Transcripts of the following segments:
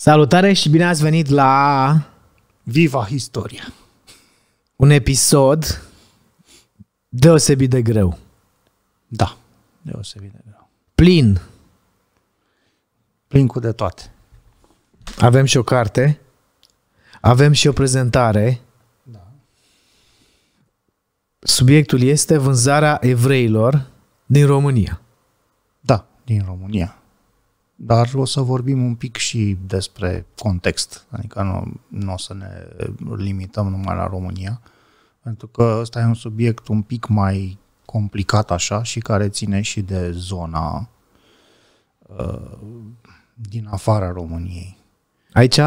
Salutare și bine ați venit la Viva Historia. Un episod deosebit de greu. Da, deosebit de greu. Plin. Plin cu de toate. Avem și o carte. Avem și o prezentare. Da. Subiectul este vânzarea evreilor din România. Da, din România dar o să vorbim un pic și despre context, adică nu, nu o să ne limităm numai la România, pentru că ăsta e un subiect un pic mai complicat așa și care ține și de zona uh, din afara României. Aici,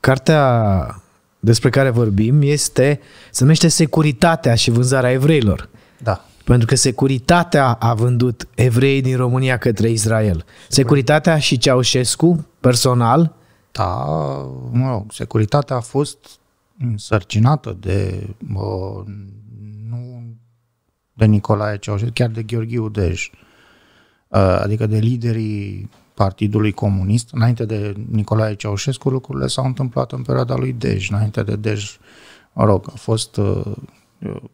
cartea despre care vorbim este, se numește Securitatea și vânzarea evreilor. Da. Pentru că securitatea a vândut evreii din România către Israel. Securitatea și Ceaușescu, personal? Da, mă rog, securitatea a fost însărcinată de mă, nu de Nicolae Ceaușescu, chiar de Gheorghe Udej, uh, adică de liderii Partidului Comunist. Înainte de Nicolae Ceaușescu, lucrurile s-au întâmplat în perioada lui Dej. Înainte de Dej, mă rog, a fost uh,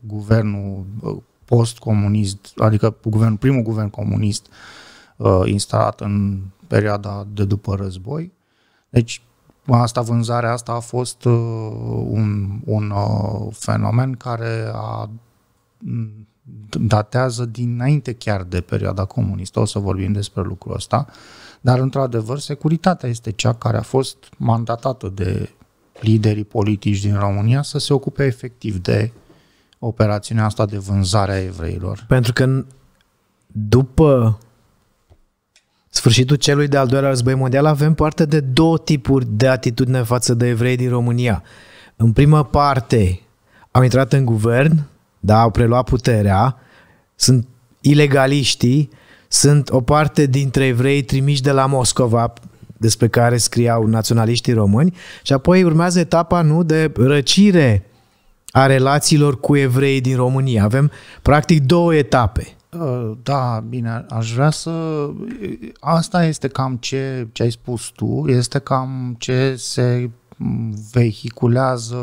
guvernul uh, post-comunist, adică guvern, primul guvern comunist uh, instalat în perioada de după război. Deci asta, vânzarea asta a fost uh, un, un uh, fenomen care a mm, datează dinainte chiar de perioada comunistă, o să vorbim despre lucrul ăsta, dar într-adevăr securitatea este cea care a fost mandatată de liderii politici din România să se ocupe efectiv de operațiunea asta de vânzare a evreilor. Pentru că după sfârșitul celui de-al doilea război mondial avem parte de două tipuri de atitudine față de evrei din România. În prima parte au intrat în guvern, da, au preluat puterea, sunt ilegaliștii, sunt o parte dintre evrei trimiși de la Moscova, despre care scriau naționaliștii români, și apoi urmează etapa nu de răcire a relațiilor cu evrei din România. Avem practic două etape. Uh, da, bine, aș vrea să... Asta este cam ce, ce ai spus tu, este cam ce se vehiculează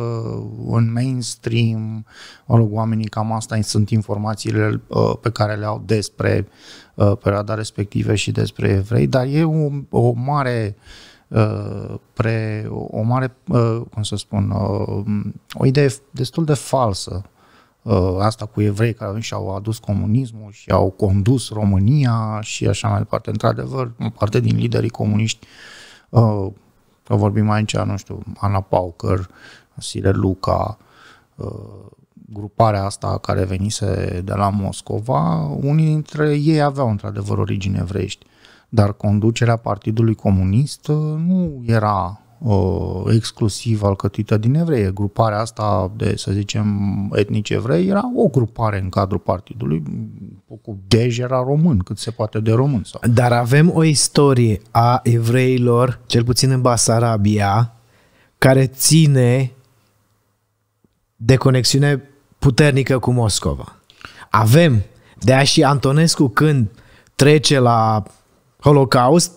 în mainstream, mă rog, oamenii cam asta sunt informațiile uh, pe care le au despre uh, perioada respectivă și despre evrei, dar e o, o mare uh, Uh, pre, o mare, uh, cum să spun, uh, o idee destul de falsă asta cu evrei care și-au adus comunismul și au condus România și așa mai departe. Într-adevăr, o parte din liderii comuniști, că vorbim aici, nu știu, Ana Pauker, Sire Luca, gruparea asta care venise de la Moscova, unii dintre ei aveau într-adevăr origini evrești dar conducerea Partidului Comunist uh, nu era uh, exclusiv alcătuită din evrei. Gruparea asta de, să zicem, etnici evrei era o grupare în cadrul partidului. deja era român, cât se poate de român. Sau. Dar avem o istorie a evreilor, cel puțin în Basarabia, care ține de conexiune puternică cu Moscova. Avem. De aia și Antonescu când trece la Holocaust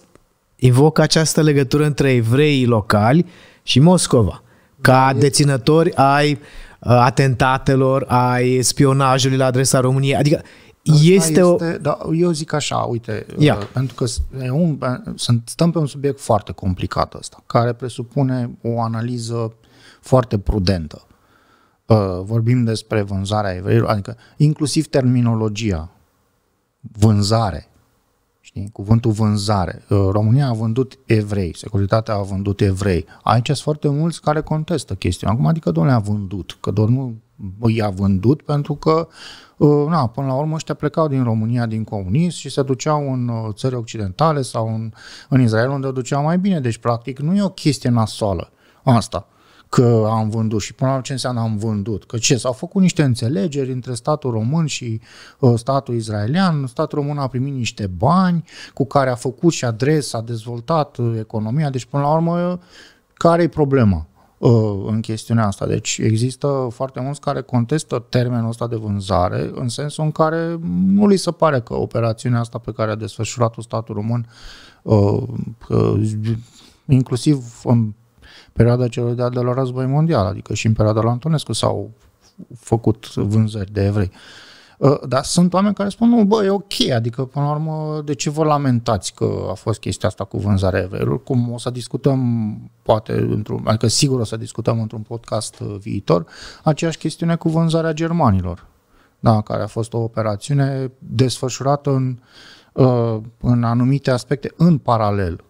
invocă această legătură între evrei locali și Moscova, ca da, deținători ai uh, atentatelor, ai spionajului la adresa României. Adică da, este, o... este o... Da, eu zic așa, uite, Ia. Uh, pentru că un, stăm pe un subiect foarte complicat ăsta, care presupune o analiză foarte prudentă. Uh, vorbim despre vânzarea evreilor, adică inclusiv terminologia vânzare Știi? Cuvântul vânzare. Uh, România a vândut evrei, securitatea a vândut evrei. Aici sunt foarte mulți care contestă chestia. Acum, adică, domnule, a vândut, că doar nu i-a vândut pentru că, uh, na, până la urmă ăștia plecau din România, din comunism și se duceau în uh, țări occidentale sau în, în Israel unde o duceau mai bine. Deci, practic, nu e o chestie nasoală asta că am vândut și până la ce înseamnă am vândut. Că ce, s-au făcut niște înțelegeri între statul român și uh, statul israelian, statul român a primit niște bani cu care a făcut și adres, a dezvoltat uh, economia, deci până la urmă care e problema? Uh, în chestiunea asta. Deci există foarte mulți care contestă termenul ăsta de vânzare în sensul în care nu li se pare că operațiunea asta pe care a desfășurat-o statul român uh, uh, inclusiv în perioada celor de-al doilea război mondial, adică și în perioada lui Antonescu s-au făcut vânzări de evrei. Ă, dar sunt oameni care spun, nu, bă, e ok, adică, până la urmă, de ce vă lamentați că a fost chestia asta cu vânzarea evreilor? Cum o să discutăm, poate, într-un, adică sigur o să discutăm într-un podcast ă, viitor, aceeași chestiune cu vânzarea germanilor, da, care a fost o operațiune desfășurată în, ă, în anumite aspecte în paralel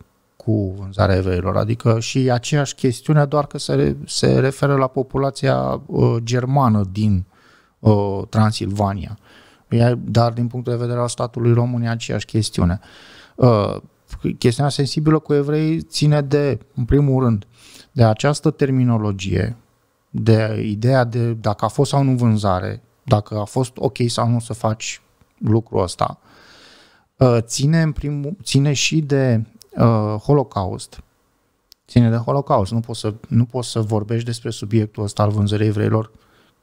cu vânzarea evreilor, adică și aceeași chestiune, doar că se, se referă la populația uh, germană din uh, Transilvania. Dar din punctul de vedere al statului român e aceeași chestiune. Uh, chestiunea sensibilă cu evrei ține de, în primul rând, de această terminologie, de ideea de dacă a fost sau nu vânzare, dacă a fost ok sau nu să faci lucrul ăsta, uh, ține, în primul, ține și de uh, Holocaust. Ține de Holocaust. Nu poți, să, nu poți să vorbești despre subiectul ăsta al vânzării evreilor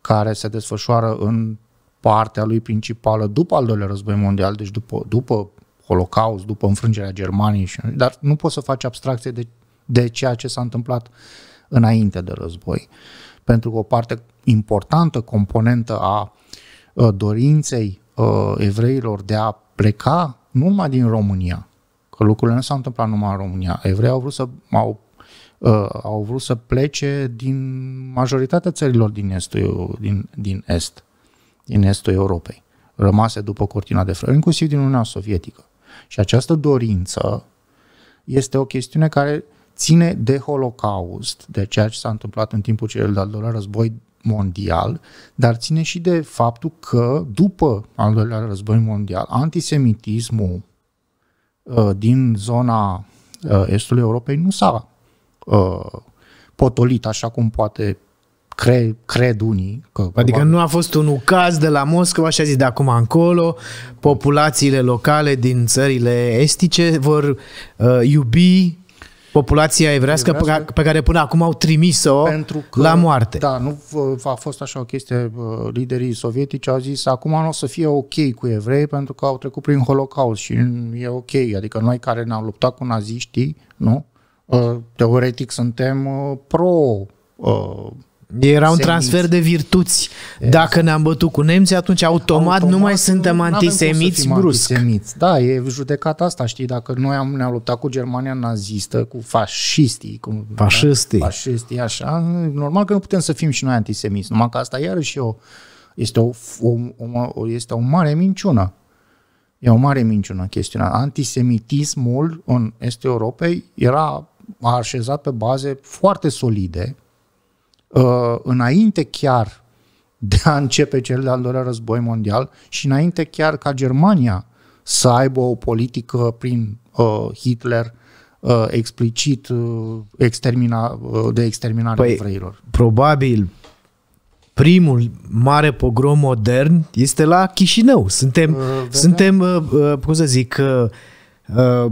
care se desfășoară în partea lui principală după al doilea război mondial, deci după, după Holocaust, după înfrângerea Germaniei, și, dar nu poți să faci abstracție de, de ceea ce s-a întâmplat înainte de război. Pentru că o parte importantă, componentă a uh, dorinței uh, evreilor de a pleca numai din România, Că lucrurile nu s-au întâmplat numai în România. Evreii au vrut să, au, uh, au vrut să plece din majoritatea țărilor din estul, din, din est, din estul Europei, rămase după cortina de frări, inclusiv din Uniunea Sovietică. Și această dorință este o chestiune care ține de Holocaust, de ceea ce s-a întâmplat în timpul celui de-al doilea război mondial, dar ține și de faptul că după al doilea război mondial, antisemitismul Uh, din zona uh, estului Europei nu s-a uh, potolit așa cum poate cre, cred unii. Că adică probabil... nu a fost un caz de la Moscova și a zis de acum încolo populațiile locale din țările estice vor uh, iubi populația evrească, evrească pe care până acum au trimis-o la moarte. Da, nu a fost așa o chestie, uh, liderii sovietici au zis acum nu o să fie ok cu evrei pentru că au trecut prin Holocaust și e ok, adică noi care ne-am luptat cu naziștii, nu? Uh, teoretic suntem uh, pro era un transfer de virtuți. Dacă ne-am bătut cu nemții, atunci automat, automat nu mai suntem antisemiți brusc. Antisemiți. Da, e judecata asta, știi, dacă noi am, ne-am luptat cu Germania nazistă, cu fașistii. cu fașistii. Da? fașistii, așa, normal că nu putem să fim și noi antisemiți, numai că asta iarăși e o, este, o, o, o, este o mare minciună. E o mare minciună chestiunea. Antisemitismul în Estul Europei era așezat pe baze foarte solide, Uh, înainte chiar de a începe cel de-al doilea război mondial și înainte chiar ca Germania să aibă o politică prin uh, Hitler uh, explicit extermina, de exterminare păi, evreilor. Probabil primul mare pogrom modern este la Chișinău. Suntem, uh, suntem uh, cum să zic, uh, uh,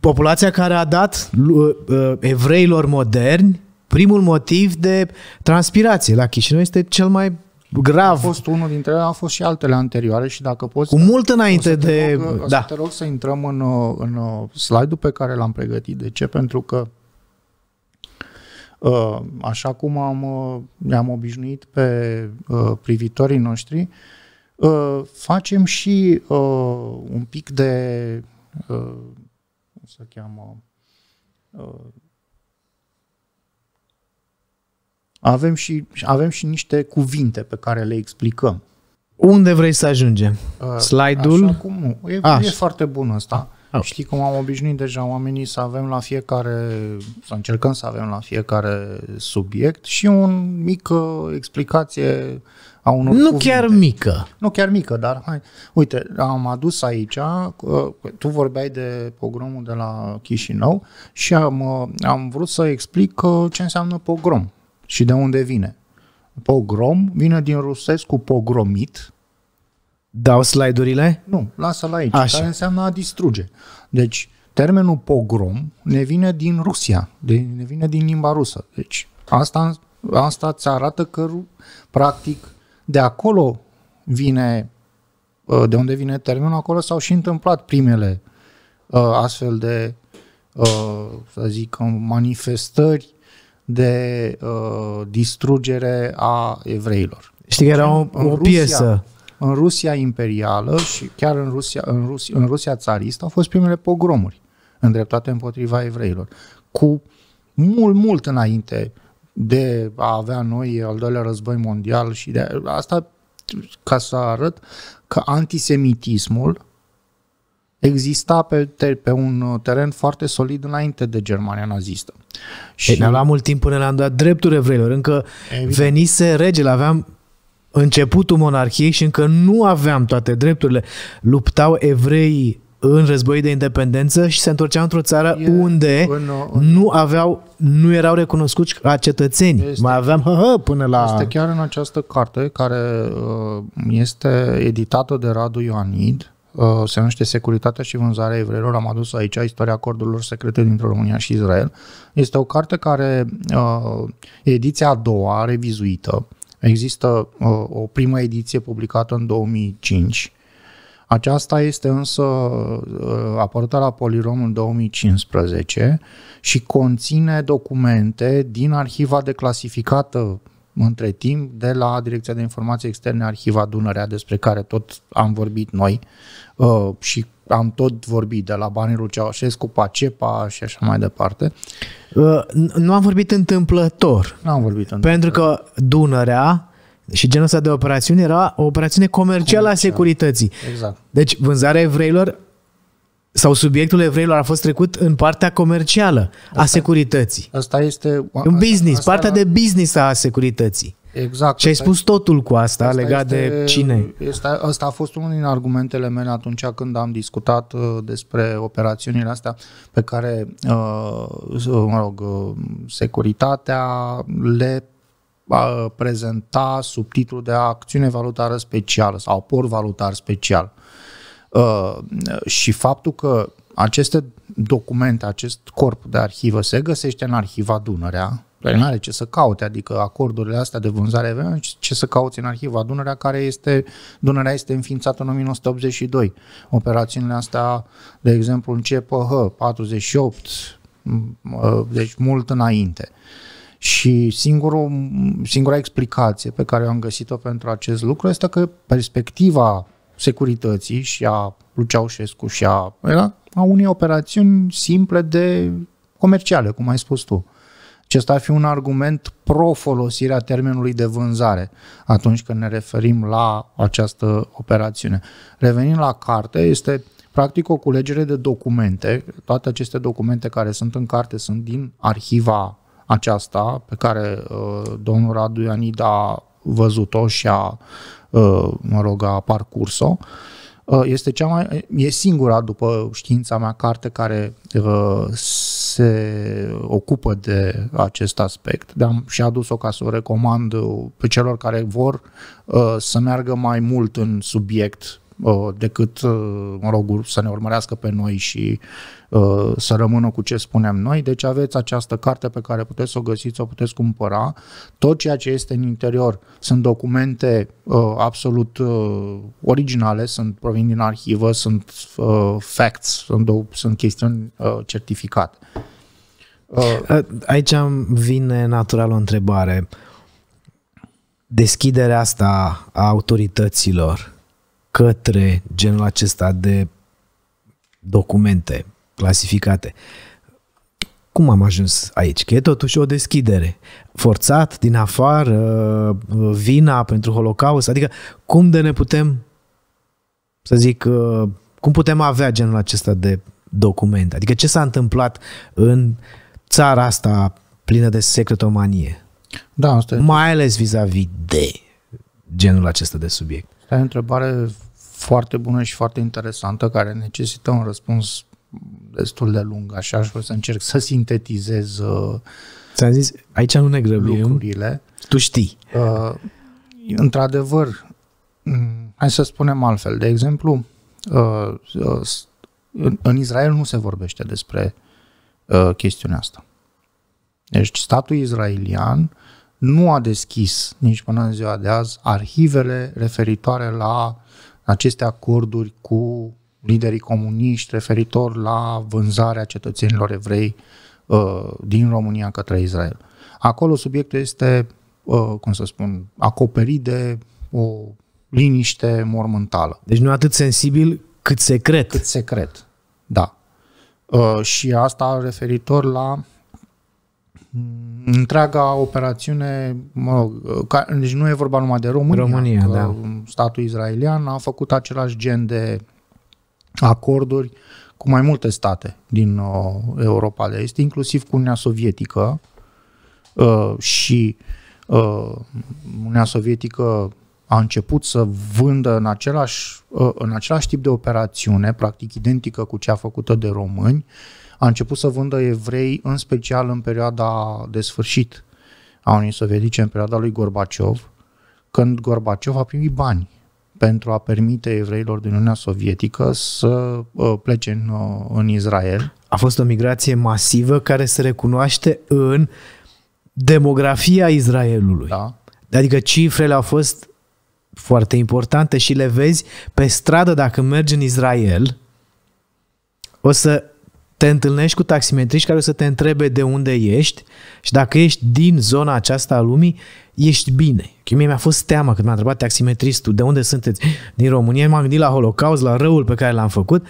populația care a dat uh, uh, evreilor moderni primul motiv de transpirație la Chișinău este cel mai grav. A fost unul dintre ele, a fost și altele anterioare și dacă poți... Cu mult înainte de... Rog, da. te rog să intrăm în, uh, în uh, slide-ul pe care l-am pregătit. De ce? Pentru că uh, așa cum am, ne-am obișnuit pe privitorii noștri, facem și un pic de cum se cheamă avem și, avem și niște cuvinte pe care le explicăm. Unde vrei să ajungem? Uh, Slide-ul? Așa cum, e, ah, e foarte bun asta. Așa. Știi cum am obișnuit deja oamenii să avem la fiecare, să încercăm să avem la fiecare subiect și o mică uh, explicație a unor Nu cuvinte. chiar mică. Nu chiar mică, dar hai. Uite, am adus aici, uh, tu vorbeai de pogromul de la Chișinău și am, am vrut să explic ce înseamnă pogrom. Și de unde vine? Pogrom vine din rusesc cu pogromit. Dau slide-urile? Nu, lasă-l aici, Așa. care înseamnă a distruge. Deci, termenul pogrom ne vine din Rusia, de, ne vine din limba rusă. Deci, asta, asta ți arată că, practic, de acolo vine, uh, de unde vine termenul, acolo s-au și întâmplat primele uh, astfel de, uh, să zic, manifestări de uh, distrugere a evreilor. Știi că era o, în, o Rusia, piesă. În Rusia imperială și chiar în Rusia, în, Rusia, în Rusia țaristă au fost primele pogromuri îndreptate împotriva evreilor. Cu mult, mult înainte de a avea noi al doilea război mondial și de asta ca să arăt că antisemitismul exista pe, pe un uh, teren foarte solid înainte de Germania nazistă. Și ne-a luat mult timp până le-am dat dreptul evreilor, încă evident. venise regele, aveam începutul monarhiei și încă nu aveam toate drepturile. Luptau evreii în război de independență și se întorceau într-o țară e, unde în, în, nu aveau, nu erau recunoscuți ca cetățeni. Este, Mai aveam hă, hă, până la... Este chiar în această carte care uh, este editată de Radu Ioanid, Uh, se numește Securitatea și vânzarea evreilor. Am adus aici istoria acordurilor secrete dintre România și Israel. Este o carte care uh, ediția a doua, revizuită. Există uh, o primă ediție publicată în 2005 aceasta este însă uh, apărută la Polirom în 2015 și conține documente din arhiva declasificată între timp de la Direcția de Informații Externe Arhiva Dunărea, despre care tot am vorbit noi uh, și am tot vorbit de la banii Ceaușescu, Pacepa și așa mai departe. Uh, nu am vorbit întâmplător. Nu am vorbit întâmplător. Pentru că Dunărea și genul ăsta de operațiune era o operațiune comercială Comercial. a securității. Exact. Deci vânzarea evreilor sau subiectul evreilor a fost trecut în partea comercială asta, a securității. Asta este... În business, asta, partea de business a securității. Exact. Și ai spus este, totul cu asta, asta legat este, de cine. Este, asta a fost unul din argumentele mele atunci când am discutat uh, despre operațiunile astea pe care, uh, uh mă rog, uh, securitatea le uh, prezenta sub titlul de acțiune valutară specială sau por valutar special. Uh, Uh, și faptul că aceste documente, acest corp de arhivă se găsește în arhiva Dunărea, care nu are ce să caute, adică acordurile astea de vânzare, ce să cauți în arhiva Dunărea, care este, Dunărea este înființată în 1982. Operațiunile astea, de exemplu, în CPH, 48, deci mult înainte. Și singurul, singura explicație pe care am găsit-o pentru acest lucru este că perspectiva securității și a lui Ceaușescu și a, era a unei operațiuni simple de comerciale, cum ai spus tu. Acesta ar fi un argument pro-folosirea termenului de vânzare atunci când ne referim la această operațiune. Revenind la carte, este practic o culegere de documente. Toate aceste documente care sunt în carte sunt din arhiva aceasta pe care uh, domnul Radu Ianida a văzut-o și a Uh, mă rog, a parcurs-o. Uh, este, cea mai, e singura, după știința mea, carte care uh, se ocupă de acest aspect. De-am și adus-o ca să o recomand pe celor care vor să meargă mai mult în subiect Uh, decât, uh, mă rog, să ne urmărească pe noi și uh, să rămână cu ce spunem noi. Deci aveți această carte pe care puteți să o găsiți, o puteți cumpăra. Tot ceea ce este în interior sunt documente absolut originale, sunt provin din arhivă, sunt facts, sunt, sunt chestiuni certificate. Aici vine natural o întrebare. Deschiderea asta a autorităților, către genul acesta de documente clasificate. Cum am ajuns aici? Că e totuși o deschidere. Forțat, din afară, vina pentru Holocaust, adică cum de ne putem, să zic, uh, cum putem avea genul acesta de documente Adică ce s-a întâmplat în țara asta plină de secretomanie? Da, asta e. Mai ales vis-a-vis de genul acesta de subiect. Asta e o întrebare foarte bună și foarte interesantă, care necesită un răspuns destul de lung, așa, și o să încerc să sintetizez uh, Ți-am zis, aici nu ne grăbim. Lucrurile. Tu știi. Uh, într-adevăr, mm, hai să spunem altfel. De exemplu, uh, uh, în, în Israel nu se vorbește despre uh, chestiunea asta. Deci statul israelian nu a deschis nici până în ziua de azi arhivele referitoare la aceste acorduri cu liderii comuniști referitor la vânzarea cetățenilor evrei uh, din România către Israel. Acolo subiectul este, uh, cum să spun, acoperit de o liniște mormântală. Deci nu atât sensibil cât secret. Cât secret, da. Uh, și asta referitor la întreaga operațiune, mă rog, ca, deci nu e vorba numai de România, România da. statul israelian a făcut același gen de acorduri cu mai multe state din uh, Europa de Est, inclusiv cu Uniunea Sovietică uh, și uh, Uniunea Sovietică a început să vândă în același, uh, în același tip de operațiune, practic identică cu cea făcută de români, a început să vândă evrei, în special în perioada de sfârșit a Uniunii Sovietice, în perioada lui Gorbaciov, când Gorbaciov a primit bani pentru a permite evreilor din Uniunea Sovietică să uh, plece în, uh, în Israel. A fost o migrație masivă care se recunoaște în demografia Israelului. Da. Adică cifrele au fost foarte importante și le vezi pe stradă dacă mergi în Israel, o să te întâlnești cu taximetriști care o să te întrebe de unde ești și dacă ești din zona aceasta a lumii, ești bine. Că mie mi-a fost teamă când m-a întrebat taximetristul de unde sunteți din România, m-am gândit la Holocaust, la răul pe care l-am făcut,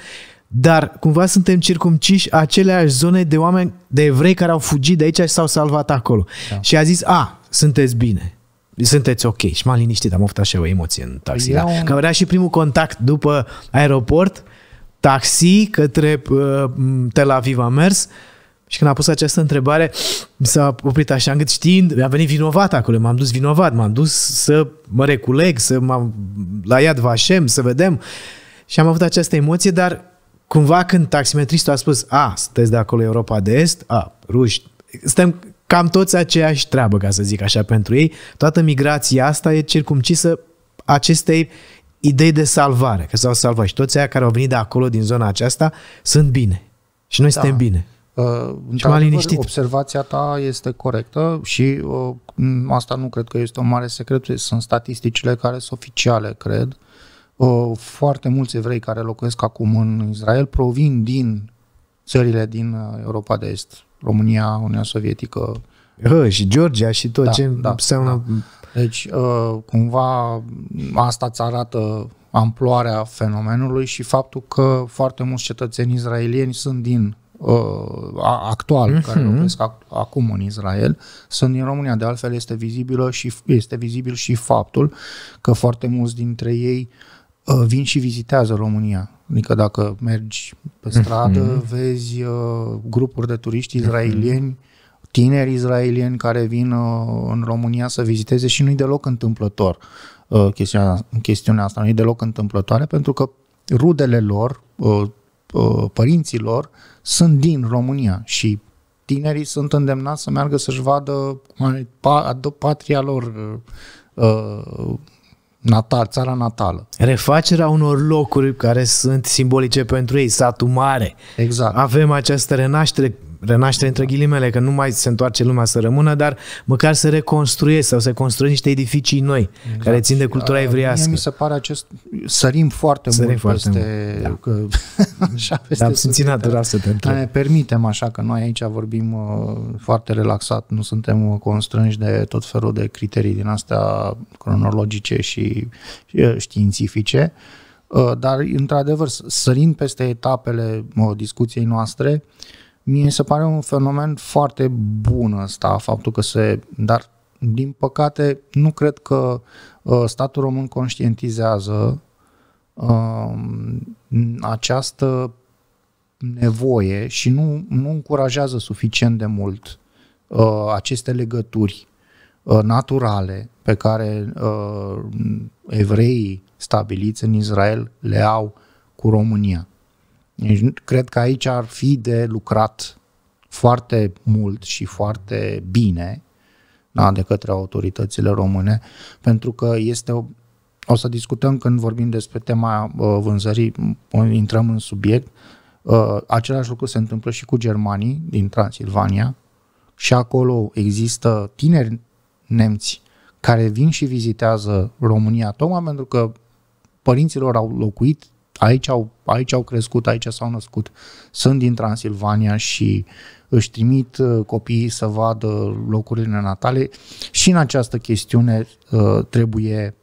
dar cumva suntem circumciși aceleași zone de oameni, de evrei care au fugit de aici și s-au salvat acolo. Da. Și a zis, a, sunteți bine sunteți ok. Și m-am liniștit, am avut așa o emoție în taxi. Da? Un... Că era și primul contact după aeroport taxi către uh, Tel Aviv am mers și când a pus această întrebare, mi s-a oprit așa încât știind, mi-a venit vinovat acolo, m-am dus vinovat, m-am dus să mă reculeg, să mă la Iad Vashem, să vedem. Și am avut această emoție, dar cumva când taximetristul a spus, a, sunteți de acolo Europa de Est, a, ruși, suntem cam toți aceeași treabă, ca să zic așa, pentru ei. Toată migrația asta e circumcisă acestei uh, idei de salvare, că s-au salvat și toți aia care au venit de acolo, din zona aceasta, sunt bine. Și noi da. suntem bine. Uh, și m-a liniștit. Observația ta este corectă și uh, asta nu cred că este un mare secret, sunt statisticile care sunt oficiale, cred. Uh, foarte mulți evrei care locuiesc acum în Israel provin din țările din uh, Europa de Est, România, Uniunea Sovietică. Uh, și Georgia și tot da, ce da, înseamnă... Da. Deci, uh, cumva, asta îți arată amploarea fenomenului și faptul că foarte mulți cetățeni izraelieni sunt din uh, actual, uh-huh. care locuiesc ac- acum în Israel, sunt din România. De altfel, este, vizibilă și, este vizibil și faptul că foarte mulți dintre ei uh, vin și vizitează România. Adică dacă mergi pe mhm. stradă, uh-huh. vezi uh, grupuri de turiști mhm. izraelieni uh-huh tineri izraelieni care vin uh, în România să viziteze și nu-i deloc întâmplător uh, chestiunea, chestiunea asta, nu-i deloc întâmplătoare pentru că rudele lor, uh, părinților, sunt din România și tinerii sunt îndemnați să meargă să-și vadă patria lor natal, țara natală. Refacerea unor locuri care sunt simbolice pentru ei, satul mare. Exact. Avem această renaștere renaștere între ghilimele, că nu mai se întoarce lumea să rămână, dar măcar să reconstruiesc sau să construiesc niște edificii noi exact. care țin de cultura evreiască. Mie mi se pare acest... Sărim foarte sărim mult foarte peste... Mult. Da. Că... așa, da, peste Am simțit să te întreb. Ne permitem așa că noi aici vorbim uh, foarte relaxat, nu suntem uh, constrânși de tot felul de criterii din astea cronologice și uh, științifice, uh, dar într-adevăr sărind peste etapele uh, discuției noastre, uh, Mie se pare un fenomen foarte bun ăsta, faptul că se... Dar, din păcate, nu cred că uh, statul român conștientizează uh, această nevoie și nu, nu încurajează suficient de mult uh, aceste legături uh, naturale pe care uh, evreii stabiliți în Israel le au cu România. Deci, cred că aici ar fi de lucrat foarte mult și foarte bine da, de către autoritățile române, pentru că este o, o să discutăm când vorbim despre tema uh, vânzării, intrăm în subiect. Uh, același lucru se întâmplă și cu germanii din Transilvania și acolo există tineri nemți care vin și vizitează România tocmai pentru că părinților au locuit aici au, aici au crescut, aici s-au născut, sunt din Transilvania și își trimit uh, copiii să vadă locurile natale și în această chestiune uh, trebuie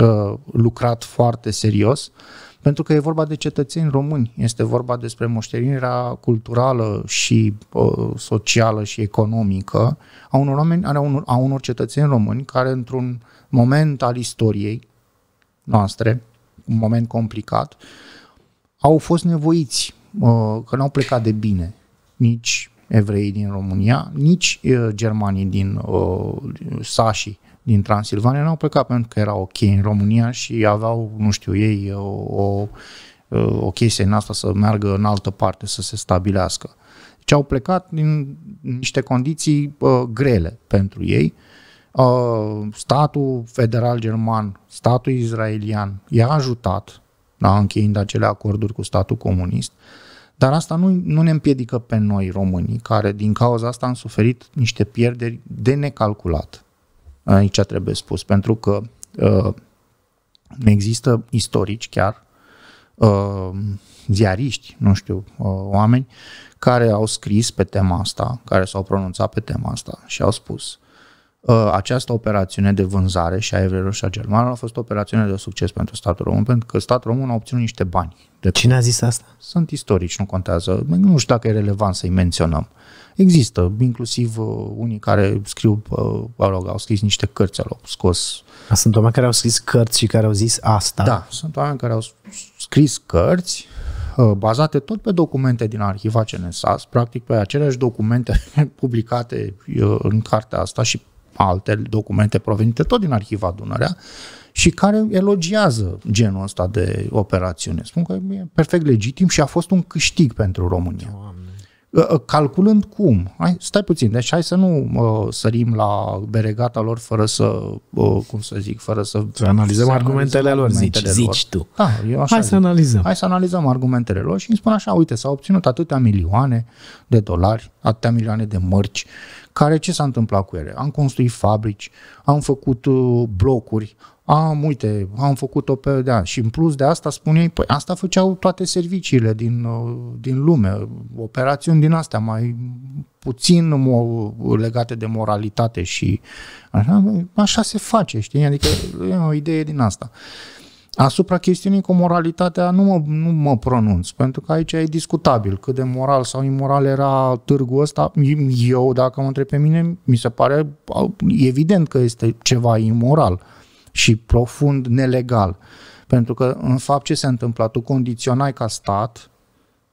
uh, lucrat foarte serios, pentru că e vorba de cetățeni români, este vorba despre moștenirea culturală și socială și economică a unor, oameni, a unor cetățeni români care într-un moment al istoriei noastre, un moment complicat, au fost nevoiți, uh, că n-au plecat de bine nici evrei din România, nici uh, germanii din uh, Sașii din Transilvania n-au plecat pentru că era ok în România și aveau, nu știu, ei o, o, chestie în asta să meargă în altă parte, să se stabilească. Deci au plecat din niște condiții uh, grele pentru ei Uh, statul federal german, statul israelian, i-a ajutat, da, încheind acele acorduri cu statul comunist, dar asta nu, nu ne împiedică pe noi românii, care din cauza asta am suferit niște pierderi de necalculat. Aici trebuie spus, pentru că uh, există istorici chiar, uh, ziariști, nu știu, uh, oameni care au scris pe tema asta, care s-au pronunțat pe tema asta și au spus uh, Uh, această operațiune de vânzare și a evreilor și a germanilor a fost o operațiune de succes pentru statul român, pentru că statul român a obținut niște bani. De Cine a zis asta? Sunt istorici, nu contează. Nu știu dacă e relevant să-i menționăm. Există, inclusiv uh, unii care scriu, uh, mă rog, au scris niște cărți, au scos. A, sunt oameni care au scris cărți și care au zis asta. Da, sunt oameni care au scris cărți bazate tot pe documente din arhiva CNSAS, practic pe aceleași documente publicate în cartea asta și alte documente provenite tot din Arhiva Dunărea și care elogiază genul ăsta de operațiune. Spun că e perfect legitim și a fost un câștig pentru România. Doamne. Ă, ă, calculând cum, hai, stai puțin, deci hai să nu uh, sărim la beregata lor fără să, uh, cum să zic, fără să... Să analizăm să argumentele analizăm lor, argumentele zici, lor. zici tu. Da, eu așa hai zic. să analizăm. Hai să analizăm argumentele lor și îmi spun așa, uite, s-au obținut atâtea milioane de dolari, atâtea milioane de mărci, uh, care ce s-a întâmplat cu ele? Am construit fabrici, am făcut uh, blocuri, am, uite, am făcut-o pe da. Și în plus de asta spuneai, păi asta făceau toate serviciile din, uh, din lume, operațiuni din astea mai puțin legate de moralitate și așa, așa se face, știi? Adică e o idee din asta. Uh, Asupra chestiunii cu moralitatea nu mă, nu mă pronunț, pentru că aici e discutabil cât de moral sau imoral era târgul ăsta. Eu, dacă mă întreb pe mine, mi se pare evident că este ceva imoral și profund nelegal. Pentru că, în fapt, ce se întâmplă? Tu condiționai ca stat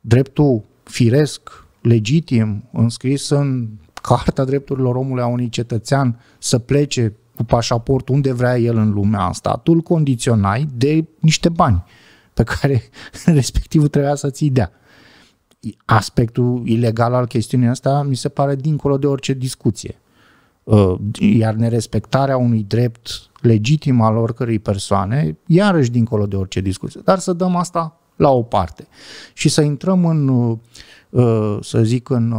dreptul firesc, legitim, înscris în Cartea Drepturilor Omului a unui cetățean să plece cu pașaport unde vrea el în lumea asta, tu îl condiționai de niște bani pe care respectivul trebuia să ți dea. Aspectul ilegal al chestiunii asta mi se pare dincolo de orice discuție. Uh, iar nerespectarea unui drept legitim al oricărei persoane, iarăși dincolo de orice discuție. Dar să dăm asta la o parte și să intrăm în, uh, uh, să zic, în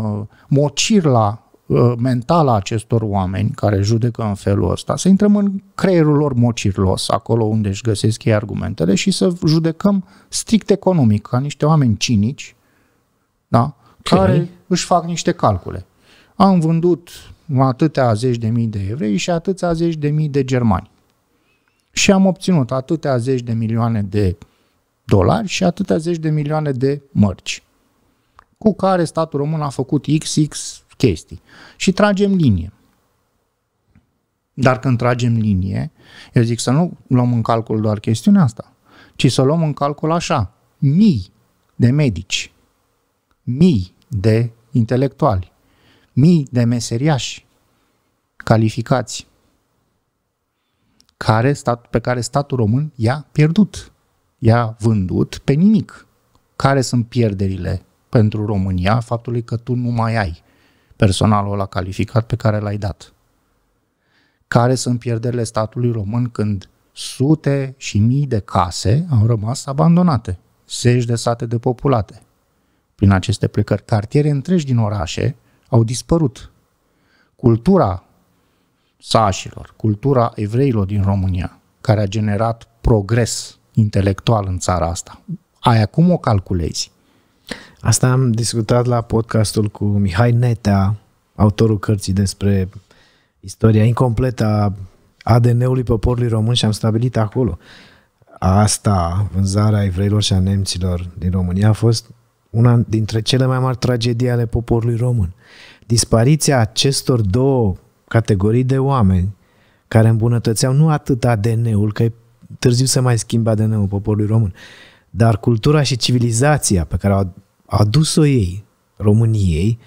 mocirla Uh, mentală a acestor oameni care judecă în felul ăsta, să intrăm în creierul lor mocirlos, acolo unde își găsesc ei argumentele și să judecăm strict economic, ca niște oameni cinici, da? care okay. își fac niște calcule. Am vândut atâtea zeci de mii de evrei și atâtea zeci de mii de germani. Și am obținut atâtea zeci de milioane de dolari și atâtea zeci de milioane de mărci, cu care statul român a făcut XX chestii și tragem linie. Dar când tragem linie, eu zic să nu luăm în calcul doar chestiunea asta, ci să luăm în calcul așa, mii de medici, mii de intelectuali, mii de meseriași calificați, care stat, pe care statul român i-a pierdut, i-a vândut pe nimic. Care sunt pierderile pentru România faptului că tu nu mai ai personalul ăla calificat pe care l-ai dat. Care sunt pierderile statului român când sute și mii de case au rămas abandonate, zeci de sate depopulate. Prin aceste plecări, cartiere întregi din orașe au dispărut. Cultura sașilor, cultura evreilor din România, care a generat progres intelectual în țara asta, ai acum o calculezi Asta am discutat la podcastul cu Mihai Netea, autorul cărții despre istoria incompletă a ADN-ului poporului român și am stabilit acolo. Asta, vânzarea evreilor și a nemților din România a fost una dintre cele mai mari tragedii ale poporului român. Dispariția acestor două categorii de oameni care îmbunătățeau nu atât ADN-ul, că e târziu să mai schimbe ADN-ul poporului român, dar cultura și civilizația pe care au a adus-o ei României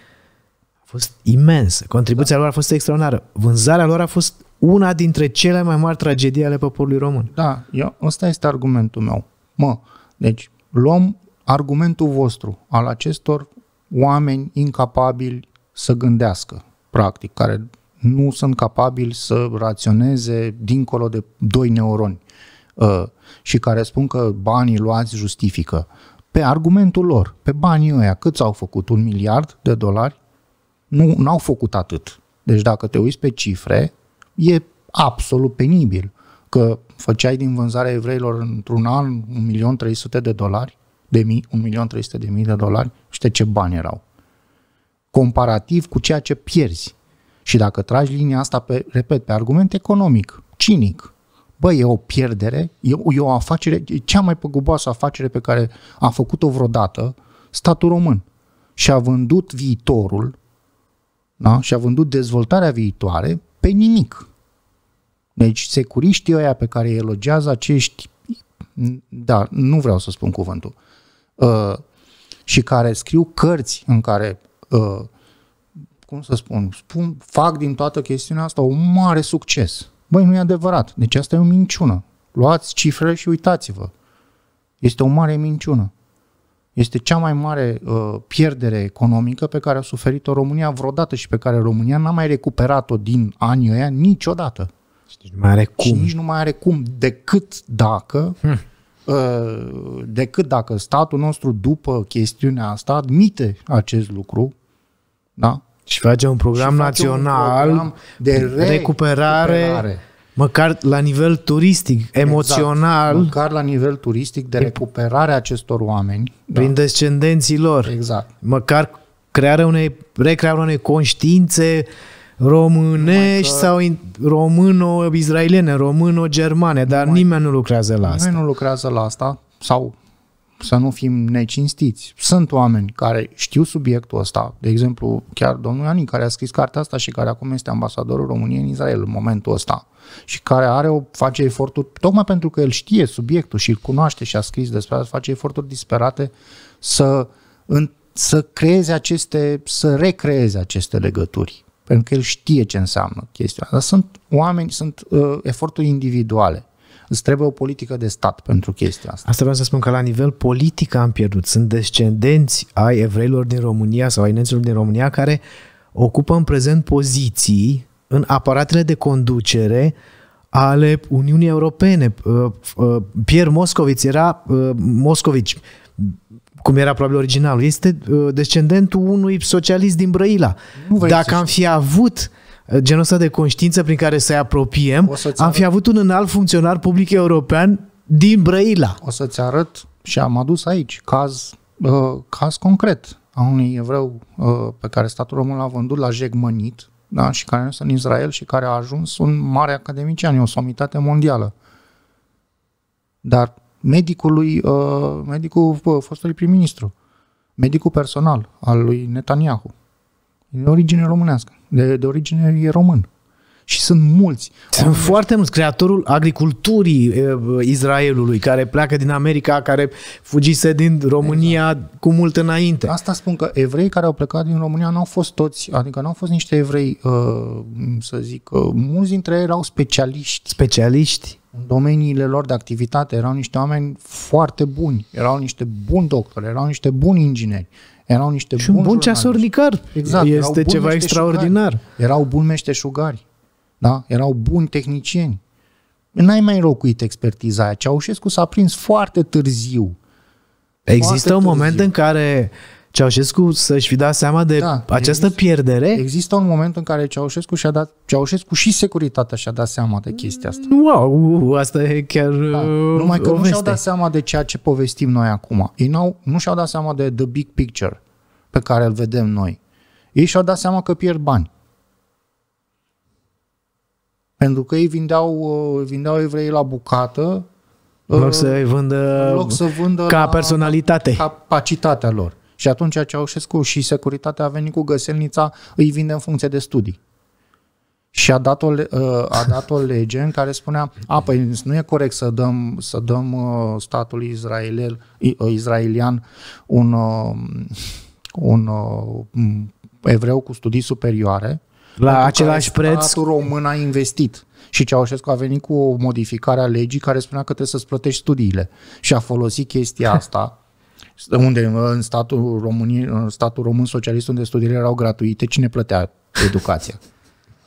a fost imensă. Contribuția da. lor a fost extraordinară. Vânzarea lor a fost una dintre cele mai mari tragedii ale poporului român. Da, eu, ăsta este argumentul meu. Mă, deci luăm argumentul vostru al acestor oameni incapabili să gândească, practic, care nu sunt capabili să raționeze dincolo de doi neuroni uh, și care spun că banii luați justifică pe argumentul lor, pe banii ăia, s au făcut? Un miliard de dolari? Nu, n-au făcut atât. Deci dacă te uiți pe cifre, e absolut penibil că făceai din vânzarea evreilor într-un an 1.300.000 de dolari, de mii, milion mii de dolari, știi ce bani erau. Comparativ cu ceea ce pierzi. Și dacă tragi linia asta, pe, repet, pe argument economic, cinic, bă, e o pierdere, e, e o afacere, e cea mai păguboasă afacere pe care a făcut-o vreodată statul român. Și a vândut viitorul, da? și a vândut dezvoltarea viitoare pe nimic. Deci securiștii ăia pe care îi elogează acești, da, nu vreau să spun cuvântul, uh, și care scriu cărți în care, uh, cum să spun, spun, fac din toată chestiunea asta un mare succes. Băi, nu e adevărat. Deci asta e o minciună. Luați cifrele și uitați-vă. Este o mare minciună. Este cea mai mare uh, pierdere economică pe care a suferit-o România vreodată și pe care România n-a mai recuperat-o din anii ăia niciodată. Și nici deci nu mai are cum. Și nici nu mai are cum, decât dacă, hmm. uh, decât dacă statul nostru, după chestiunea asta, admite acest lucru, da? Și face un program național un program de re- recuperare, recuperare, măcar la nivel turistic, exact. emoțional. Exact. Măcar la nivel turistic de recuperare a acestor oameni. Da. Prin da. descendenții lor. Exact. Măcar crearea unei, recrearea unei conștiințe românești că... sau româno-izraeliene, româno-germane, dar nimeni nu lucrează la asta. Nimeni nu lucrează la asta sau să nu fim necinstiți. Sunt oameni care știu subiectul ăsta, de exemplu chiar domnul Ianin, care a scris cartea asta și care acum este ambasadorul României în Israel în momentul ăsta și care are o, face eforturi, tocmai pentru că el știe subiectul și îl cunoaște și a scris despre asta, face eforturi disperate să, în, să creeze aceste, să recreeze aceste legături. Pentru că el știe ce înseamnă chestia. Dar sunt oameni, sunt uh, eforturi individuale. Îți trebuie o politică de stat pentru chestia asta. Asta vreau să spun că la nivel politic am pierdut. Sunt descendenți ai evreilor din România sau ai nenților din România care ocupă în prezent poziții în aparatele de conducere ale Uniunii Europene. Uh, uh, Pierre Moscovici era uh, Moscovici, cum era probabil originalul, este descendentul unui socialist din Brăila. Dacă am fi avut genul ăsta de conștiință prin care să-i apropiem, am fi avut un înalt funcționar public european din Brăila. O să-ți arăt și am adus aici caz, uh, caz concret a unui evreu uh, pe care statul român l-a vândut la jegmănit da? și care nu sunt în Israel și care a ajuns un mare academician, e o somitate mondială. Dar medicul, lui, uh, medicul uh, fostului prim-ministru, medicul personal al lui Netanyahu, de origine românească, de, de origine român. Și sunt mulți. Sunt oameni. foarte mulți. Creatorul agriculturii e, Israelului, care pleacă din America, care fugise din România exact. cu mult înainte. Asta spun că evrei care au plecat din România nu au fost toți, adică nu au fost niște evrei, uh, să zic, uh, mulți dintre ei erau specialiști. Specialiști? În domeniile lor de activitate erau niște oameni foarte buni, erau niște buni doctori, erau niște buni ingineri, erau niște și un bun ceasornicar. Exact. Este ceva extraordinar. Erau buni meșteșugari. Da? Erau buni tehnicieni. N-ai mai înlocuit expertiza aia. Ceaușescu s-a prins foarte târziu. Există foarte un târziu. moment în care Ceaușescu să-și fi dat seama de da, această există, pierdere? Există un moment în care Ceaușescu și-a dat, Ceaușescu și securitatea și-a dat seama de chestia asta. Wow, uh, asta e chiar da. Uh, numai că nu și-au dat seama de ceea ce povestim noi acum. Ei nu, nu și-au dat seama de the big picture pe care îl vedem noi. Ei și-au dat seama că pierd bani. Pentru că ei vindeau, uh, vindeau evrei la bucată în loc să vândă, în loc să vândă ca la, personalitate. Capacitatea lor. Și atunci Ceaușescu și securitatea a venit cu găselnița, îi vinde în funcție de studii. Și a dat, o, uh, a dat o lege în care spunea, a, păi nu e corect să dăm, să dăm uh, statului israelian, uh, israelian un, un evreu cu studii superioare, la același preț. Statul român a investit. Și Ceaușescu a venit cu o modificare a legii care spunea că trebuie să-ți plătești studiile. Și a folosit chestia asta unde în statul, României, în statul român socialist unde studiile erau gratuite, cine plătea educația?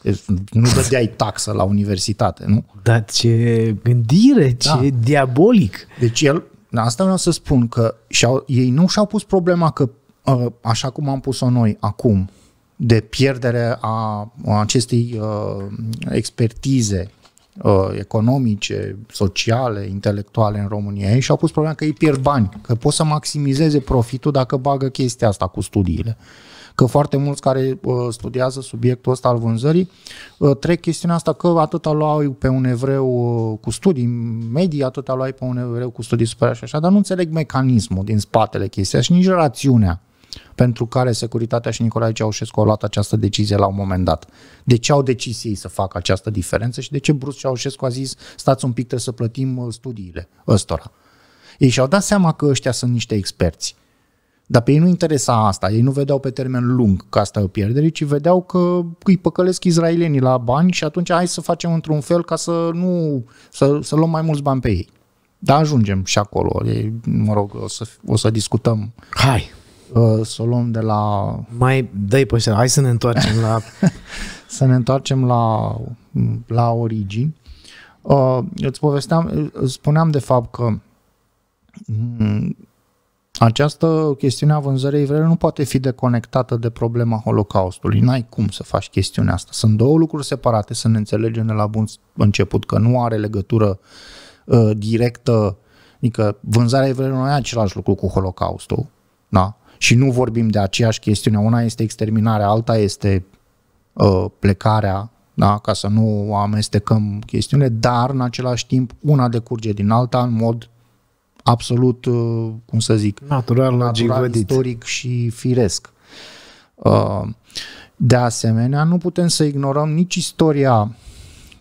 Deci, nu dădeai taxă la universitate, nu? Dar ce gândire, da. ce da. diabolic! Deci el, da, asta vreau să spun, că și-au, ei nu și-au pus problema că, uh, așa cum am pus-o noi acum, de pierdere a acestei uh, expertize Uh, economice, sociale, intelectuale în România. și-au pus problema că ei pierd bani, că pot să maximizeze profitul dacă bagă chestia asta cu studiile. Că foarte mulți care uh, studiază subiectul ăsta al vânzării uh, trec chestiunea asta că atâta luau pe un evreu cu studii medii, atâta luai pe un evreu cu studii superioare și așa, dar nu înțeleg mecanismul din spatele chestia și nici rațiunea pentru care Securitatea și Nicolae Ceaușescu au luat această decizie la un moment dat. De ce au decis ei să facă această diferență și de ce Brus Ceaușescu a zis stați un pic trebuie să plătim uh, studiile ăstora. Ei și-au dat seama că ăștia sunt niște experți. Dar pe ei nu interesa asta, ei nu vedeau pe termen lung că asta e o pierdere, ci vedeau că îi păcălesc izraelienii la bani și atunci hai să facem într-un fel ca să nu să, să luăm mai mulți bani pe ei. Dar ajungem și acolo, ei, mă rog, o să, o să discutăm. Hai, uh, să o luăm de la... Mai dai pe hai să ne întoarcem la... să ne întoarcem la, la origini. Uh, eu îți povesteam, spuneam de fapt că mm, această chestiune a vânzării evreilor nu poate fi deconectată de problema Holocaustului. N-ai cum să faci chestiunea asta. Sunt două lucruri separate, să ne înțelegem de la bun început că nu are legătură uh, directă, adică vânzarea evreilor nu e același lucru cu Holocaustul. Da? și nu vorbim de aceeași chestiune. Una este exterminarea, alta este uh, plecarea, da? ca să nu amestecăm chestiunile, dar în același timp una decurge din alta în mod absolut, uh, cum să zic, natural, natural logic, istoric și firesc. Uh, de asemenea, nu putem să ignorăm nici istoria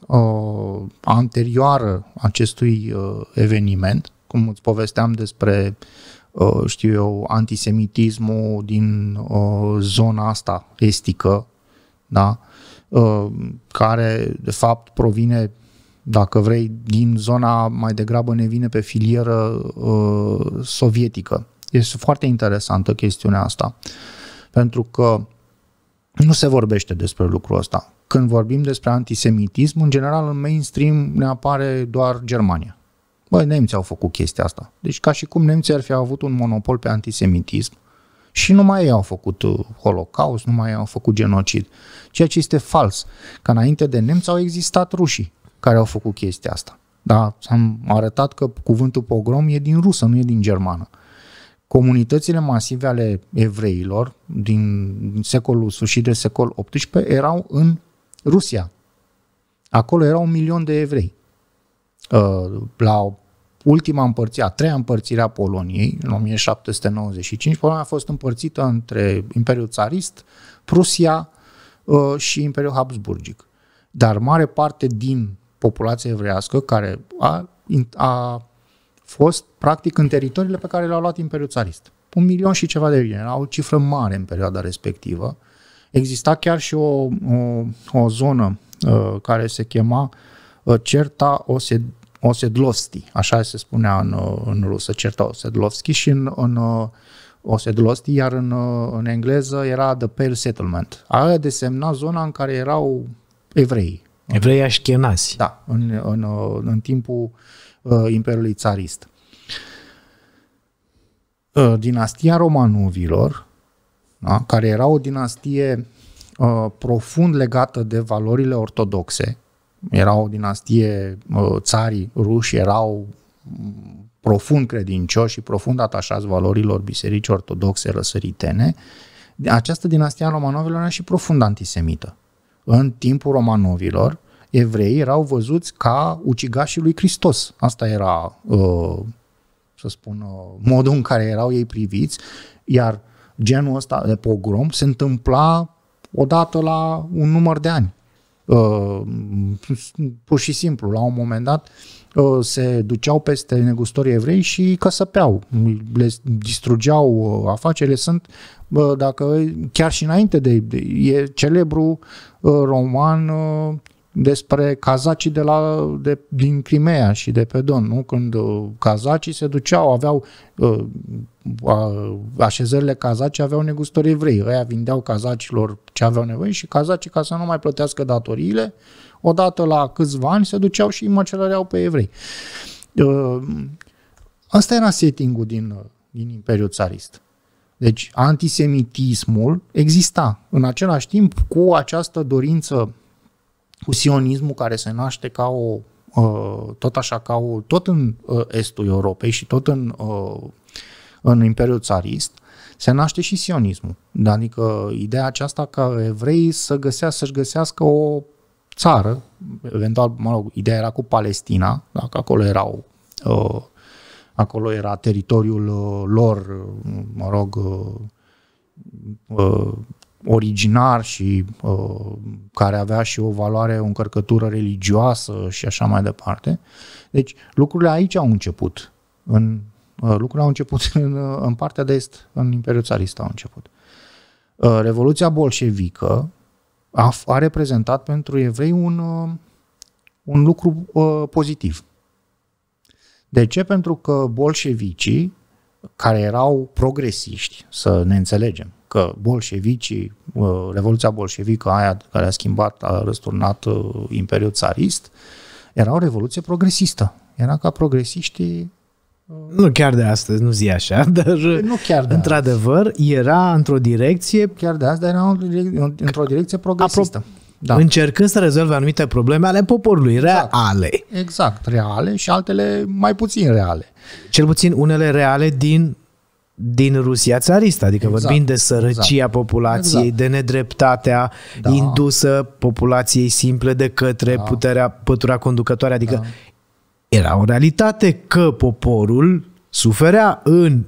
uh, anterioară acestui uh, eveniment, cum îți povesteam despre uh, Uh, știu eu, antisemitismul din uh, zona asta estică, da? Uh, care de fapt provine dacă vrei, din zona mai degrabă ne vine pe filieră sovietică. Este foarte interesantă chestiunea asta, pentru că nu se vorbește despre lucrul ăsta. Când vorbim despre antisemitism, în general în mainstream ne apare doar Germania. Băi nemții au făcut chestia asta. Deci ca și cum nemții ar fi avut un monopol pe antisemitism și numai ei au făcut uh, holocaust, numai ei au făcut genocid. Ceea ce este fals, că înainte de nemți au existat rușii care au făcut chestia asta. Da, am arătat că cuvântul pogrom e din rusă, nu e din germană. Comunitățile masive ale evreilor din secolul, sfârșit de secol XVIII, erau în Rusia. Acolo erau un milion de evrei. Uh, la ultima împărțire, a treia împărțire a Poloniei, în 1795, Polonia a fost împărțită între Imperiul Țarist, Prusia uh, și Imperiul Habsburgic. Dar mare parte din populația evrească care a, a fost practic în teritoriile pe care le-a luat Imperiul Țarist. Un milion și ceva de bine, era o cifră mare în perioada respectivă. Exista chiar și o, o, o zonă uh, care se chema uh, Certa Osed Osedlovski, așa se spunea în, în rusă, certa Osedlovski și în, în uh, Osedlovski, iar în, uh, în engleză era The Pale Settlement. Aia desemna zona în care erau evrei. Evrei așchenazi. Da, în, în, uh, în timpul uh, Imperiului Țarist. dinastia Romanovilor, da, care era o dinastie uh, profund legată de valorile ortodoxe, era o dinastie, țarii ruși erau mm, profund credincioși și profund atașați valorilor bisericii ortodoxe răsăritene, această dinastie a Romanovilor era și profund antisemită. În timpul Romanovilor, evreii erau văzuți ca ucigașii lui Hristos. Asta era, ă, să spun, ă, modul în care erau ei priviți, iar genul ăsta de pogrom se întâmpla odată la un număr de ani. Uh, pur și simplu, la un moment dat uh, se duceau peste negustorii evrei și căsăpeau, le distrugeau uh, afacerile. Sunt, dacă chiar și înainte de, de e celebru roman despre cazacii de la, de, din Crimea și de pe Don, nu? când uh, cazacii se duceau, aveau uh, așezările cazaci aveau negustori evrei, ăia vindeau cazacilor ce aveau nevoie și cazacii ca să nu mai plătească datoriile, odată la câțiva ani se duceau și îi măcelăreau pe evrei. asta uh, era setting-ul din, din Imperiul Țarist. Deci antisemitismul exista în același timp cu această dorință cu sionismul care se naște ca o uh, tot așa ca o, tot în uh, estul Europei și tot în, uh, în Imperiul Țarist, se naște și sionismul. Adică ideea aceasta ca evrei să găsească, să-și găsească o țară, eventual, mă rog, ideea era cu Palestina, dacă acolo erau acolo era teritoriul lor, mă rog, originar și uh, care avea și o valoare, o încărcătură religioasă și așa mai departe. Deci lucrurile aici au început. În, uh, lucrurile au început în, uh, în partea de est, în Imperiul Țarist au început. Uh, Revoluția bolșevică a, a reprezentat pentru evrei un, uh, un lucru uh, pozitiv. De ce? Pentru că bolșevicii care erau progresiști, să ne înțelegem, că bolșevicii, uh, Revoluția bolșevică aia care a schimbat, a răsturnat uh, Imperiul Țarist, era o revoluție progresistă. Era ca progresiștii uh, nu chiar de astăzi, nu zi așa, dar păi nu chiar de într-adevăr azi. era într-o direcție... Chiar de astăzi dar era într-o direcție progresistă. Apro- da. încercând să rezolve anumite probleme ale poporului, exact. reale. Exact, exact, reale și altele mai puțin reale. Cel puțin unele reale din din Rusia țaristă, adică exact, vorbim de exact. sărăcia exact, populației, exact. de nedreptatea da. indusă populației simple de către da. puterea, pătura conducătoare, adică da. era o realitate că poporul suferea în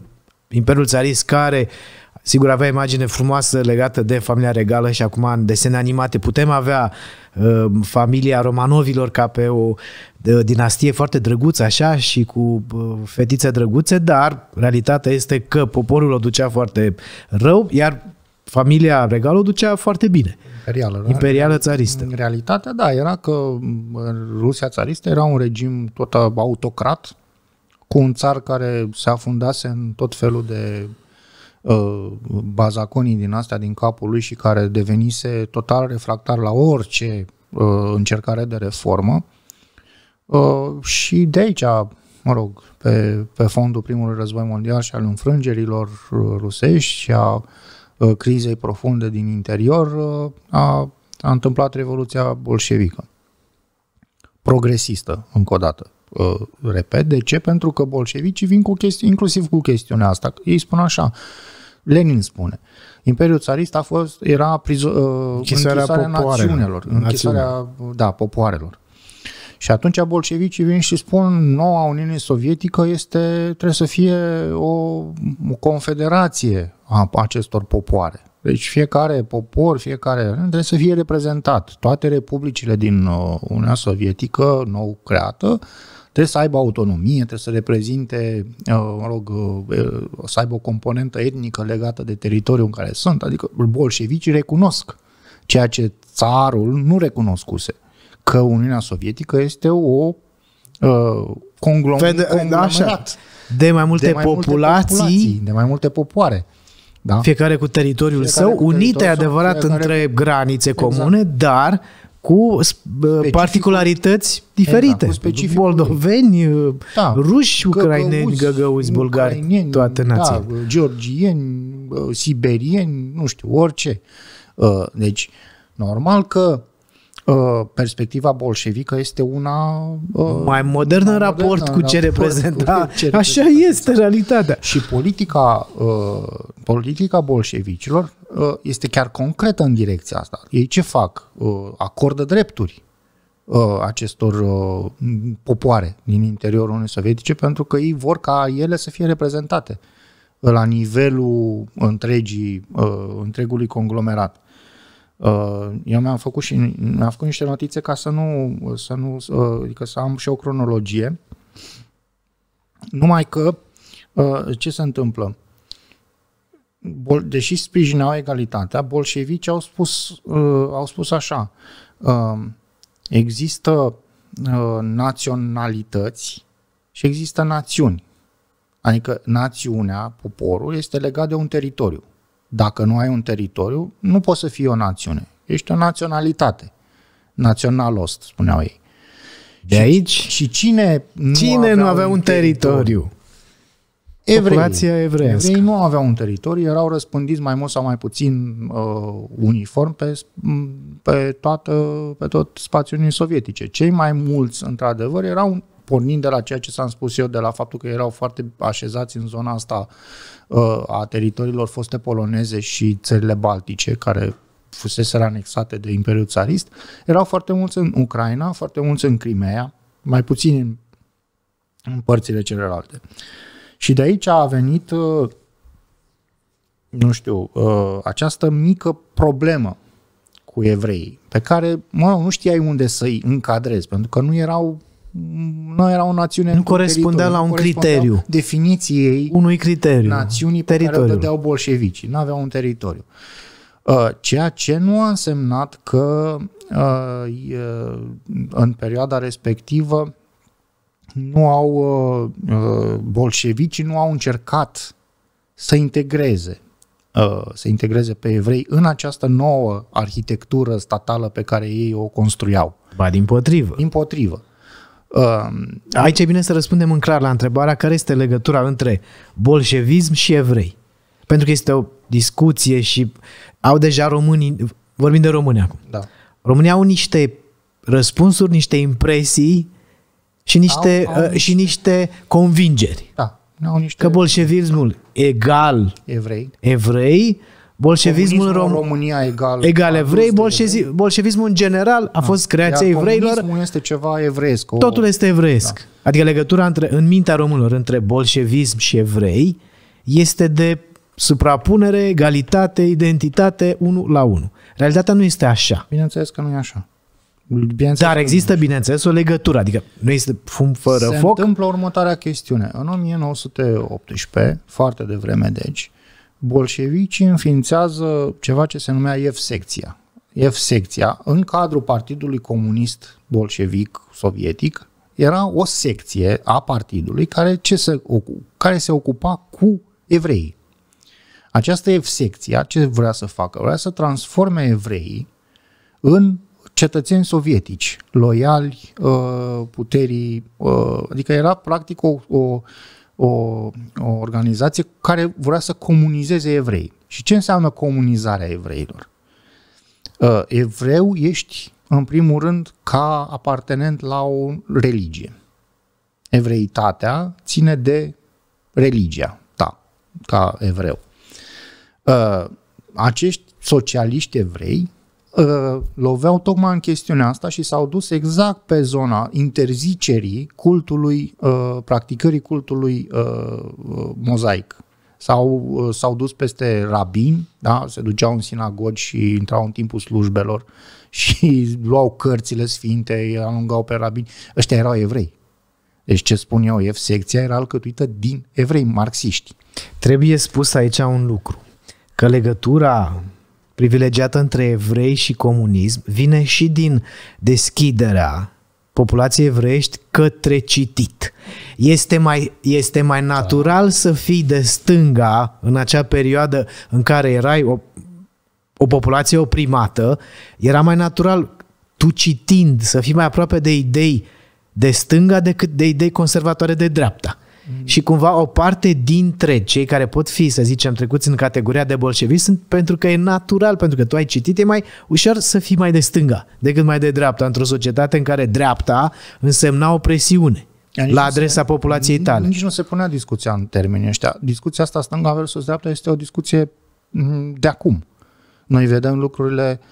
Imperiul țarist care uh, Sigur, avea imagine frumoasă legată de familia regală și acum în desene animate putem avea uh, familia Romanovilor ca pe o dinastie foarte drăguță, așa, și cu uh, fetițe drăguțe, dar realitatea este că poporul o ducea foarte rău, iar familia regală o ducea foarte bine. Imperială. Da? Imperială țaristă. În realitatea, da, era că Rusia țaristă era un regim tot autocrat, cu un țar care se afundase în tot felul de Uh, bazaconii din astea din capul lui și care devenise total refractar la orice uh, încercare de reformă. Uh, și de aici, mă rog, pe, pe fondul primului război mondial și al înfrângerilor rusești și a crizei profunde din interior, a, a întâmplat Revoluția Bolșevică. Progresistă, încă o dată. Repet, de ce? Pentru că bolșevicii vin cu chestii, inclusiv cu chestiunea asta. Ei spun așa, Lenin spune. Imperiul țarist a fost, era prizo, uh, închisarea, închisarea națiunilor, închisarea da, popoarelor. Și atunci bolșevicii vin și spun noua Uniune Sovietică este, trebuie să fie o, confederație a acestor popoare. Deci fiecare popor, fiecare trebuie să fie reprezentat. Toate republicile din uh, Uniunea Sovietică nou creată Trebuie să aibă autonomie, trebuie să reprezinte, uh, mă rog, uh, uh, să aibă o componentă etnică legată de teritoriul în care sunt. Adică bolșevicii recunosc ceea ce țarul nu recunoscuse, că Uniunea Sovietică este o uh, conglom- Fede, da, conglomerat. De mai multe de mai populații. Multe populații, de mai multe popoare. Da? Fiecare cu teritoriul fiecare său, cu unite teritoriul adevărat între cu... granițe exact. comune, dar cu uh, Specific, particularități diferite. Exact, cu Moldoveni, uh, da, ruși, ucraineni, găgăuzi, bulgari, toate națiile. Da, uh, georgieni, siberieni, nu știu, orice. Deci, normal că Uh, perspectiva bolșevică este una... Uh, mai modernă în raport modernă, cu ce reprezenta. Cu ce Așa reprezenta. este realitatea. Și politica, uh, politica bolșevicilor este chiar concretă în direcția asta. Ei ce fac? Acordă drepturi acestor popoare din interiorul Uniunii Sovietice pentru că ei vor ca ele să fie reprezentate la nivelul întregii, întregului conglomerat. Uh, eu mi-am făcut și mi-am făcut niște notițe ca să nu, să nu, uh, adică să am și o cronologie. Numai că uh, ce se întâmplă? Deși sprijineau egalitatea, bolșevici au spus, au spus așa, există naționalități și există națiuni. Adică națiunea, poporul, este legat de un teritoriu. Dacă nu ai un teritoriu, nu poți să fii o națiune. Ești o naționalitate. Naționalost, spuneau ei. De și, aici? Și cine nu Cine avea nu avea un, teritoriu? teritoriu? evreii evreiască. nu aveau un teritoriu, erau răspândiți mai mult sau mai puțin uh, uniform pe, pe, toată, pe tot spațiul Uniunii Sovietice. Cei mai mulți, într-adevăr, erau pornind de la ceea ce s-am spus eu, de la faptul că erau foarte așezați în zona asta uh, a teritoriilor foste poloneze și țările baltice, care fusese anexate de Imperiul Țarist, erau foarte mulți în Ucraina, foarte mulți în Crimea, mai puțin în, în părțile celelalte. Și de aici a venit, uh, nu știu, uh, această mică problemă cu evreii, pe care, mă nu știai unde să-i încadrezi, pentru că nu erau nu era o națiune. Nu corespundea la un criteriu. Definiției unui criteriu. Națiunii pe teritoriu. care o dădeau bolșevicii. Nu aveau un teritoriu. Uh, ceea ce nu a însemnat că uh, în perioada respectivă nu au uh, bolșevicii nu au încercat să integreze să integreze pe evrei în această nouă arhitectură statală pe care ei o construiau. Ba din potrivă. Din potrivă. Aici e bine să răspundem în clar la întrebarea care este legătura între bolșevism și evrei. Pentru că este o discuție și au deja românii, vorbim de România acum. Da. România au niște răspunsuri, niște impresii și niște, au, au uh, și niște convingeri. Da. Au niște... Că bolșevismul egal evrei, evrei Bolșevismul în Rom... România egal. Egal evrei, bolșezi... evrei, bolșevismul în general a da. fost creația Iar evreilor. este ceva evreiesc. O... Totul este evreiesc. Da. Adică legătura între, în mintea românilor între bolșevism și evrei este de suprapunere, egalitate, identitate, unul la unul. Realitatea nu este așa. Bineînțeles că nu e așa. Bineînțeles Dar există, bineînțeles, o legătură, adică nu este fum fără Se foc. Se întâmplă următoarea chestiune. În 1918, foarte devreme deci, bolșevicii înființează ceva ce se numea F-secția. F-secția, în cadrul Partidului Comunist Bolșevic Sovietic, era o secție a partidului care, ce se, care se ocupa cu evrei. Această F-secția, ce vrea să facă? Vrea să transforme evreii în cetățeni sovietici, loiali uh, puterii, uh, adică era practic o, o o, o organizație care vrea să comunizeze evrei. Și ce înseamnă comunizarea evreilor? Uh, evreu ești, în primul rând, ca apartenent la o religie. Evreitatea ține de religia ta, ca evreu. Uh, acești socialiști evrei Uh, loveau tocmai în chestiunea asta și s-au dus exact pe zona interzicerii cultului, uh, practicării cultului uh, mozaic. S-au, s-au dus peste rabini, da? se duceau în sinagogi și intrau în timpul slujbelor și luau cărțile sfinte, îi alungau pe rabini. Ăștia erau evrei. Deci ce spun eu, F, secția era alcătuită din evrei marxiști. Trebuie spus aici un lucru, că legătura privilegiată între evrei și comunism vine și din deschiderea populației evreiești către citit. Este mai, este mai da. natural da. să fii de stânga în acea perioadă în care erai o, o populație oprimată, era mai natural tu citind să fii mai aproape de idei de stânga decât de idei conservatoare de dreapta. Mm. Și cumva o parte dintre cei care pot fi, să zicem, trecuți în categoria de bolșevi sunt pentru că e natural, pentru că tu ai citit, e mai ușor să fii mai de stânga decât mai de dreapta, într-o societate în care dreapta însemna o presiune. la adresa se, populației tale. Nici nu se punea discuția în termenii ăștia. Discuția asta stânga versus dreapta este o discuție mm, de acum. Noi vedem lucrurile uh,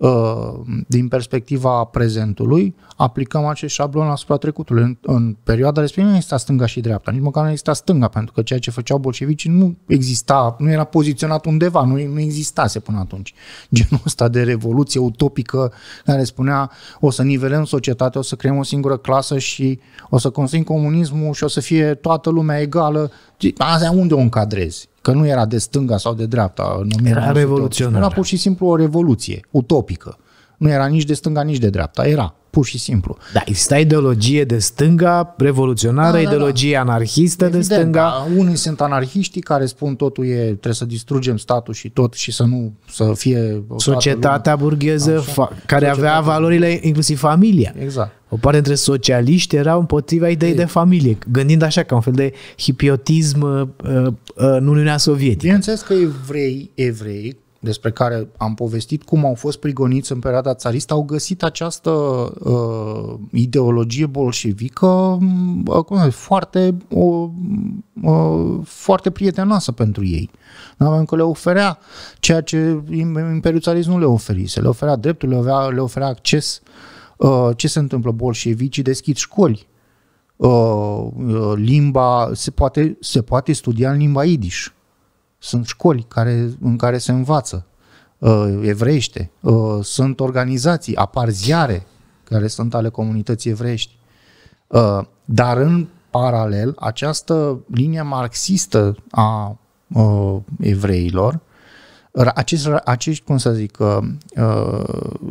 Uh, din perspectiva prezentului, aplicăm acest șablon asupra trecutului. În, în perioada respectivă nu exista stânga și dreapta, nici măcar nu exista stânga, pentru că ceea ce făceau bolșevicii nu exista, nu era poziționat undeva, nu, nu existase până atunci. Genul ăsta de revoluție utopică care spunea o să nivelăm societatea, o să creăm o singură clasă și o să construim comunismul și o să fie toată lumea egală. Asta unde o încadrezi? Că nu era de stânga sau de dreapta. În era revoluționar. Era pur și simplu o revoluție utopică. Nu era nici de stânga, nici de dreapta. Era pur și simplu. Da, exista ideologie de stânga revoluționară, da, da, ideologie da. anarhistă Evident, de stânga. Da. Unii sunt anarhiștii care spun totul e, trebuie să distrugem statul și tot și să nu, să fie... Societatea burgheză fa- care Societatea avea valorile, inclusiv familia. Exact. O parte dintre socialiști erau împotriva ideii de familie, gândind așa, ca un fel de hipiotism uh, uh, în Uniunea Sovietică. Bineînțeles că evrei, evrei despre care am povestit, cum au fost prigoniți în perioada țaristă, au găsit această uh, ideologie bolșevică mm, uh, foarte, uh, uh, foarte prietenoasă pentru ei. Da? Pentru că le oferea ceea ce Imperiul Țarist nu le oferise. Le oferea dreptul, le oferea, le oferea acces. Uh, ce se întâmplă? Bolșevicii deschid școli. Uh, uh limba, se poate, se poate studia în limba idiș sunt școli care, în care se învață uh, evreiește, uh, sunt organizații, apar ziare care sunt ale comunității evreiești. Uh, dar în paralel, această linie marxistă a uh, evreilor, acești, acești, cum să zic, uh, uh,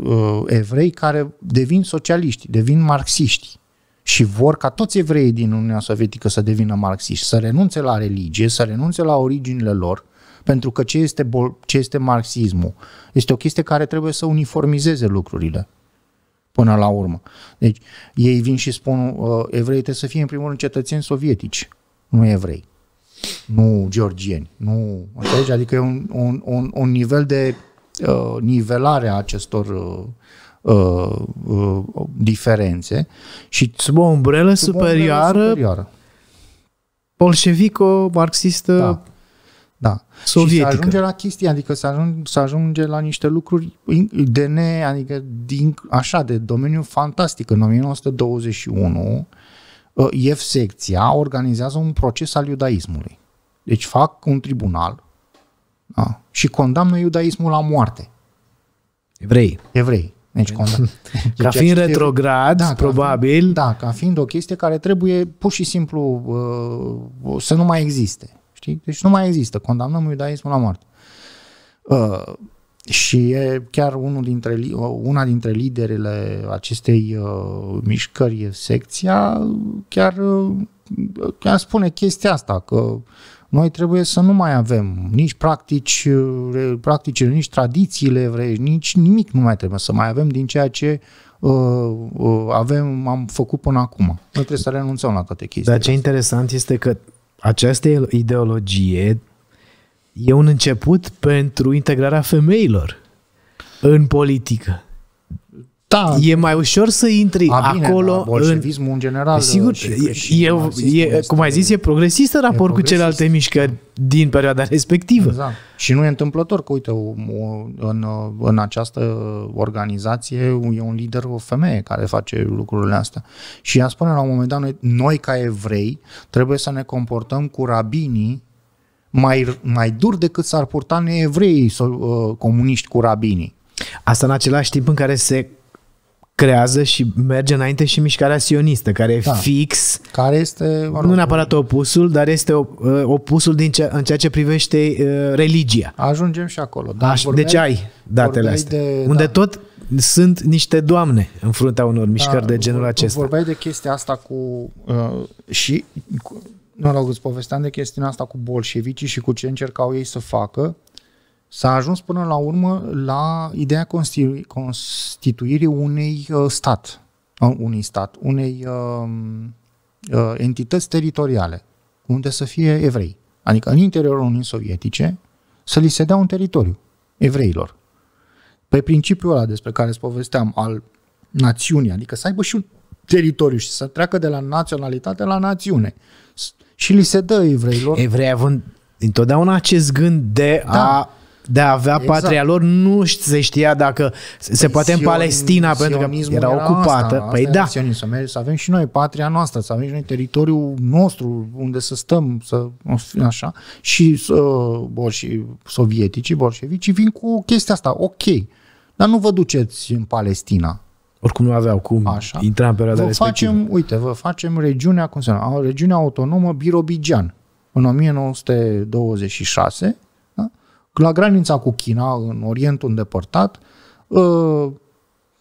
uh, evrei care devin socialiști, devin marxiști, și vor ca toți evreii din Uniunea Sovietică să devină marxiști, să renunțe la religie, să renunțe la originile lor, pentru că ce este, bol- ce este marxismul? Este o chestie care trebuie să uniformizeze lucrurile până la urmă. Deci ei vin și spun, uh, evreii trebuie să fie în primul rând cetățeni sovietici, nu evrei, nu georgieni, nu, înțelegi? Adică e un, un, un, un nivel de uh, nivelare a acestor uh, uh, uh, diferențe și sub o umbrelă sub superioară, superioară bolșevico-marxistă da. Da. Sovietică. Și se ajunge la chestii, adică se ajunge, se ajunge la niște lucruri de ne, adică din, așa, de domeniu fantastic. În 1921, IF uh, Secția organizează un proces al iudaismului. Deci fac un tribunal da, și condamnă iudaismul la moarte. Evrei. Evrei. Deci, ca fiind retrograd, da, probabil. Ca, da, ca fiind o chestie care trebuie pur și simplu uh, să nu mai existe. Știi? Deci nu mai există. Condamnăm iudaismul la moarte. Uh, și e chiar unul dintre, uh, una dintre liderele acestei uh, mișcări, secția, chiar, uh, chiar spune chestia asta, că noi trebuie să nu mai avem nici practici, practicile, nici tradițiile evreiești, nici nimic nu mai trebuie să mai avem din ceea ce uh, uh, avem, am făcut până acum. Noi trebuie să renunțăm la toate chestiile. Dar ce interesant este că această ideologie e un început pentru integrarea femeilor în politică da. E mai ușor să intri A, bine, acolo. Da, bolșevismul în, în general. Sigur, e, și e, e, cum ai zis, e progresist în raport cu celelalte mișcări din perioada respectivă. Exact. Și nu e întâmplător că, uite, în, în această organizație e un lider, o femeie care face lucrurile astea. Și ea spune la un moment dat, noi, noi ca evrei trebuie să ne comportăm cu rabinii mai, mai dur decât s-ar purta neevreii uh, comuniști cu rabinii. Asta în același timp în care se creează și merge înainte și mișcarea sionistă, care e da. fix, care este, mă rog, nu neapărat opusul, dar este ă, opusul din ce, în ceea ce privește ă, religia. Ajungem și acolo. Dar Aș, vorbeai, deci ai datele astea, de, unde da. tot sunt niște doamne în fruntea unor da, mișcări da, de genul acesta. Vorbeai de chestia asta cu uh, și cu, nu rog, îți povesteam de chestia asta cu bolșevicii și cu ce încercau ei să facă S-a ajuns până la urmă la ideea constitu- constituirii unei uh, stat, unui stat, unei um, uh, entități teritoriale, unde să fie evrei. Adică în interiorul Uniunii Sovietice să li se dea un teritoriu evreilor. Pe principiul ăla despre care îți povesteam al națiunii, adică să aibă și un teritoriu și să treacă de la naționalitate la națiune. Și li se dă evreilor. Evrei având întotdeauna acest gând de da. a de a avea exact. patria lor, nu se știa dacă se păi poate în Palestina, pentru că era ocupată. Asta, păi asta da. Să, merg, să avem și noi patria noastră, să avem și noi teritoriul nostru unde să stăm, să așa. Și uh, bolși, sovieticii, bolșevicii vin cu chestia asta, ok, dar nu vă duceți în Palestina. Oricum nu aveau cum Așa. intra în perioada vă respectivă. Facem, uite, vă facem regiunea, cum se numește, regiunea autonomă Birobidjan, În 1926 la granița cu China, în Orientul îndepărtat, ă,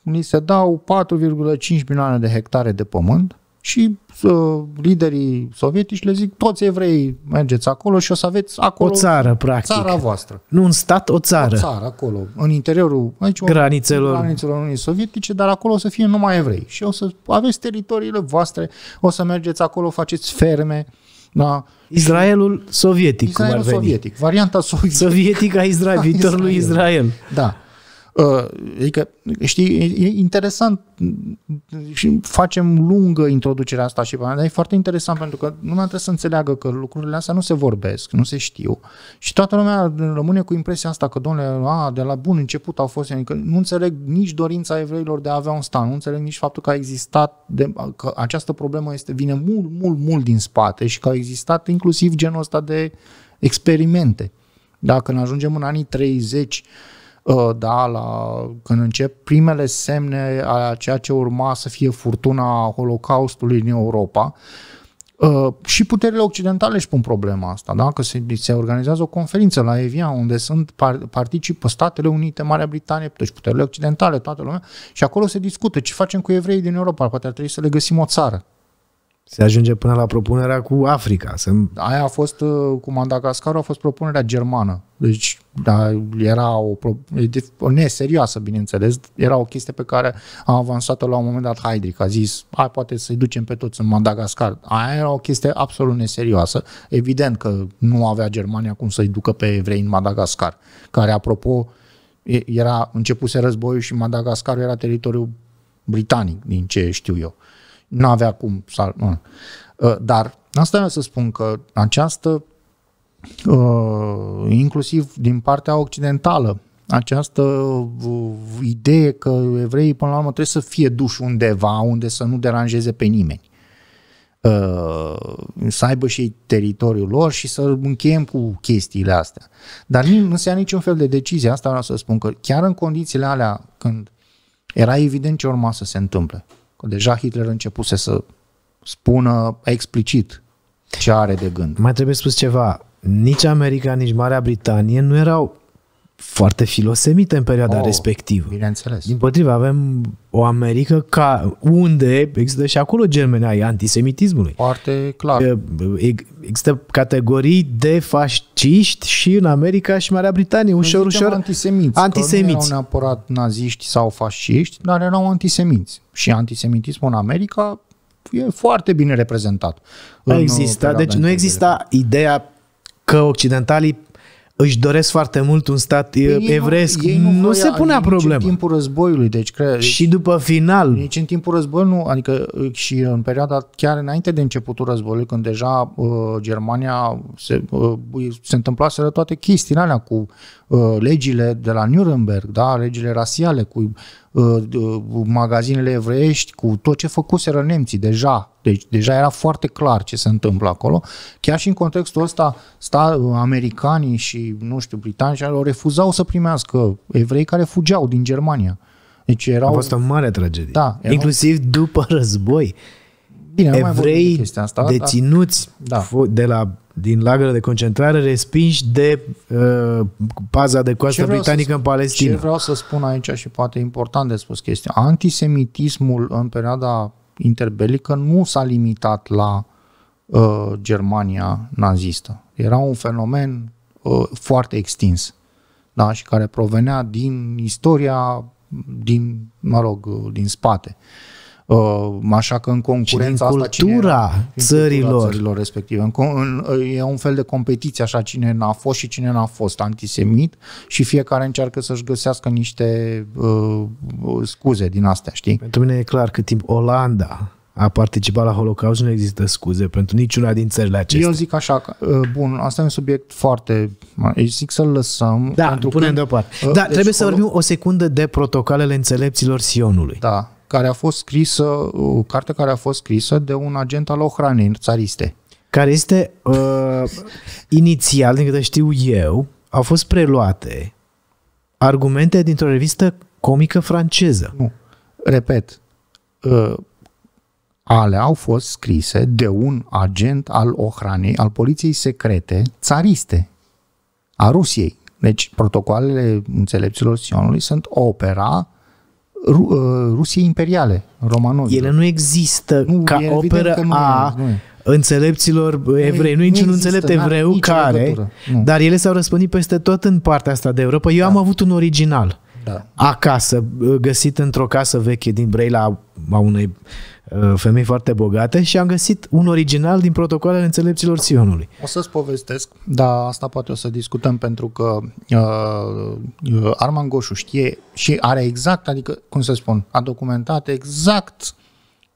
ni se dau 4,5 milioane de hectare de pământ și ă, liderii sovietici le zic toți evrei mergeți acolo și o să aveți acolo o țară, practic. Țara voastră. Nu un stat, o țară. O țară acolo, în interiorul aici, granițelor. granițelor Uniunii Sovietice, dar acolo o să fie numai evrei și o să aveți teritoriile voastre, o să mergeți acolo, faceți ferme, uh, da? Israelul sovietic. Israelul cum ar veni. sovietic. Varianta Sovietică Sovietica Israel, viitorului Israel. Israel. Da. Uh, adică, știi, e interesant și facem lungă introducerea asta și dar e foarte interesant pentru că lumea trebuie să înțeleagă că lucrurile astea nu se vorbesc, nu se știu și toată lumea rămâne cu impresia asta că, domnule, a, de la bun început au fost, adică nu înțeleg nici dorința evreilor de a avea un stan, nu înțeleg nici faptul că a existat, de, că această problemă este, vine mult, mult, mult din spate și că a existat inclusiv genul ăsta de experimente. Dacă ne ajungem în anii 30, Uh, da, la, când încep primele semne a ceea ce urma să fie furtuna Holocaustului în Europa, uh, și puterile occidentale își pun problema asta, da? că se, se organizează o conferință la Evia unde sunt par, participă Statele Unite, Marea Britanie, deci puterile occidentale, toată lumea, și acolo se discută ce facem cu evreii din Europa, poate ar trebui să le găsim o țară. Se ajunge până la propunerea cu Africa. Să... Aia a fost, uh, cu Madagascar, a fost propunerea germană. Deci, da, era o, pro... o neserioasă, bineînțeles, era o chestie pe care a avansat-o la un moment dat Heidrich. A zis, hai, poate să-i ducem pe toți în Madagascar. Aia era o chestie absolut neserioasă. Evident că nu avea Germania cum să-i ducă pe evrei în Madagascar, care, apropo, era începuse războiul și Madagascarul era teritoriul britanic, din ce știu eu nu avea cum să... Uh, Dar asta vreau să spun că această, uh, inclusiv din partea occidentală, această uh, idee că evreii până la urmă trebuie să fie duși undeva unde să nu deranjeze pe nimeni uh, să aibă și teritoriul lor și să încheiem cu chestiile astea. Dar nu, nu se ia niciun fel de decizie, asta vreau să spun, că chiar în condițiile alea, când era evident ce urma să se întâmple, Că deja Hitler începuse să spună explicit ce are de gând. Mai trebuie spus ceva. Nici America, nici Marea Britanie nu erau foarte filosemită în perioada oh, respectivă. Bineînțeles. Din potrivă, avem o Americă ca unde există și acolo germenea ai antisemitismului. Foarte clar. Există categorii de fasciști și în America și Marea Britanie, ușor, ușor. Antisemiți. Antisemiți. Că nu erau neapărat naziști sau fasciști, dar erau antisemiți. Și antisemitismul în America e foarte bine reprezentat. Uh, deci nu Exista, deci nu exista ideea că occidentalii își doresc foarte mult un stat ei evresc. Nu, ei nu, nu se punea problemă. în timpul războiului, deci cred. Și după final. Nici în timpul războiului nu, adică și în perioada chiar înainte de începutul războiului, când deja uh, Germania se, uh, se întâmplaseră toate chestiile alea cu uh, legile de la Nuremberg, da, legile rasiale, cu Uh, magazinele evreiești, cu tot ce făcuseră nemții deja. Deci deja era foarte clar ce se întâmplă acolo. Chiar și în contextul ăsta, sta, uh, americanii și, nu știu, britanici refuzau să primească evrei care fugeau din Germania. Deci erau... A fost o mare tragedie. Da, erau... Inclusiv după război. Bine, evrei de asta, deținuți da. de la, din lagăre de concentrare respinși de uh, paza de coastă britanică să, în Palestina. Ce vreau să spun aici și poate important de spus chestia, antisemitismul în perioada interbelică nu s-a limitat la uh, Germania nazistă. Era un fenomen uh, foarte extins da? și care provenea din istoria din, mă rog, uh, din spate. Uh, Uh, așa că în concurența în asta... cultura cine, țărilor. Cultura țărilor respective. În, în, uh, e un fel de competiție așa, cine n-a fost și cine n-a fost antisemit și fiecare încearcă să-și găsească niște uh, uh, scuze din astea, știi? Pentru mine e clar că timp Olanda a participat la Holocaust nu există scuze pentru niciuna din țările acestea. Eu zic așa, că, bun, asta e un subiect foarte... Zic să-l lăsăm. Da, punem că, deoparte. Da, deci trebuie să vorbim o secundă de protocoalele înțelepților Sionului. Da, care a fost scrisă, o carte care a fost scrisă de un agent al ohranei țariste. Care este, uh, inițial, din câte știu eu, au fost preluate argumente dintr-o revistă comică franceză. Nu. Repet, uh, ale au fost scrise de un agent al ohranei, al poliției secrete țariste, a Rusiei. Deci protocoalele înțelepților Sionului sunt opera Ru- uh, Rusiei imperiale, romanoi. Ele nu există nu, ca operă nu a nu, înțelepților evrei. Nu, e niciun înțelept evreu care, dar ele s-au răspândit peste tot în partea asta de Europa. Eu da. am avut un original da. acasă, găsit într-o casă veche din Brei la a unei Uh, femei foarte bogate și am găsit un original din protocoalele înțelepților Sionului. O să-ți povestesc, dar asta poate o să discutăm pentru că uh, Arman Goșu știe și are exact, adică, cum să spun, a documentat exact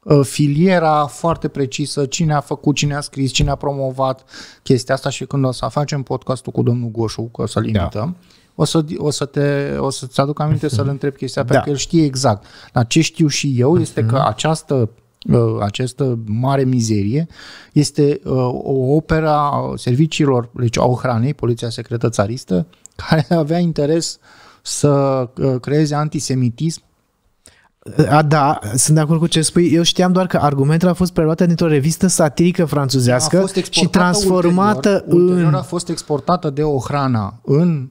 uh, filiera foarte precisă, cine a făcut, cine a scris, cine a promovat chestia asta și când o să facem podcastul cu domnul Goșu, că o să-l da. invităm, da o să, o să te, o să-ți aduc aminte să-l întreb chestia, da. pentru că el știe exact. Dar ce știu și eu este că mhm. această Uh, această mare mizerie, este uh, o opera serviciilor, deci a Ohranei, Poliția Secretă Țaristă, care avea interes să uh, creeze antisemitism a, da, sunt de acord cu ce spui. Eu știam doar că argumentul a fost preluată dintr-o revistă satirică franțuzească și transformată ulterior, în... Ulterior a fost exportată de Ohrana în,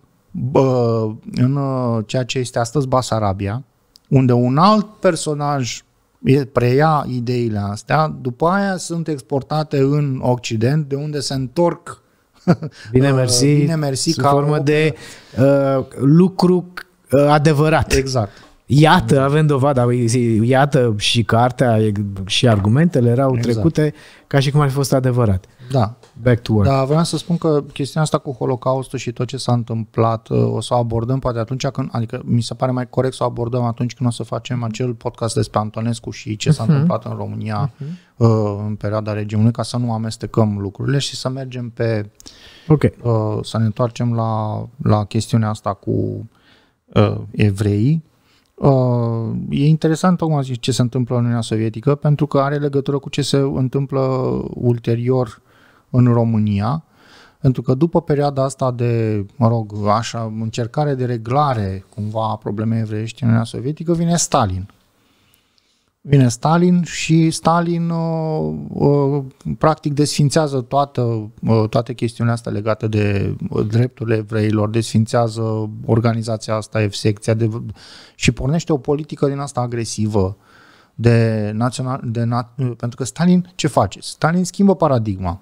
în ceea ce este astăzi Basarabia, unde un alt personaj preia ideile astea, după aia sunt exportate în Occident, de unde se întorc Bine uh, mersi, Bine mersi sub ca formă o... de uh, lucru uh, adevărat. Exact. Iată, avem dovada, iată și cartea și argumentele erau exact. trecute ca și cum ar fi fost adevărat. Da back to work. Da, vreau să spun că chestia asta cu Holocaustul și tot ce s-a întâmplat uh, o să o abordăm poate atunci când, adică mi se pare mai corect să o abordăm atunci când o să facem acel podcast despre Antonescu și ce s-a uh-huh. întâmplat în România uh-huh. în perioada regiunii, ca să nu amestecăm lucrurile și să mergem pe... Okay. Uh, să ne întoarcem la, la chestiunea asta cu uh, evreii. Uh, e interesant tocmai ce se întâmplă în Uniunea Sovietică pentru că are legătură cu ce se întâmplă ulterior în România, pentru că după perioada asta de, mă rog, așa, încercare de reglare cumva a problemei evreiești în Uniunea Sovietică, vine Stalin. Vine Stalin și Stalin uh, uh, practic desfințează toată, uh, toate chestiunea asta legată de uh, drepturile evreilor, desfințează organizația asta, F secția de, și pornește o politică din asta agresivă de național, de na, uh, pentru că Stalin ce face? Stalin schimbă paradigma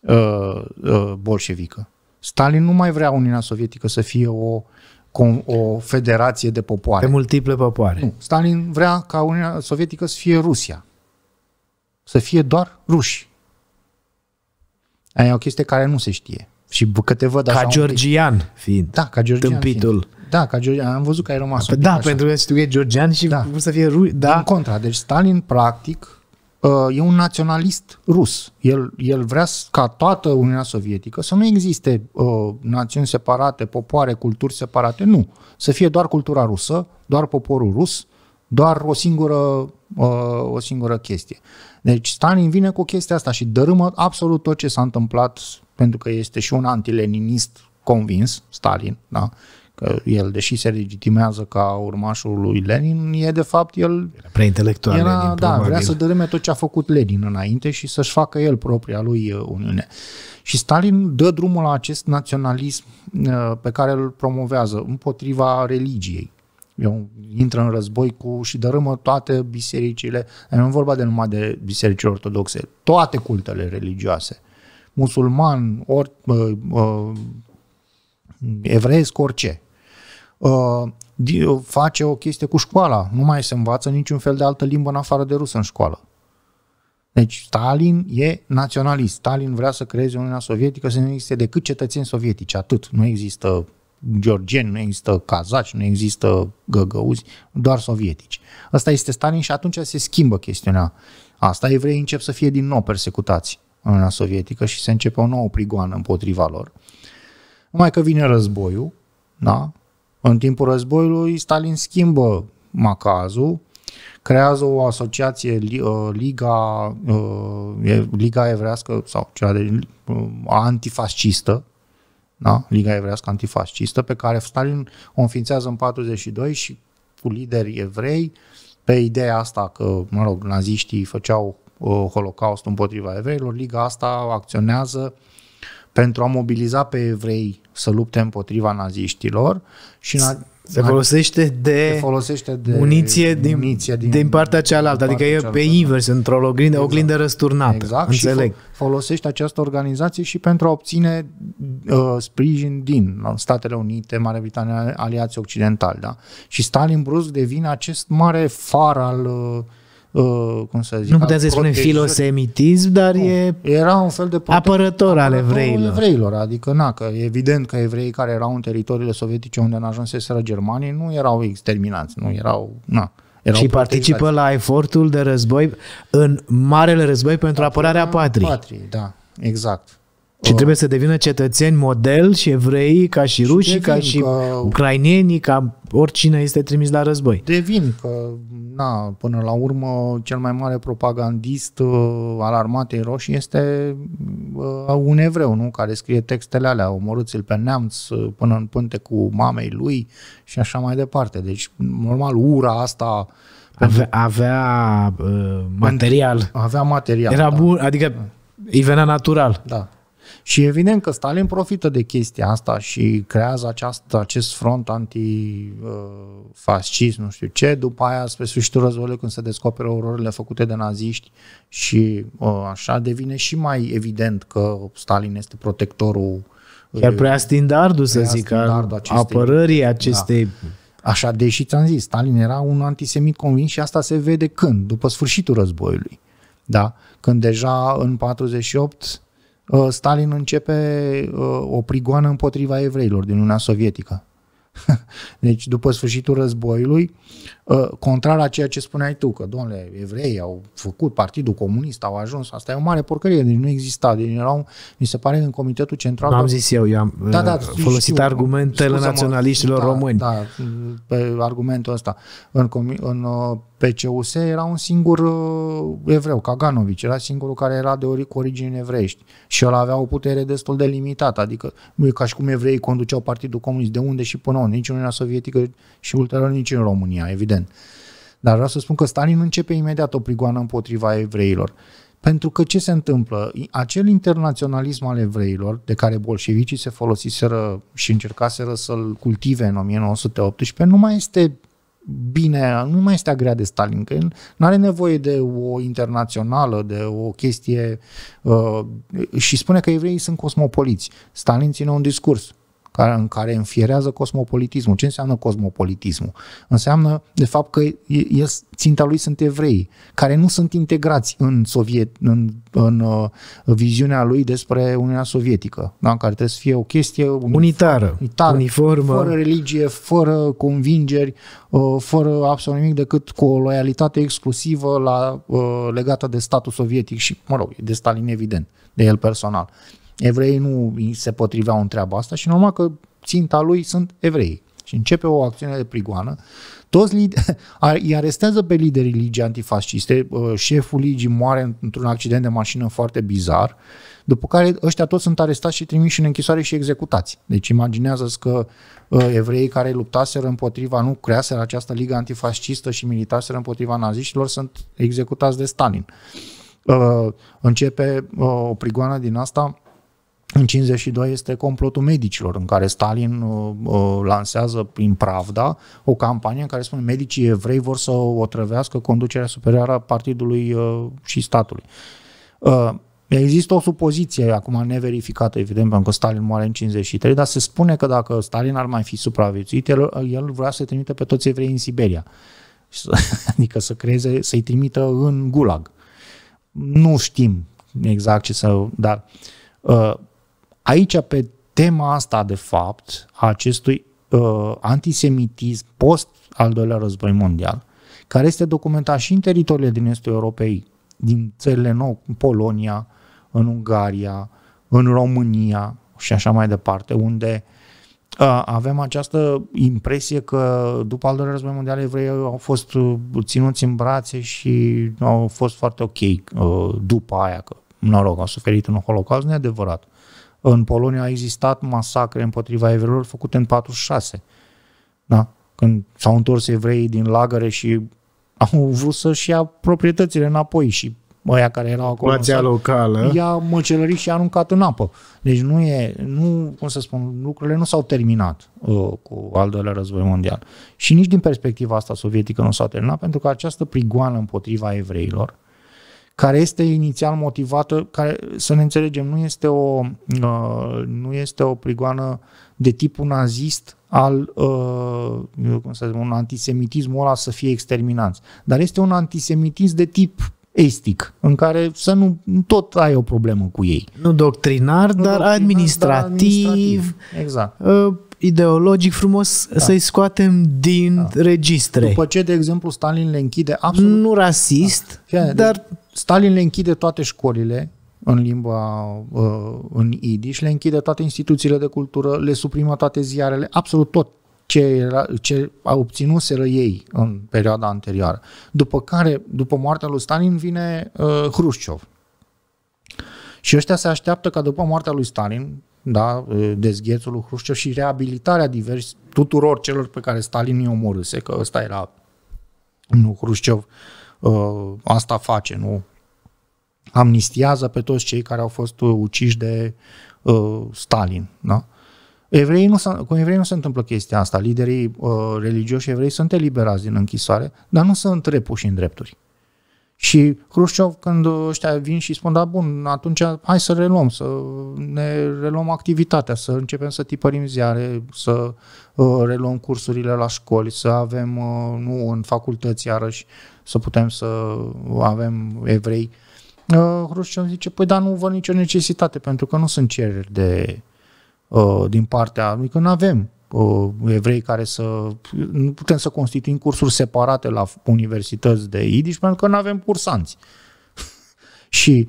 Uh, uh, bolșevică. Stalin nu mai vrea Uniunea Sovietică să fie o, o federație de popoare. De multiple popoare. Nu. Stalin vrea ca Uniunea Sovietică să fie Rusia. Să fie doar ruși. Aia e o chestie care nu se știe. Și că te văd ca așa... Ca Georgian pic. fiind. Da, ca Georgian Tâmpitul. Fiind. Da, ca Georgian. Am văzut că ai rămas. Da, da pentru că știu e Georgian și da. să fie... Ru- da. În contra. Deci Stalin, practic, Uh, e un naționalist rus. El, el vrea ca toată Uniunea Sovietică să nu existe uh, națiuni separate, popoare, culturi separate, nu. Să fie doar cultura rusă, doar poporul rus, doar o singură, uh, o singură chestie. Deci Stalin vine cu chestia asta și dărâmă absolut tot ce s-a întâmplat, pentru că este și un antileninist convins, Stalin, da? Uh, că el, deși se legitimează ca urmașul lui Lenin, e de fapt el... Era preintelectual era, Lenin, Da, probabil. vrea să dărâme tot ce a făcut Lenin înainte și să-și facă el propria lui uh, Uniune. Și Stalin dă drumul la acest naționalism uh, pe care îl promovează împotriva religiei. Eu intră în război cu și dărâmă toate bisericile, nu e vorba de numai de biserici ortodoxe, toate cultele religioase, musulman, or, uh, uh evreiesc, orice, Uh, uh, face o chestie cu școala. Nu mai se învață niciun fel de altă limbă în afară de rusă în școală. Deci Stalin e naționalist. Stalin vrea să creeze Uniunea Sovietică să nu existe decât cetățeni sovietici, atât. Nu există georgeni, nu există cazaci, nu există găgăuzi, doar sovietici. Asta este Stalin și atunci se schimbă chestiunea. Asta evreii încep să fie din nou persecutați în Uniunea Sovietică și se începe o nouă prigoană împotriva lor. Numai că vine războiul, da? În timpul războiului, Stalin schimbă macazul, creează o asociație, uh, Liga, uh, Liga Evrească sau cea de uh, antifascistă, da? Liga Evrească Antifascistă, pe care Stalin o înființează în 42 și cu lideri evrei, pe ideea asta că, mă rog, naziștii făceau holocaustul împotriva evreilor, liga asta acționează pentru a mobiliza pe evrei să lupte împotriva naziștilor și na- se folosește de, se folosește de muniție, din, muniție din, din partea cealaltă, din adică partea e cealaltă. pe invers, într-o oglindă, exact. oglindă răsturnată. Exact, înțeleg. Și folosește această organizație și pentru a obține uh, sprijin din uh, Statele Unite, Marea Britanie, aliații occidentali. Da? Și Stalin brusc devine acest mare far al uh, Uh, cum să zic... Nu putem să spune filosemitism, dar nu. e era un fel de apărător al evreilor. evreilor. Adică, na, că evident că evreii care erau în teritoriile sovietice unde ajunseseră germanii nu erau exterminați, nu erau... Na, erau și participă la efortul de război în Marele Război pentru apărarea patriei. Patrie, da, exact. Și trebuie să devină cetățeni model și evrei, ca și, și rușii, ca și că... ucrainienii, ca oricine este trimis la război. Devin că, na, până la urmă, cel mai mare propagandist uh, al armatei roșii este uh, un evreu, nu? Care scrie textele alea, omorâți-l pe neamț uh, până în pânte cu mamei lui și așa mai departe. Deci, normal, ura asta avea, avea uh, material. Avea material. Era da. bun, adică îi venea natural. Da. Și evident că Stalin profită de chestia asta și creează această, acest front antifascist, uh, nu știu ce. După aia, spre sfârșitul războiului, când se descoperă ororile făcute de naziști și uh, așa, devine și mai evident că Stalin este protectorul uh, Chiar prea standardul, să prea zic, acestei, apărării acestei... Da. Așa, deși ți-am zis, Stalin era un antisemit convins și asta se vede când? După sfârșitul războiului. Da? Când deja în 48 Uh, Stalin începe uh, o prigoană împotriva evreilor din Uniunea Sovietică. Deci, după sfârșitul războiului, Ă, contrar a ceea ce spuneai tu, că, domnule, evrei au făcut Partidul Comunist, au ajuns, asta e o mare porcărie, deci nu exista, deci erau, mi se pare, în Comitetul Central... Nu am zis eu, eu am da, ă, da, folosit știu, argumentele naționaliștilor da, români. Da, pe argumentul ăsta. În, în ă, PCUS era un singur evreu, Kaganovici, era singurul care era de ori, cu origini evreiești și el avea o putere destul de limitată, adică nu e ca și cum evreii conduceau Partidul Comunist, de unde și până unde, nici în Uniunea Sovietică și ulterior nici în România, evident evident. Dar vreau să spun că Stalin începe imediat o prigoană împotriva evreilor. Pentru că ce se întâmplă? Acel internaționalism al evreilor, de care bolșevicii se folosiseră și încercaseră să-l cultive în 1918, nu mai este bine, nu mai este agreat de Stalin, că nu are nevoie de o internațională, de o chestie uh, și spune că evreii sunt cosmopoliți. Stalin ține un discurs care, în care înfierează cosmopolitismul. Ce înseamnă cosmopolitismul? Înseamnă, de fapt, că e, ținta lui sunt evrei, care nu sunt integrați în, soviet, în, în în uh, viziunea lui despre Uniunea Sovietică, da? care trebuie să fie o chestie unitară, unitară uniformă, fără religie, fără convingeri, uh, fără absolut nimic decât cu o loialitate exclusivă la, uh, legată de statul sovietic și, mă rog, de Stalin, evident, de el personal. Evreii nu se potriveau în treaba asta și normal că ținta lui sunt evrei. Și începe o acțiune de prigoană. Toți lider, îi arestează pe liderii ligii antifasciste, uh, șeful ligii moare într-un accident de mașină foarte bizar, după care ăștia toți sunt arestați și trimiși în închisoare și executați. Deci imaginează-ți că uh, evreii care luptaseră împotriva, nu creaseră această ligă antifascistă și militaseră împotriva naziștilor, sunt executați de Stalin. Uh, începe o prigoană din asta în 52 este complotul medicilor, în care Stalin uh, uh, lansează prin Pravda o campanie în care spune medicii evrei vor să o trăvească conducerea superioară a partidului uh, și statului. Uh, Există o supoziție, acum neverificată, evident, pentru că Stalin moare în 53, dar se spune că dacă Stalin ar mai fi supraviețuit, el, el vrea să trimite pe toți evrei în Siberia. Adică să creeze, să-i trimită în gulag. Nu știm exact ce să... Dar uh, Aici, pe tema asta, de fapt, a acestui uh, antisemitism post al doilea război mondial, care este documentat și în teritoriile din estul Europei, din țările nou, în Polonia, în Ungaria, în România și așa mai departe, unde uh, avem această impresie că după al doilea război mondial evrei au fost uh, ținuți în brațe și au fost foarte ok uh, după aia, că rog, au suferit un holocaust, nu e adevărat. În Polonia a existat masacre împotriva evreilor făcute în 46. Da? Când s-au întors evreii din lagăre și au vrut să-și ia proprietățile înapoi și băia care era acolo. Populația locală. I-a măcelărit și a aruncat în apă. Deci nu e, nu, cum să spun, lucrurile nu s-au terminat uh, cu al doilea război mondial. Și nici din perspectiva asta sovietică nu s-a terminat, pentru că această prigoană împotriva evreilor care este inițial motivată, care, să ne înțelegem, nu este o, uh, nu este o prigoană de tip nazist al, uh, cum să zic, un antisemitism ăla să fie exterminat. dar este un antisemitism de tip estic, în care să nu tot ai o problemă cu ei. Nu doctrinar, nu dar, doctrinar administrativ, dar administrativ. Exact. Uh, ideologic frumos da. să-i scoatem din da. registre. După ce, de exemplu, Stalin le închide absolut... Nu rasist, da. dar deci Stalin le închide toate școlile în limba, uh, în idiș, le închide toate instituțiile de cultură, le suprimă toate ziarele, absolut tot ce, era, ce obținuseră ei în perioada anterioară. După care, după moartea lui Stalin, vine uh, Hrușciov. Și ăștia se așteaptă ca după moartea lui Stalin, da, uh, dezghețul lui Hrușciov și reabilitarea divers tuturor celor pe care Stalin îi omorâse, că ăsta era nu Hrușciov, uh, uh, asta face, nu amnistiază pe toți cei care au fost uh, uciși de uh, Stalin. Da? Evrei nu cu evrei nu se întâmplă chestia asta. Liderii uh, religioși evrei sunt eliberați din închisoare, dar nu sunt repuși în drepturi. Și Hrușciov, când ăștia vin și spun, da, bun, atunci hai să reluăm, să ne reluăm activitatea, să începem să tipărim ziare, să uh, reluăm cursurile la școli, să avem, uh, nu, în facultăți, iarăși, să putem să avem evrei. Uh, Hrușciov zice, păi da, nu văd nicio necesitate, pentru că nu sunt cereri de, uh, din partea, adică nu avem uh, evrei care să, nu putem să constituim cursuri separate la universități de idiș, pentru că nu avem cursanți. Și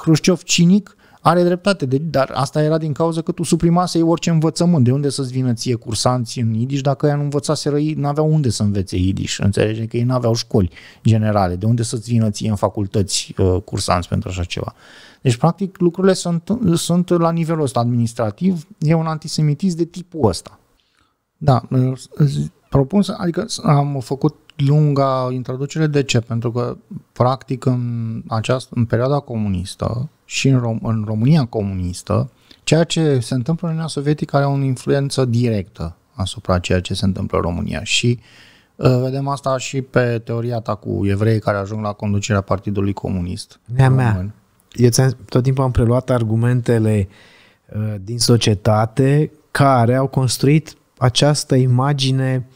Hrușciov cinic are dreptate, de, dar asta era din cauza că tu suprimasei orice învățământ. De unde să-ți vină ție cursanți în idiș dacă ei nu învățase răi, n-aveau unde să învețe idiș, înțelegi? Că adică ei n-aveau școli generale. De unde să-ți vină ție în facultăți uh, cursanți pentru așa ceva? Deci, practic, lucrurile sunt, sunt la nivelul ăsta administrativ. E un antisemitism de tipul ăsta. Da, uh, propun să, adică am făcut lunga introducere. De ce? Pentru că, practic, în, această, în perioada comunistă, și în, Rom- în România comunistă, ceea ce se întâmplă în Uniunea Sovietică are o influență directă asupra ceea ce se întâmplă în România și uh, vedem asta și pe teoria ta cu evreii care ajung la conducerea Partidului Comunist. Nea mea, eu ți-am, tot timpul am preluat argumentele uh, din societate care au construit această imagine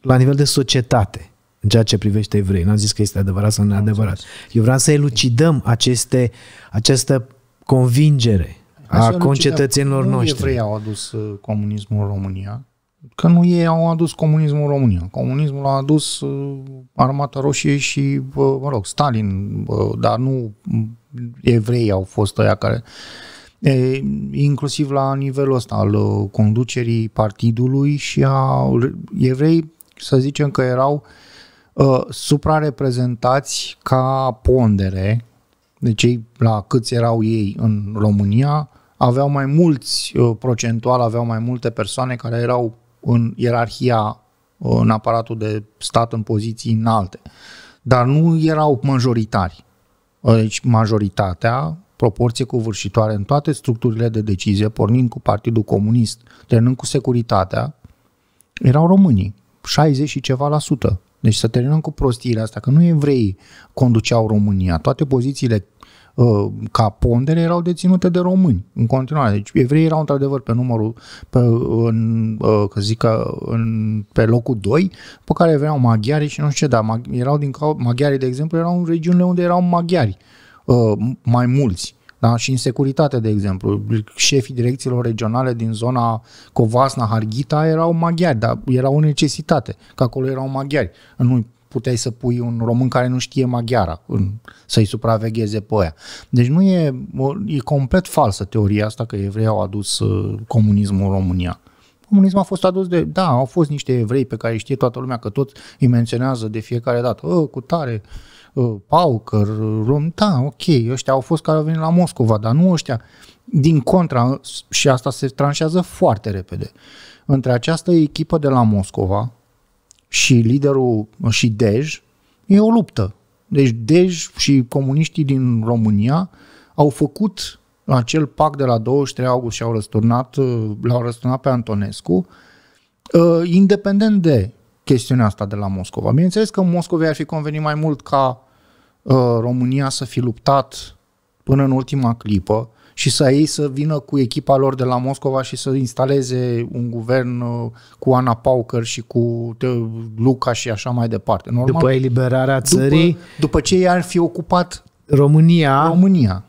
la nivel de societate în ceea ce privește evrei. N-am zis că este adevărat sau neadevărat. Eu vreau să elucidăm aceste, această convingere a concetățenilor noștri. Nu evrei au adus uh, comunismul în România, că nu ei au adus comunismul în România. Comunismul a adus uh, Armata Roșie și, uh, mă rog, Stalin, dar nu evrei au fost ăia care... E, inclusiv la nivelul ăsta al conducerii partidului și a evrei, să zicem că erau uh, uh, suprareprezentați ca pondere, deci ei, la câți erau ei în România, aveau mai mulți, uh, procentual aveau mai multe persoane care erau în ierarhia, uh, în aparatul de stat în poziții înalte. Dar nu erau majoritari. Uh, deci majoritatea proporție covârșitoare în toate structurile de decizie, pornind cu Partidul Comunist, terminând cu securitatea, erau românii, 60 și ceva la sută. Deci să terminăm cu prostiile astea, că nu evrei conduceau România. Toate pozițiile ă, ca pondere erau deținute de români în continuare. Deci evrei erau într-adevăr pe numărul, pe, în, ă, că zic că în, pe locul 2, pe care erau maghiari și nu știu ce, dar erau din cau- maghiarii, de exemplu, erau în regiunile unde erau maghiari ă, mai mulți. Da? Și în securitate, de exemplu, șefii direcțiilor regionale din zona Covasna, Harghita erau maghiari, dar era o necesitate, că acolo erau maghiari. Nu puteai să pui un român care nu știe maghiara în, să-i supravegheze pe aia. Deci nu e, e complet falsă teoria asta că evreii au adus uh, comunismul în România. Comunismul a fost adus de, da, au fost niște evrei pe care știe toată lumea că tot îi menționează de fiecare dată, ă, cu tare, Uh, Pauker, da, ok, ăștia au fost care au venit la Moscova, dar nu ăștia. Din contra, și asta se tranșează foarte repede, între această echipă de la Moscova și liderul uh, și Dej, e o luptă. Deci Dej și comuniștii din România au făcut acel pact de la 23 august și au răsturnat, l-au răsturnat pe Antonescu, independent de chestiunea asta de la Moscova. Bineînțeles că Moscova ar fi convenit mai mult ca Uh, România să fi luptat până în ultima clipă și să ei să vină cu echipa lor de la Moscova și să instaleze un guvern uh, cu Ana Paucăr și cu Luca și așa mai departe. Normal, după eliberarea țării? După, după ce ei ar fi ocupat România, România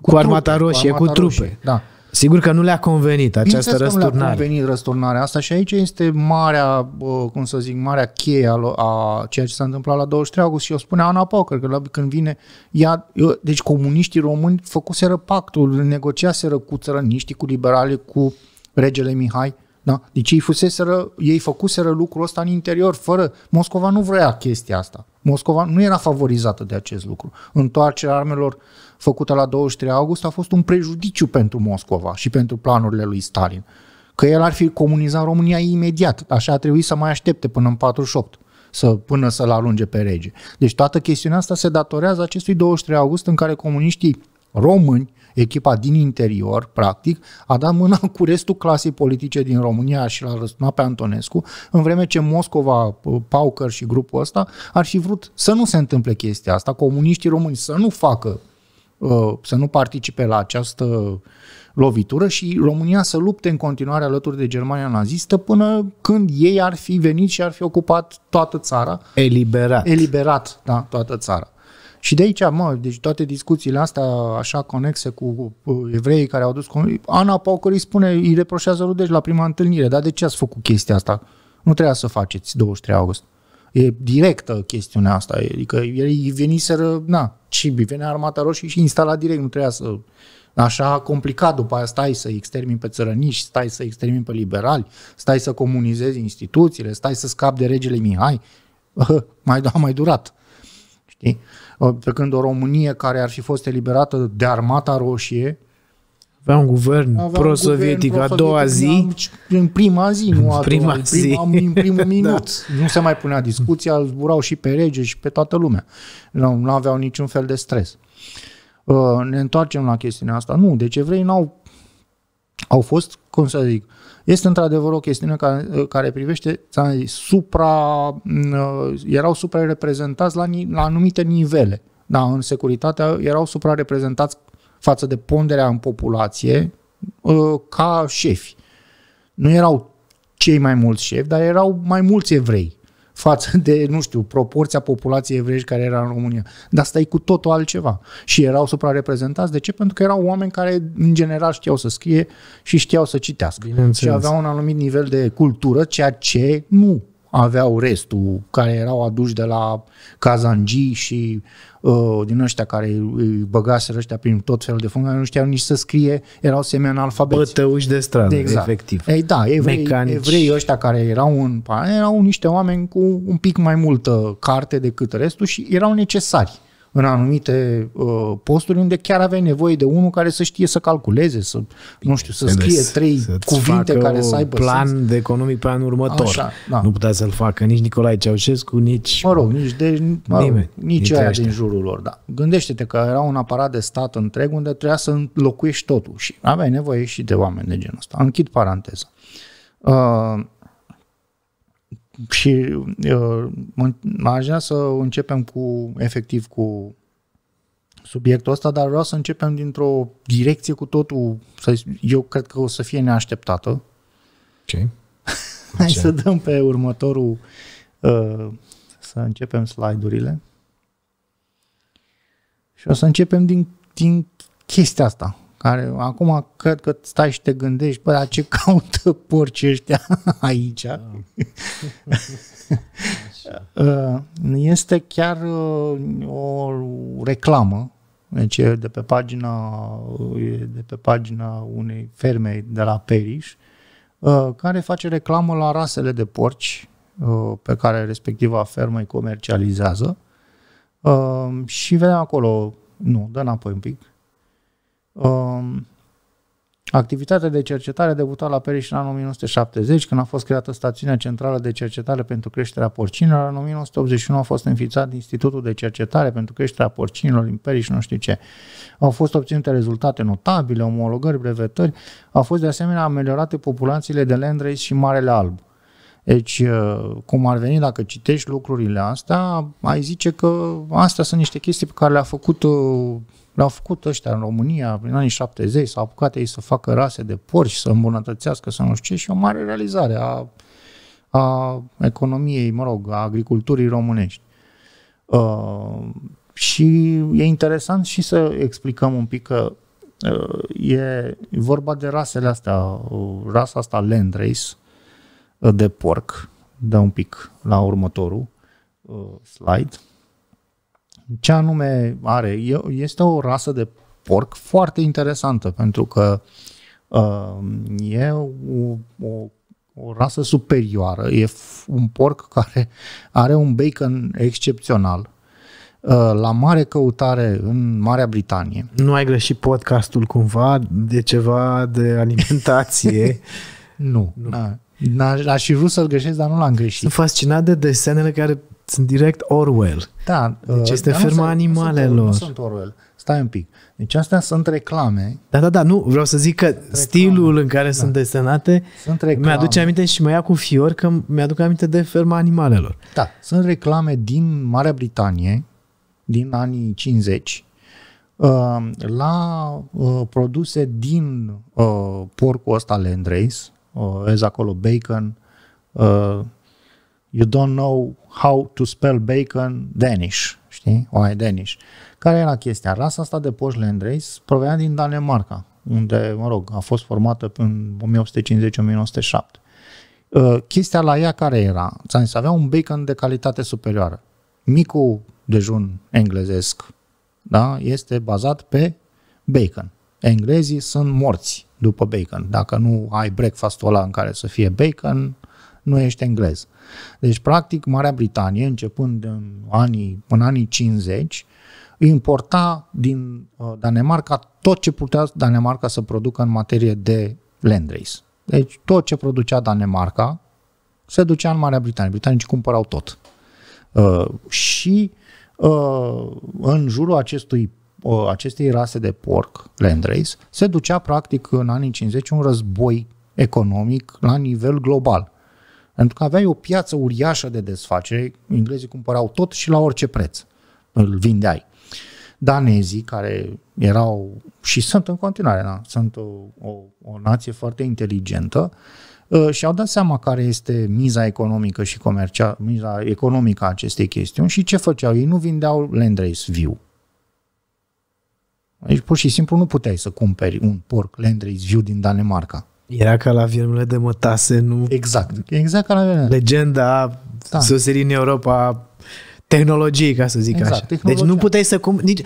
cu, cu armata roșie, cu, armata cu trupe. Roșie, da. Sigur că nu le-a convenit această Bine răsturnare. Nu le-a convenit răsturnarea asta și aici este marea, cum să zic, marea cheie a, a ceea ce s-a întâmplat la 23 august și o spune Ana Pocăr, că la, când vine ea, eu, deci comuniștii români făcuseră pactul, negociaseră cu țărăniștii, cu liberali, cu regele Mihai, da? Deci ei, fuseseră, ei făcuseră lucrul ăsta în interior, fără... Moscova nu vrea chestia asta. Moscova nu era favorizată de acest lucru. Întoarcerea armelor făcută la 23 august a fost un prejudiciu pentru Moscova și pentru planurile lui Stalin. Că el ar fi comunizat România imediat, așa a trebuit să mai aștepte până în 48 să, până să-l alunge pe rege. Deci toată chestiunea asta se datorează acestui 23 august în care comuniștii români echipa din interior, practic, a dat mâna cu restul clasei politice din România și l-a răsunat pe Antonescu, în vreme ce Moscova, Paucăr și grupul ăsta ar fi vrut să nu se întâmple chestia asta, comuniștii români să nu facă uh, să nu participe la această lovitură și România să lupte în continuare alături de Germania nazistă până când ei ar fi venit și ar fi ocupat toată țara. Eliberat. Eliberat, da, toată țara. Și de aici, mă, deci toate discuțiile astea așa conexe cu uh, evreii care au cu... Ana îi spune, îi reproșează Rudeș la prima întâlnire, dar de ce ați făcut chestia asta? Nu trebuia să faceți 23 august. E directă chestiunea asta, adică ei veniseră, na, Cibi, venea Armata Roșie și instala direct, nu trebuia să așa complicat, după aia stai să extermini pe țărăniști, stai să extermini pe liberali, stai să comunizezi instituțiile, stai să scapi de regele Mihai, mai a mai durat. Știi? pe uh, când o Românie care ar fi fost eliberată de armata roșie, avea un guvern pro-sovietic pro a doua zi. În prima zi, nu a prima doua, zi. Prima, în primul minut. da. Nu se mai punea discuția, îl zburau și pe rege și pe toată lumea. Nu, nu aveau niciun fel de stres. Uh, ne întoarcem la chestiunea asta. Nu, deci evrei n-au au fost, cum să zic, este într-adevăr o chestiune care, uh, care privește, supra, mm, uh, erau suprareprezentați la, la anumite nivele. Da, în securitate erau suprareprezentați față de ponderea în populație uh, ca șefi. Nu erau cei mai mulți șefi, dar erau mai mulți evrei față de, nu știu, proporția populației evreiești care era în România. Dar asta e cu totul altceva. Și erau suprareprezentați. De ce? Pentru că erau oameni care, în general, știau să scrie și știau să citească. Și aveau un anumit nivel de cultură, ceea ce nu aveau restul, care erau aduși de la Kazanji și uh, din ăștia care îi băgaseră ăștia prin tot felul de funcții, nu știau nici să scrie, erau semeni analfabeți Bătăuși de stradă, de, exact. efectiv. Ei da, evrei, evrei ăștia care erau în erau niște oameni cu un pic mai multă carte decât restul și erau necesari în anumite uh, posturi unde chiar aveai nevoie de unul care să știe să calculeze, să nu știu, să scrie trei cuvinte care să aibă plan sens. de economic anul următor. Așa, da. Nu putea să-l facă nici Nicolae Ceaușescu, nici mă rog, nici de mă rog, nimeni, nici aia din jurul lor, da. Gândește-te că era un aparat de stat întreg unde trebuia să înlocuiești totul și aveai nevoie și de oameni de genul ăsta. Închid paranteza. Uh, și uh, m-aș să începem cu, efectiv, cu subiectul ăsta, dar vreau să începem dintr-o direcție cu totul, să, eu cred că o să fie neașteptată. Ok. Hai să dăm pe următorul, uh, să începem slide-urile. Și o să începem din, din chestia asta care acum cred că stai și te gândești, bă, dar ce caută porcii ăștia aici? Da. Uh, este chiar uh, o reclamă, deci de pe pagina, uh, de pe pagina unei ferme de la Periș, care face reclamă la rasele de porci pe care respectiva fermă îi comercializează și vedem acolo, nu, dă înapoi un pic, Um, activitatea de cercetare debutat la Periș în anul 1970, când a fost creată stațiunea centrală de cercetare pentru creșterea porcinilor. În 1981 a fost înființat Institutul de Cercetare pentru creșterea porcinilor în Periș, nu știu ce. Au fost obținute rezultate notabile, omologări, brevetări. Au fost de asemenea ameliorate populațiile de landrace și Marele Alb. Deci, uh, cum ar veni dacă citești lucrurile astea, ai zice că astea sunt niște chestii pe care le-a făcut uh, L-au făcut ăștia în România, în anii 70, s-au apucat ei să facă rase de porci, să îmbunătățească, să nu știu ce, și o mare realizare a, a economiei, mă rog, a agriculturii românești. Uh, și e interesant și să explicăm un pic că uh, e vorba de rasele astea, uh, rasa asta Land Race uh, de porc, dă un pic la următorul uh, slide. Ce anume are? Este o rasă de porc foarte interesantă, pentru că uh, e o, o, o rasă superioară, e un porc care are un bacon excepțional, uh, la mare căutare în Marea Britanie. Nu ai greșit podcastul cumva de ceva de alimentație? nu, nu. N-aș fi vrut să-l greșesc, dar nu l-am greșit. Sunt fascinat de desenele care sunt direct Orwell. Da. Deci uh, este da, ferma animalelor. Sunt, nu sunt Orwell. Stai un pic. Deci astea sunt reclame. Da, da, da, nu, vreau să zic că reclame. stilul în care da. sunt desenate sunt reclame. mi-aduce aminte și mă ia cu fior că mi-aduc aminte de ferma animalelor. Da, sunt reclame din Marea Britanie, din anii 50, uh, la uh, produse din porcul ăsta Landrace, vezi acolo bacon, you don't know How to spell bacon Danish, știi? Oi Danish. Care era chestia? Rasa asta de Porsche Andrei, provenea din Danemarca, unde, mă rog, a fost formată în 1850-1907. Uh, chestia la ea care era? Ți-am zis, avea un bacon de calitate superioară. Micul dejun englezesc da, este bazat pe bacon. Englezii sunt morți după bacon. Dacă nu ai breakfastul ăla în care să fie bacon, nu ești englez. Deci, practic, Marea Britanie, începând în anii, în anii 50, importa din uh, Danemarca tot ce putea Danemarca să producă în materie de landrace. Deci tot ce producea Danemarca se ducea în Marea Britanie. Britanicii cumpărau tot. Uh, și uh, în jurul acestui, uh, acestei rase de porc, landrace, se ducea practic în anii 50 un război economic la nivel global. Pentru că aveai o piață uriașă de desfacere, englezii cumpărau tot și la orice preț îl vindeai. Danezii, care erau și sunt în continuare, da? sunt o, o, o nație foarte inteligentă, uh, și au dat seama care este miza economică și comercia, miza economică a acestei chestiuni și ce făceau. Ei nu vindeau land race view. Deci pur și simplu nu puteai să cumperi un porc land race view din Danemarca. Era ca la filmele de mătase, nu? Exact. Exact ca la filmele. Legenda da. sosirii în Europa tehnologiei, ca să zic exact, așa. Deci tehnologia. Deci nu puteai să cum Nici,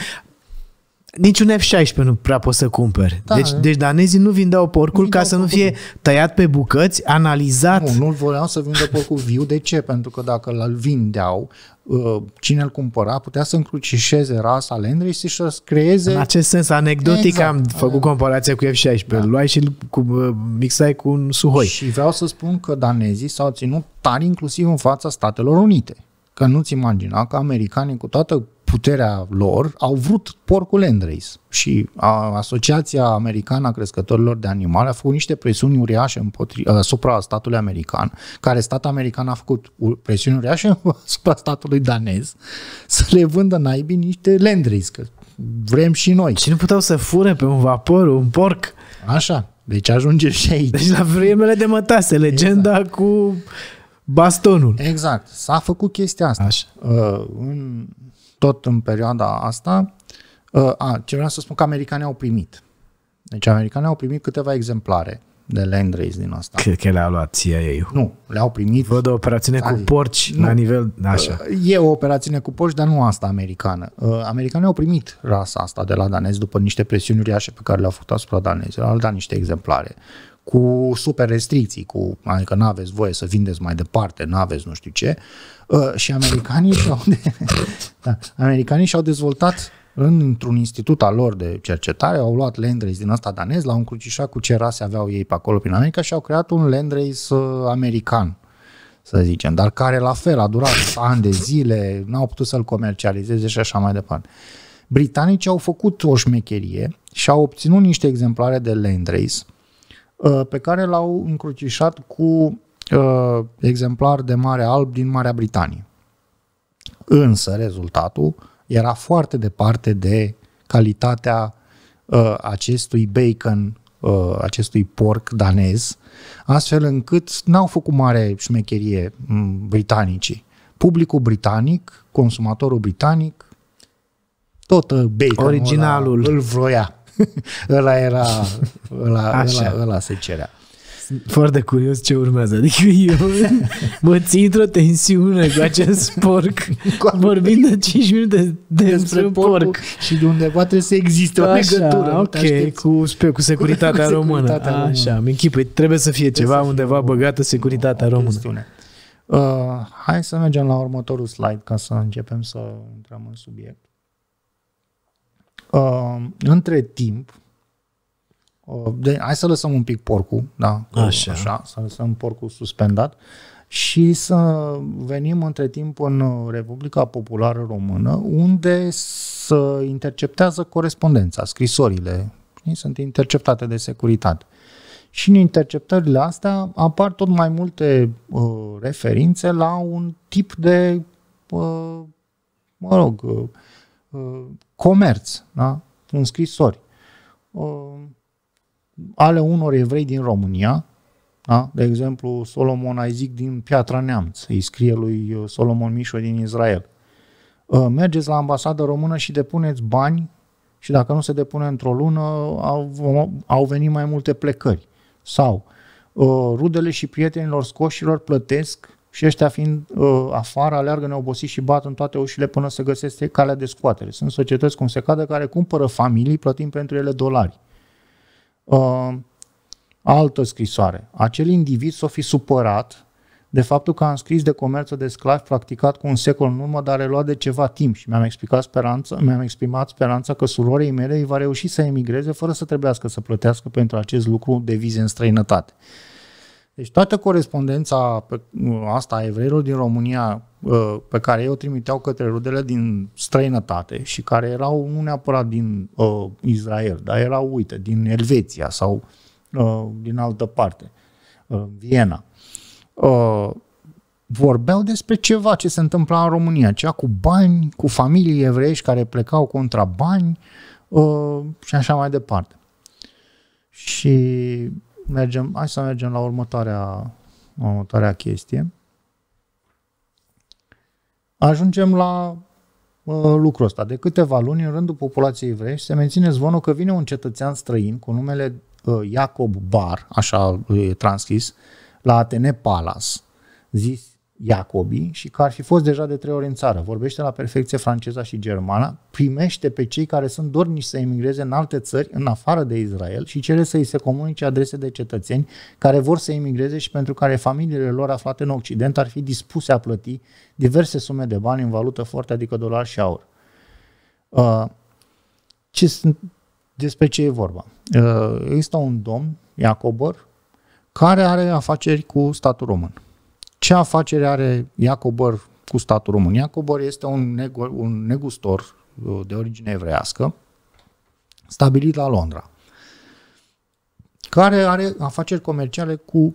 niciun F-16 nu prea poți să cumperi. Da, deci, da. deci danezii nu vindeau porcul nu ca să nu fie viu. tăiat pe bucăți, analizat. Nu, nu-l voiau să vindă porcul viu. De ce? Pentru că dacă îl vindeau, Uh, cine îl cumpăra putea să încrucișeze rasa Land și să-și creeze... În acest sens, anecdotic exact. am făcut comparația cu F-16. Da. Luai și cu, uh, mixai cu un Suhoi. Și vreau să spun că danezii s-au ținut tari inclusiv în fața Statelor Unite. Că nu-ți imagina că americanii, cu toată puterea lor, au vrut porcul Andreis. Și a, Asociația Americană a Crescătorilor de Animale a făcut niște presiuni uriașe împotri, ă, asupra statului american, care statul american a făcut presiuni uriașe asupra statului danez să le vândă naibii niște Landry's, că vrem și noi. Și nu puteau să fure pe un vapor un porc. Așa, deci ajunge și aici. Deci la vremele de mătase, legenda exact. cu bastonul. Exact, s-a făcut chestia asta. Așa. Uh, în tot în perioada asta, uh, a, ce vreau să spun că americanii au primit. Deci americanii au primit câteva exemplare de Land race din asta. Cred că le-a luat CIA. Nu, le-au primit. Văd o operațiune cu porci nu, la nivel uh, așa. E o operațiune cu porci, dar nu asta americană. Uh, americanii au primit rasa asta de la danezi după niște presiuni uriașe pe care le-au făcut asupra danezilor. Au dat niște exemplare cu super restricții, cu, adică nu aveți voie să vindeți mai departe, nu aveți nu știu ce. Uh, și americanii și-au, de, da, americanii și-au dezvoltat în, într-un institut al lor de cercetare, au luat landrace din asta danez, l-au încrucișat cu ce rase aveau ei pe acolo prin America și au creat un landrace uh, american, să zicem, dar care la fel a durat ani de zile, n-au putut să-l comercializeze și așa mai departe. Britanicii au făcut o șmecherie și au obținut niște exemplare de landrace Uh, pe care l-au încrucișat cu uh, exemplar de mare alb din Marea Britanie. Însă rezultatul era foarte departe de calitatea uh, acestui bacon, acestui porc danez, astfel încât n-au făcut mare șmecherie mm, britanicii. Publicul britanic, consumatorul britanic, tot baconul Originalul. îl vroia. ăla era, ăla, Așa. ăla, ăla se cerea. foarte curios ce urmează. Adică eu mă țin într-o tensiune cu acest porc. Vorbind de 5 minute despre porc. Și de undeva trebuie să existe o Așa, legătură. Ok, cu, spe, cu securitatea cu română. Securitatea română. Așa, mi închipui. Trebuie să fie trebuie ceva să undeva fie băgată securitatea română. Uh, hai să mergem la următorul slide ca să începem să intrăm în subiect. Uh, între timp, uh, de, hai să lăsăm un pic porcul, da? Așa. așa. Să lăsăm porcul suspendat și să venim între timp în uh, Republica Populară Română, unde să interceptează corespondența, scrisorile, sunt interceptate de securitate. Și în interceptările astea apar tot mai multe uh, referințe la un tip de, uh, mă rog, uh, Uh, comerț, da? în scrisori, uh, ale unor evrei din România, da? de exemplu Solomon Isaac din Piatra Neamț, îi scrie lui uh, Solomon Mișo din Israel. Mergeți la ambasada română și depuneți bani și dacă nu se depune într-o lună, au, au venit mai multe plecări. Sau rudele și prietenilor scoșilor plătesc și ăștia fiind uh, afară, aleargă neobosit și bat în toate ușile până se găsește calea de scoatere. Sunt societăți cum se cadă care cumpără familii plătind pentru ele dolari. Uh, altă scrisoare. Acel individ s-o fi supărat de faptul că am scris de comerțul de sclavi practicat cu un secol în urmă, dar a luat de ceva timp și mi-am, explicat speranța, mi-am exprimat speranța că surorii mele îi va reuși să emigreze fără să trebuiască să plătească pentru acest lucru devize în străinătate. Uh, deci toată corespondența pe, asta a evreilor din România ă, pe care ei o trimiteau către rudele din străinătate și care erau nu neapărat din uh, Israel, dar erau, uite, din Elveția sau uh, din altă parte, uh, Viena, uh, vorbeau despre ceva ce se întâmpla în România, cea cu bani, cu familii evreiești care plecau contra bani uh, și așa mai departe. Și mergem, hai să mergem la următoarea, următoarea chestie. Ajungem la uh, lucrul ăsta. De câteva luni, în rândul populației evreiești, se menține zvonul că vine un cetățean străin cu numele uh, Iacob Bar, așa uh, e transcris, la Atene Palace, zis Iacobi și că ar fi fost deja de trei ori în țară. Vorbește la perfecție franceza și germana, primește pe cei care sunt dornici să emigreze în alte țări, în afară de Israel, și cere să îi se comunice adrese de cetățeni care vor să emigreze și pentru care familiile lor aflate în Occident ar fi dispuse a plăti diverse sume de bani în valută foarte adică dolar și aur. Uh, ce sunt, despre ce e vorba? Uh, există un domn, Iacobor, care are afaceri cu statul român ce afacere are Iacobăr cu statul român? Iacobăr este un, nego- un negustor uh, de origine evrească stabilit la Londra, care are afaceri comerciale cu, uh,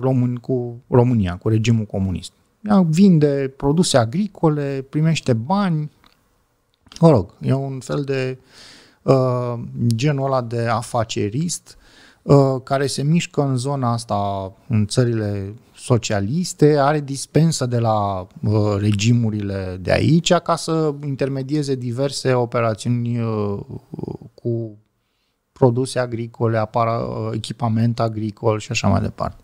român, cu România, cu regimul comunist. Ea vinde produse agricole, primește bani, mă rog, e un fel de uh, genul ăla de afacerist uh, care se mișcă în zona asta, în țările socialiste, are dispensă de la uh, regimurile de aici ca să intermedieze diverse operațiuni uh, cu produse agricole, apara, uh, echipament agricol și așa mai departe.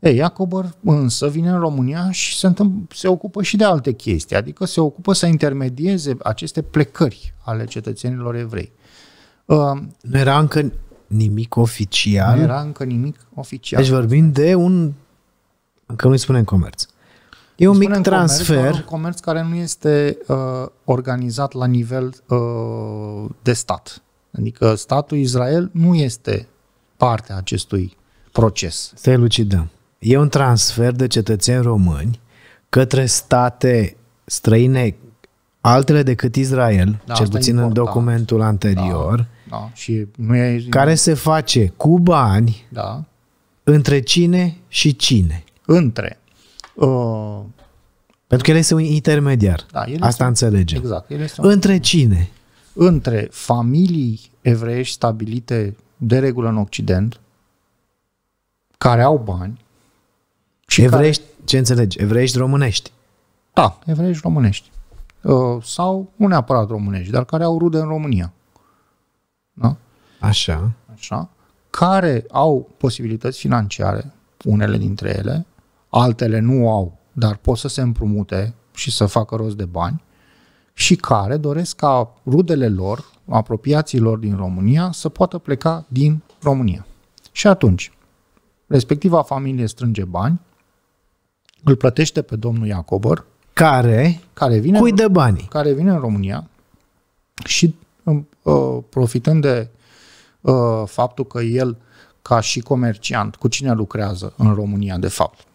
Ei, Iacobăr însă vine în România și se, întâmpl- se ocupă și de alte chestii, adică se ocupă să intermedieze aceste plecări ale cetățenilor evrei. Uh, nu era încă nimic oficial. Nu era încă nimic oficial. Deci vorbim de un că nu-i spunem comerț. E un mic transfer. Comerț, un comerț care nu este uh, organizat la nivel uh, de stat. Adică statul Israel nu este parte a acestui proces. Să elucidăm. E un transfer de cetățeni români către state străine altele decât Israel, da, cel puțin în documentul da, anterior, da, da. Și nu e... care se face cu bani da. între cine și cine între uh, pentru că el este un intermediar. Da, el Asta este, înțelege. Exact. El este un între cine? Între familii evreiești stabilite de regulă în Occident, care au bani. Și evreiești, care... ce înțelegi? Evreiești românești. Da, evreiești românești. Uh, sau nu neapărat românești, dar care au rude în România. Da? Așa. Așa. Care au posibilități financiare, unele dintre ele, altele nu au, dar pot să se împrumute și să facă rost de bani și care doresc ca rudele lor, apropiaților din România, să poată pleca din România. Și atunci, respectiva familie strânge bani, îl plătește pe domnul Iacobăr, care, care vine, cui de bani? Care vine în România și uh, profitând de uh, faptul că el, ca și comerciant, cu cine lucrează în România, de fapt,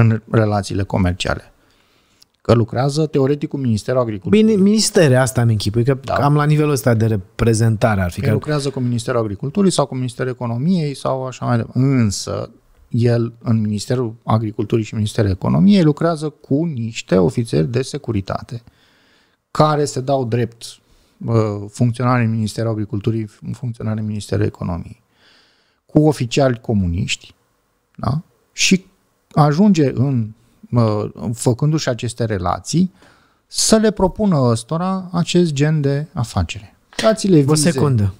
în relațiile comerciale. Că lucrează teoretic cu Ministerul Agriculturii. Bine, ministere, asta mi închipui, că da. am la nivelul ăsta de reprezentare ar fi. Că lucrează cu Ministerul Agriculturii sau cu Ministerul Economiei sau așa mai departe. Însă, el în Ministerul Agriculturii și Ministerul Economiei lucrează cu niște ofițeri de securitate care se dau drept uh, funcționari în Ministerul Agriculturii, funcționari în Ministerul Economiei, cu oficiali comuniști da? și ajunge în, făcându-și aceste relații, să le propună ăstora acest gen de afacere. Dați-le vize. O secundă.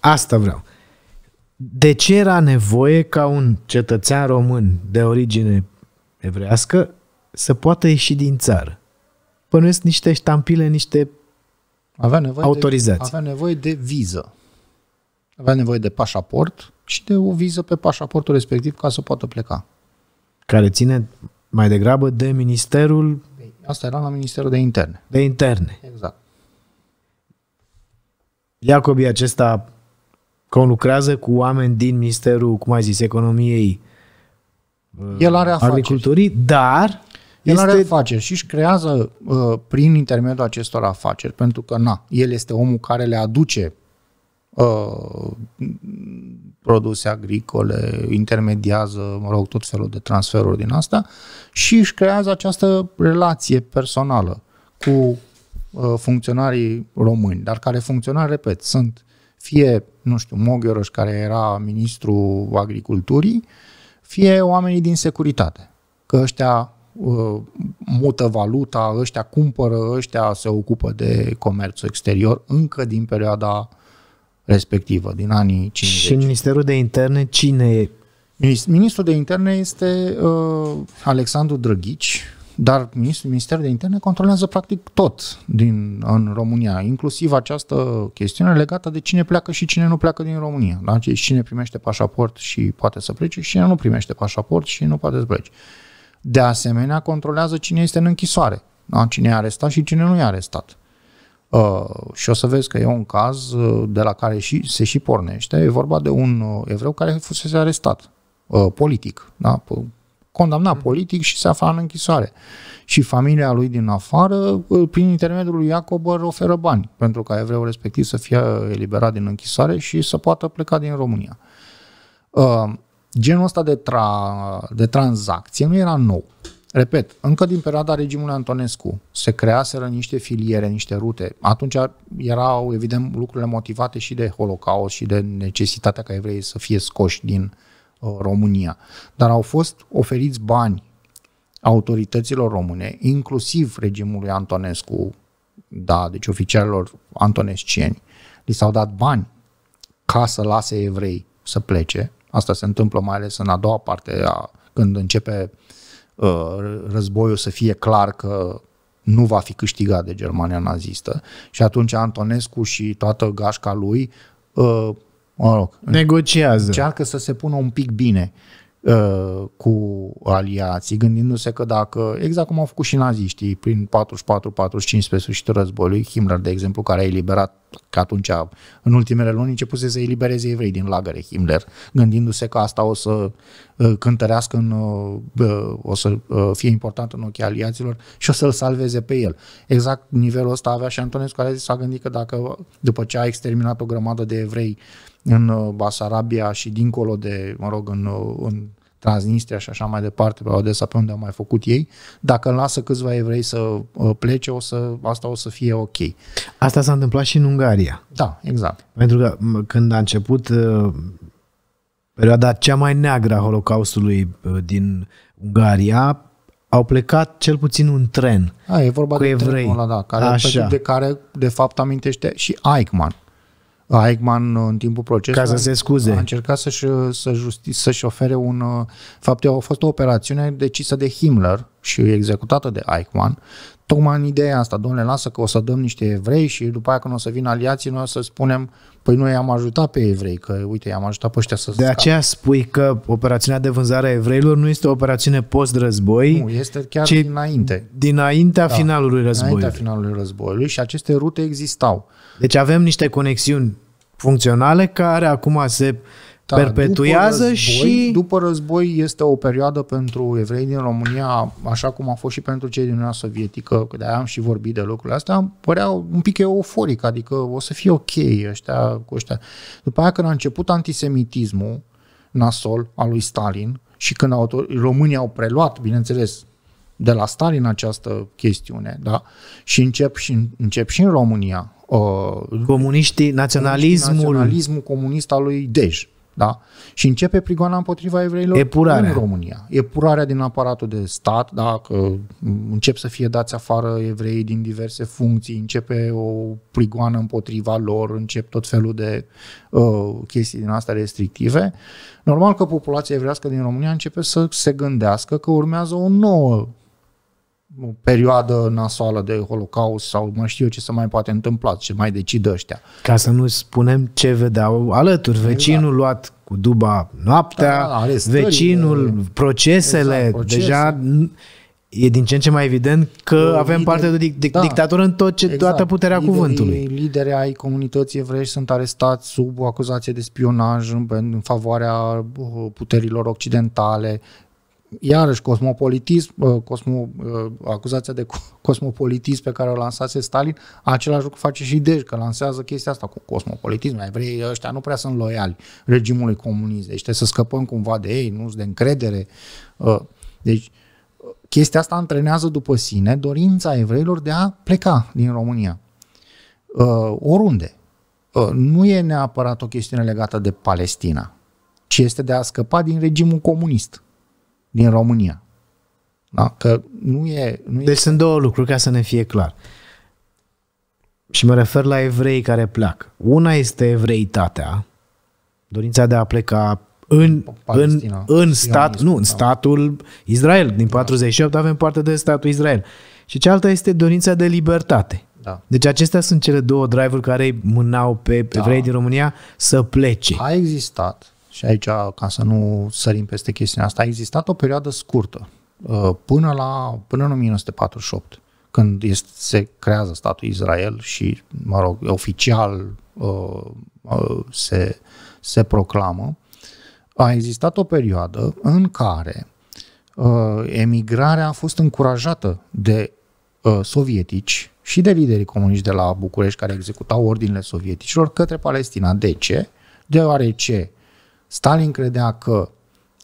Asta vreau. De ce era nevoie ca un cetățean român de origine evrească să poată ieși din țară? Pănuiesc niște ștampile, niște avea nevoie autorizații. De, avea nevoie de viză. Avea nevoie de pașaport și de o viză pe pașaportul respectiv ca să poată pleca care ține mai degrabă de Ministerul... Asta era la Ministerul de Interne. De Interne. Exact. Iacobi acesta conlucrează cu oameni din Ministerul, cum ai zis, Economiei, el are afaceri. Agriculturii, dar... El este... are afaceri și își creează uh, prin intermediul acestor afaceri, pentru că, na, el este omul care le aduce uh, produse agricole, intermediază, mă rog, tot felul de transferuri din asta și își creează această relație personală cu uh, funcționarii români, dar care funcționari, repet, sunt fie, nu știu, Mogheroș, care era ministru agriculturii, fie oamenii din securitate, că ăștia uh, mută valuta, ăștia cumpără, ăștia se ocupă de comerțul exterior încă din perioada respectivă, din anii 50. Și în Ministerul de Interne cine e? Ministrul de Interne este uh, Alexandru Drăghici, dar Ministerul de Interne controlează practic tot din, în România, inclusiv această chestiune legată de cine pleacă și cine nu pleacă din România. Da? Deci cine primește pașaport și poate să plece și cine nu primește pașaport și nu poate să plece. De asemenea, controlează cine este în închisoare, da? cine e arestat și cine nu e arestat. Uh, și o să vezi că e un caz uh, de la care și, se și pornește. E vorba de un uh, evreu care fusese arestat uh, politic, da? condamnat mm. politic și se afla în închisoare. Și familia lui din afară, uh, prin intermediul lui îl oferă bani pentru ca evreul respectiv să fie eliberat din închisoare și să poată pleca din România. Uh, genul ăsta de, tra, de tranzacție nu era nou. Repet, încă din perioada regimului Antonescu se creaseră niște filiere, niște rute. Atunci erau, evident, lucrurile motivate și de Holocaust și de necesitatea ca evreii să fie scoși din uh, România. Dar au fost oferiți bani autorităților române, inclusiv regimului Antonescu, da, deci oficialilor antonescieni, li s-au dat bani ca să lase evrei să plece. Asta se întâmplă mai ales în a doua parte, a, când începe uh, Uh, războiul să fie clar că nu va fi câștigat de Germania nazistă și atunci Antonescu și toată gașca lui uh, mă rog, negociază. Încearcă să se pună un pic bine. Uh, cu aliații, gândindu-se că dacă, exact cum au făcut și naziștii prin 44-45 spre sfârșitul războiului, Himmler, de exemplu, care a eliberat, că atunci, în ultimele luni, începuse să elibereze evrei din lagăre Himmler, gândindu-se că asta o să uh, cântărească, în, uh, o să fie important în ochii aliaților și o să-l salveze pe el. Exact nivelul ăsta avea și Antonescu, care s-a gândit că dacă, după ce a exterminat o grămadă de evrei în uh, Basarabia și dincolo de, mă rog, în, uh, în Transnistria și așa mai departe, pe Odessa, pe unde au mai făcut ei, dacă lasă câțiva evrei să uh, plece, o să, asta o să fie ok. Asta s-a întâmplat și în Ungaria. Da, exact. Pentru că când a început perioada cea mai neagră a Holocaustului din Ungaria, au plecat cel puțin un tren. A, e vorba cu de evrei. trenul ăla, da, care, Așa. de care de fapt amintește și Eichmann. Eichmann, uh, în timpul procesului, Ca să se scuze. a încercat să-și, uh, să justi, să-și ofere un... Uh, fapt, a fost o operațiune decisă de Himmler și executată de Eichmann, tocmai în ideea asta, domnule, lasă că o să dăm niște evrei și după aia când o să vină aliații, noi o să spunem, păi noi i-am ajutat pe evrei, că uite, i-am ajutat pe ăștia să De aceea spui că operațiunea de vânzare a evreilor nu este o operațiune post-război, nu, este chiar ci dinainte. Dinaintea da, finalului războiului. Dinaintea finalului războiului și aceste rute existau. Deci avem niște conexiuni funcționale care acum se da, perpetuează după război, și... După război este o perioadă pentru evrei din România, așa cum a fost și pentru cei din Uniunea Sovietică, că de am și vorbit de lucrurile astea, părea un pic euforic, adică o să fie ok ăștia cu ăștia. După aia când a început antisemitismul nasol al lui Stalin și când autor... românii au preluat, bineînțeles, de la Stalin această chestiune, da? Și încep și, încep și în România comuniștii, naționalismul. naționalismul comunist al lui Dej. Da? Și începe prigoana împotriva evreilor Epurarea. în România. Epurarea din aparatul de stat, da? că încep să fie dați afară evrei din diverse funcții, începe o prigoană împotriva lor, încep tot felul de uh, chestii din astea restrictive. Normal că populația evrească din România începe să se gândească că urmează o nouă o perioadă nasoală de holocaust sau mă știu eu ce se mai poate întâmpla, ce mai decid ăștia. Ca să nu spunem ce vedeau alături. Exact. Vecinul exact. luat cu duba noaptea, da, da, vecinul, de... procesele, exact, procese. deja e din ce în ce mai evident că o, avem lider, parte de dic- da, dictatură în tot ce, exact, toată puterea liderii, cuvântului. Liderii ai comunității evreiești sunt arestați sub o acuzație de spionaj în, în favoarea uh, puterilor occidentale iarăși cosmopolitism, uh, cosmo, uh, acuzația de cosmopolitism pe care o lansase Stalin, același lucru face și Dej, că lansează chestia asta cu cosmopolitism. Evreii ăștia nu prea sunt loiali regimului comunist, deci trebuie să scăpăm cumva de ei, nu de încredere. Uh, deci chestia asta antrenează după sine dorința evreilor de a pleca din România. Oriunde. Nu e neapărat o chestiune legată de Palestina, ci este de a scăpa din regimul comunist din România. Da? Că nu e, nu deci e... sunt două lucruri ca să ne fie clar. Și mă refer la evrei care pleacă. Una este evreitatea, dorința de a pleca în, în, în stat, nu, în da. statul Israel. Din 48 da. avem parte de statul Israel. Și cealaltă este dorința de libertate. Da. Deci acestea sunt cele două drive-uri care mânau pe da. evrei din România să plece. A existat și aici, ca să nu sărim peste chestiunea asta, a existat o perioadă scurtă, uh, până, la, până în 1948, când este, se creează statul Israel și, mă rog, oficial uh, uh, se, se proclamă, a existat o perioadă în care emigrarea a fost încurajată de sovietici și de liderii comuniști de la București care executau ordinele sovieticilor către Palestina. De ce? Deoarece Stalin credea că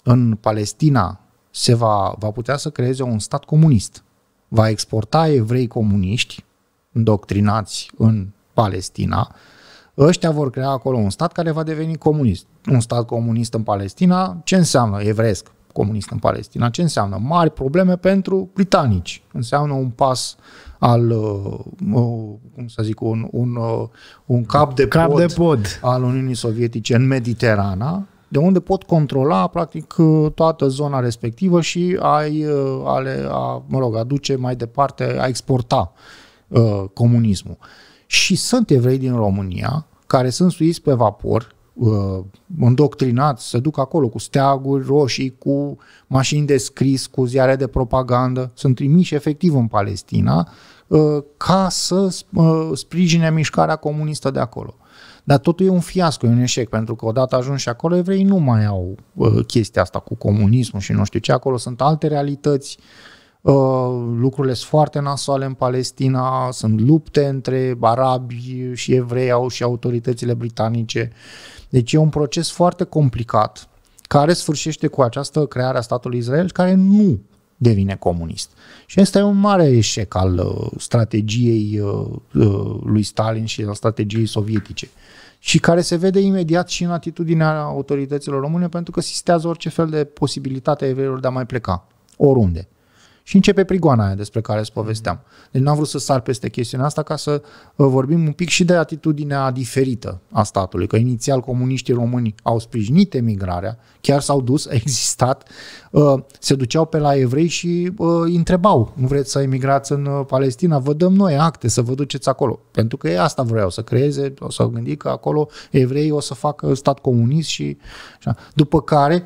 în Palestina se va, va putea să creeze un stat comunist. Va exporta evrei comuniști îndoctrinați în Palestina. Ăștia vor crea acolo un stat care va deveni comunist. Un stat comunist în Palestina, ce înseamnă evresc comunist în Palestina? Ce înseamnă? Mari probleme pentru britanici. Înseamnă un pas al, uh, uh, cum să zic, un, un, uh, un cap, de, cap pod de pod al Uniunii Sovietice în Mediterana, de unde pot controla practic uh, toată zona respectivă și ai, uh, ale, a, mă rog, aduce mai departe, a exporta uh, comunismul. Și sunt evrei din România care sunt suiți pe vapor, uh, îndoctrinați, se duc acolo cu steaguri roșii, cu mașini de scris, cu ziare de propagandă, sunt trimiși efectiv în Palestina uh, ca să uh, sprijine mișcarea comunistă de acolo. Dar totul e un fiasco, e un eșec, pentru că odată ajungi acolo, evrei nu mai au uh, chestia asta cu comunismul și nu știu ce, acolo sunt alte realități, uh, lucrurile sunt foarte nasoale în Palestina, sunt lupte între arabi și evrei au și autoritățile britanice. Deci e un proces foarte complicat care sfârșește cu această creare a statului Israel, care nu devine comunist. Și ăsta e un mare eșec al uh, strategiei uh, uh lui Stalin și al strategiei sovietice și care se vede imediat și în atitudinea autorităților române pentru că sistează orice fel de posibilitate a evreilor de a mai pleca, oriunde. Și începe prigoana aia despre care îți povesteam. Deci n-am vrut să sar peste chestiunea asta ca să uh, vorbim un pic și de atitudinea diferită a statului, că inițial comuniștii români au sprijinit emigrarea, chiar s-au dus, a existat, uh, se duceau pe la evrei și îi uh, întrebau, nu vreți să emigrați în Palestina? Vă dăm noi acte să vă duceți acolo. Pentru că ei asta vreau să creeze, o să gândi că acolo evreii o să facă stat comunist și așa. După care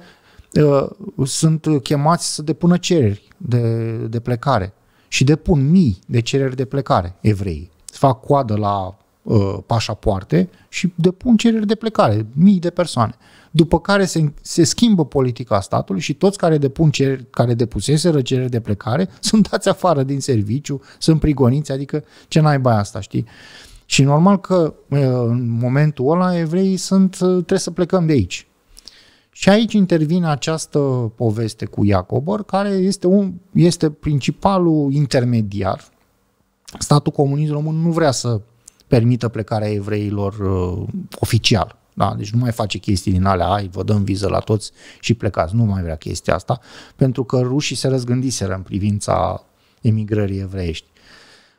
Uh, sunt chemați să depună cereri de, de plecare și depun mii de cereri de plecare evrei. Fac coadă la uh, pașapoarte și depun cereri de plecare, mii de persoane. După care se, se schimbă politica statului și toți care depun cereri, care depuseseră cereri de plecare sunt dați afară din serviciu, sunt prigoniți, adică ce naiba asta, știi? Și normal că uh, în momentul ăla evreii sunt, uh, trebuie să plecăm de aici și aici intervine această poveste cu Iacobor, care este, un, este principalul intermediar. Statul comunist român nu vrea să permită plecarea evreilor uh, oficial. Da, deci nu mai face chestii din alea, ai, vă dăm viză la toți și plecați. Nu mai vrea chestia asta, pentru că rușii se răzgândiseră în privința emigrării evreiești.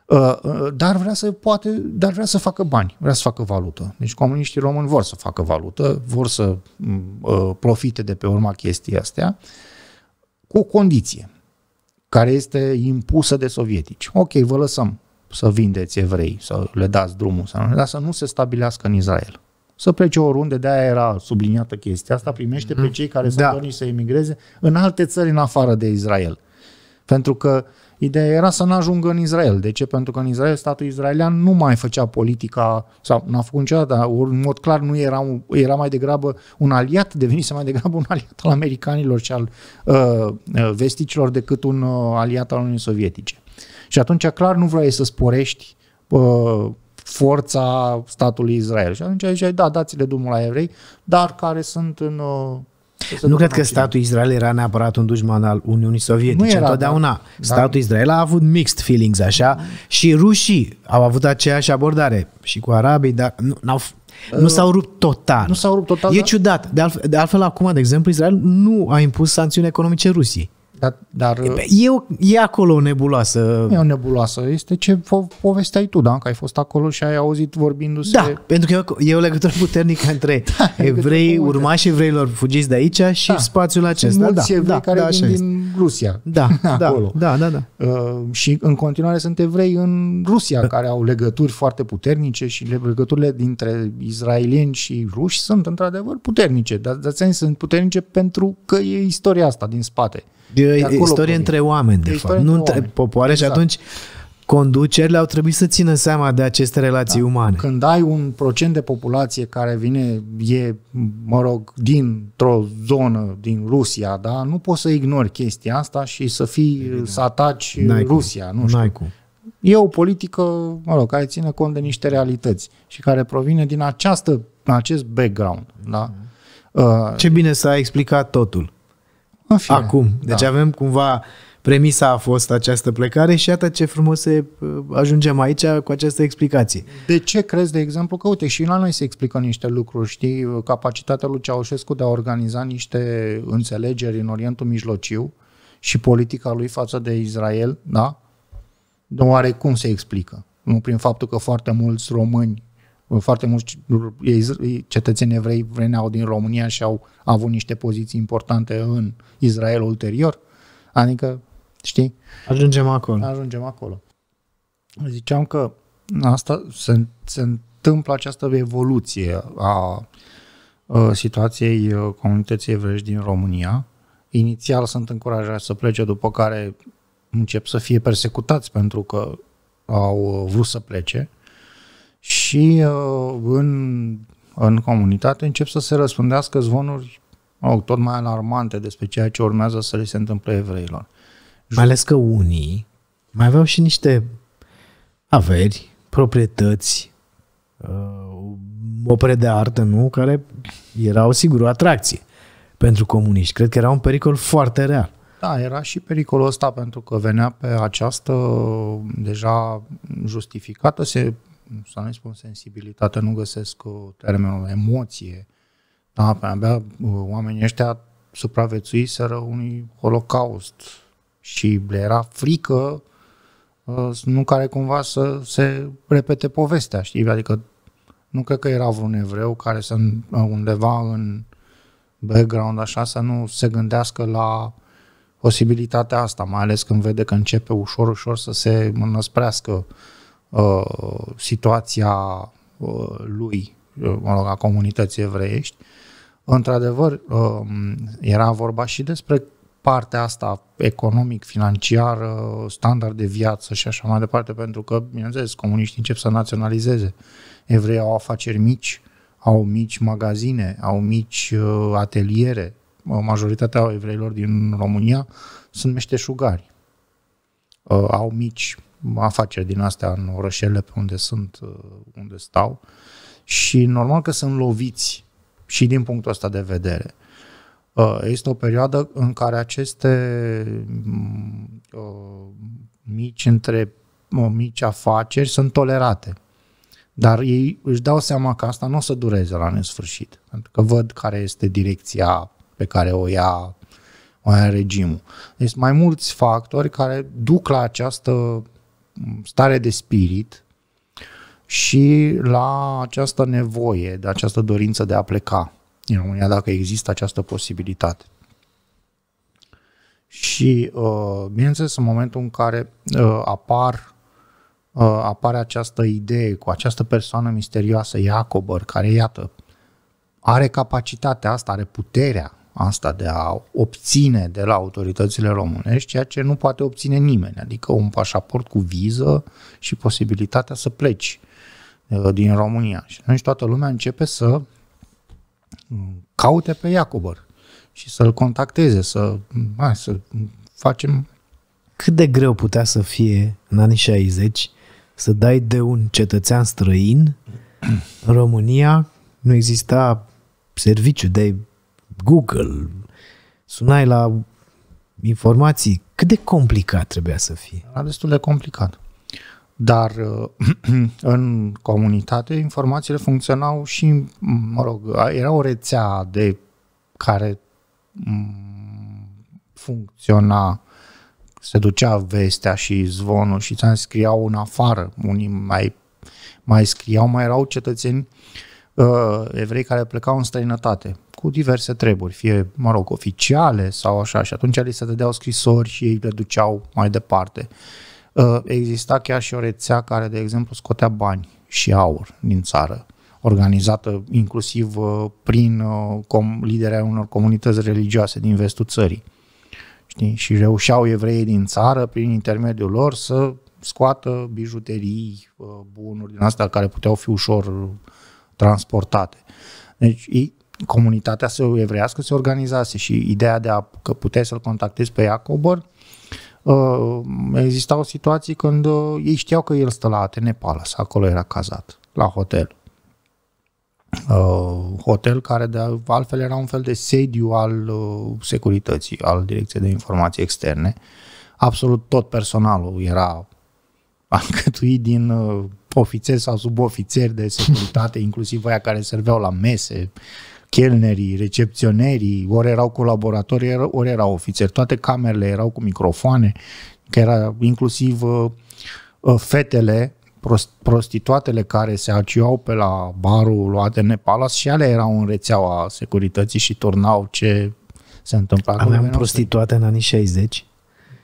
Uh, uh, dar vrea să poate, dar vrea să facă bani, vrea să facă valută. Deci comuniștii români vor să facă valută, vor să mm, uh, profite de pe urma chestii astea, cu o condiție care este impusă de sovietici. Ok, vă lăsăm să vindeți evrei, să le dați drumul, să nu, dar să nu se stabilească în Israel. Să plece oriunde, de aia era subliniată chestia asta, primește pe mhm. cei care da. sunt dorniți să emigreze în alte țări în afară de Israel. Pentru că uh, Ideea era să nu ajungă în Israel. De ce? Pentru că în Israel statul israelian nu mai făcea politica, sau n-a făcut niciodată, dar în mod clar nu era, era mai degrabă un aliat, devenise mai degrabă un aliat al americanilor și al uh, uh vesticilor decât un uh, aliat al Uniunii Sovietice. Și atunci clar nu vrei să sporești uh, forța statului Israel. Și atunci ziceai, da, dați-le drumul la evrei, dar care sunt în uh, nu cred că statul Israel era neapărat un dușman al Uniunii Sovietice. Nu era, da. Întotdeauna da. statul da. Israel a avut mixed feelings așa da. și rușii au avut aceeași abordare și cu arabii, dar nu, uh, nu s-au rupt total. Nu s-au rupt total. E da? ciudat. De altfel, de altfel, acum, de exemplu, Israel nu a impus sancțiuni economice Rusiei. Dar, dar, e, uh, e acolo o nebuloasă. E o nebuloasă. Este ce povesteai tu, da? Că ai fost acolo și ai auzit vorbindu-se... Da, pentru că e o legătură puternică între da, evrei, urmași evreilor fugiți de aici și da, spațiul acesta. Mulți da, evrei da, care da, vin din Rusia. Da, da, acolo. da, da, da. Uh, și în continuare sunt evrei în Rusia, da. care au legături foarte puternice și legăturile dintre israelieni și ruși sunt într-adevăr puternice. Dar, de sunt puternice pentru că e istoria asta din spate. De, o istorie între oameni, de fapt, nu între oameni. popoare exact. și atunci conducerile au trebuit să țină seama de aceste relații da. umane. Când ai un procent de populație care vine, e, mă rog, dintr-o zonă din Rusia, da, nu poți să ignori chestia asta și să fii, să ataci N-ai Rusia, cum. nu știu. N-ai cum. E o politică, mă rog, care ține cont de niște realități și care provine din această, acest background, da? Ce bine s-a explicat totul. În fine, acum. Da. Deci da. avem cumva, premisa a fost această plecare și iată ce frumos se uh, ajungem aici cu această explicație. De ce crezi, de exemplu, că uite și la noi se explică niște lucruri, știi, uh, capacitatea lui Ceaușescu de a organiza niște înțelegeri în Orientul Mijlociu și politica lui față de Israel, da? Oare cum se explică? Nu prin faptul că foarte mulți români foarte mulți cetățeni evrei veneau din România și au avut niște poziții importante în Israel ulterior. Adică, știi? Ajungem acolo. Ajungem acolo. Ziceam că asta se, se întâmplă această evoluție a, a situației uh, comunității evreiești din România. Inițial sunt încurajați să plece, după care încep să fie persecutați pentru că au vrut să plece și uh, în, în comunitate încep să se răspundească zvonuri oh, tot mai alarmante despre ceea ce urmează să le se întâmple evreilor. Mai ales că unii mai aveau și niște averi, proprietăți, uh, opere de artă, nu? Care erau, sigur, o atracție pentru comuniști. Cred că era un pericol foarte real. Da, era și pericolul ăsta pentru că venea pe această deja justificată se să nu spun sensibilitate, nu găsesc termenul, emoție. Da, pe abia uh, oamenii ăștia supraviețuiseră unui holocaust și le era frică uh, nu care cumva să se repete povestea, știi? Adică nu cred că era vreun evreu care să uh, undeva în background așa să nu se gândească la posibilitatea asta, mai ales când vede că începe ușor, ușor să se înăsprească uh, Uh, situația uh, lui, uh, mă rog, a comunității evreiești. Într-adevăr, um, era vorba și despre partea asta economic, financiar, standard de viață și așa mai departe, pentru că, bineînțeles, comuniștii încep să naționalizeze. Evrei au afaceri mici, au mici magazine, au mici ateliere. Majoritatea evreilor din România sunt meșteșugari. Au mici afaceri din astea în orășele pe unde sunt, uh, unde stau și normal că sunt loviți și din punctul ăsta de vedere. Uh, este o perioadă în care aceste mm, uh, mici între mici afaceri sunt tolerate. Dar ei își dau seama că asta nu o să dureze la nesfârșit, pentru că văd care este direcția pe care o ia, o ia regimul. Deci mai mulți factori care duc la această stare de spirit și la această nevoie, de această dorință de a pleca din România, dacă există această posibilitate. Și, uh, bineînțeles, în momentul în care uh, apar, uh, apare această idee cu această persoană misterioasă, Iacobăr, care, iată, are capacitatea asta, are puterea asta de a obține de la autoritățile românești ceea ce nu poate obține nimeni, adică un pașaport cu viză și posibilitatea să pleci uh, din România. Și atunci toată lumea începe să mm, caute pe Iacobăr și să-l contacteze, să, mm, hai, să facem... Cât de greu putea să fie în anii 60 să dai de un cetățean străin în România nu exista serviciu de Google, sunai la informații. Cât de complicat trebuia să fie? Era destul de complicat. Dar în comunitate informațiile funcționau și, mă rog, era o rețea de care mm, funcționa, se ducea vestea și zvonul și ți scriau în afară. Unii mai, mai scriau, mai erau cetățeni uh, evrei care plecau în străinătate cu diverse treburi, fie, mă rog, oficiale sau așa, și atunci li se dădeau scrisori și ei le duceau mai departe. Uh, exista chiar și o rețea care, de exemplu, scotea bani și aur din țară, organizată inclusiv uh, prin uh, liderea unor comunități religioase din vestul țării. Știi? Și reușeau evreii din țară, prin intermediul lor, să scoată bijuterii, bunuri din astea care puteau fi ușor transportate. Deci comunitatea să evrească se organizase și ideea de a, că puteai să-l contactezi pe Iacobor, uh, exista o situație când uh, ei știau că el stă la Atene Palace, acolo era cazat, la hotel. Uh, hotel care de altfel era un fel de sediu al uh, securității, al Direcției de Informații Externe. Absolut tot personalul era alcătuit din uh, ofițeri sau subofițeri de securitate, inclusiv aia care serveau la mese, uh, chelnerii, recepționerii, ori erau colaboratori, ori erau ofițeri. Toate camerele erau cu microfoane, că era inclusiv uh, uh fetele, prost, prostituatele care se aciuau pe la barul ADN Palace și ale erau în rețeaua securității și turnau ce se întâmpla. Aveam prostituate în anii 60?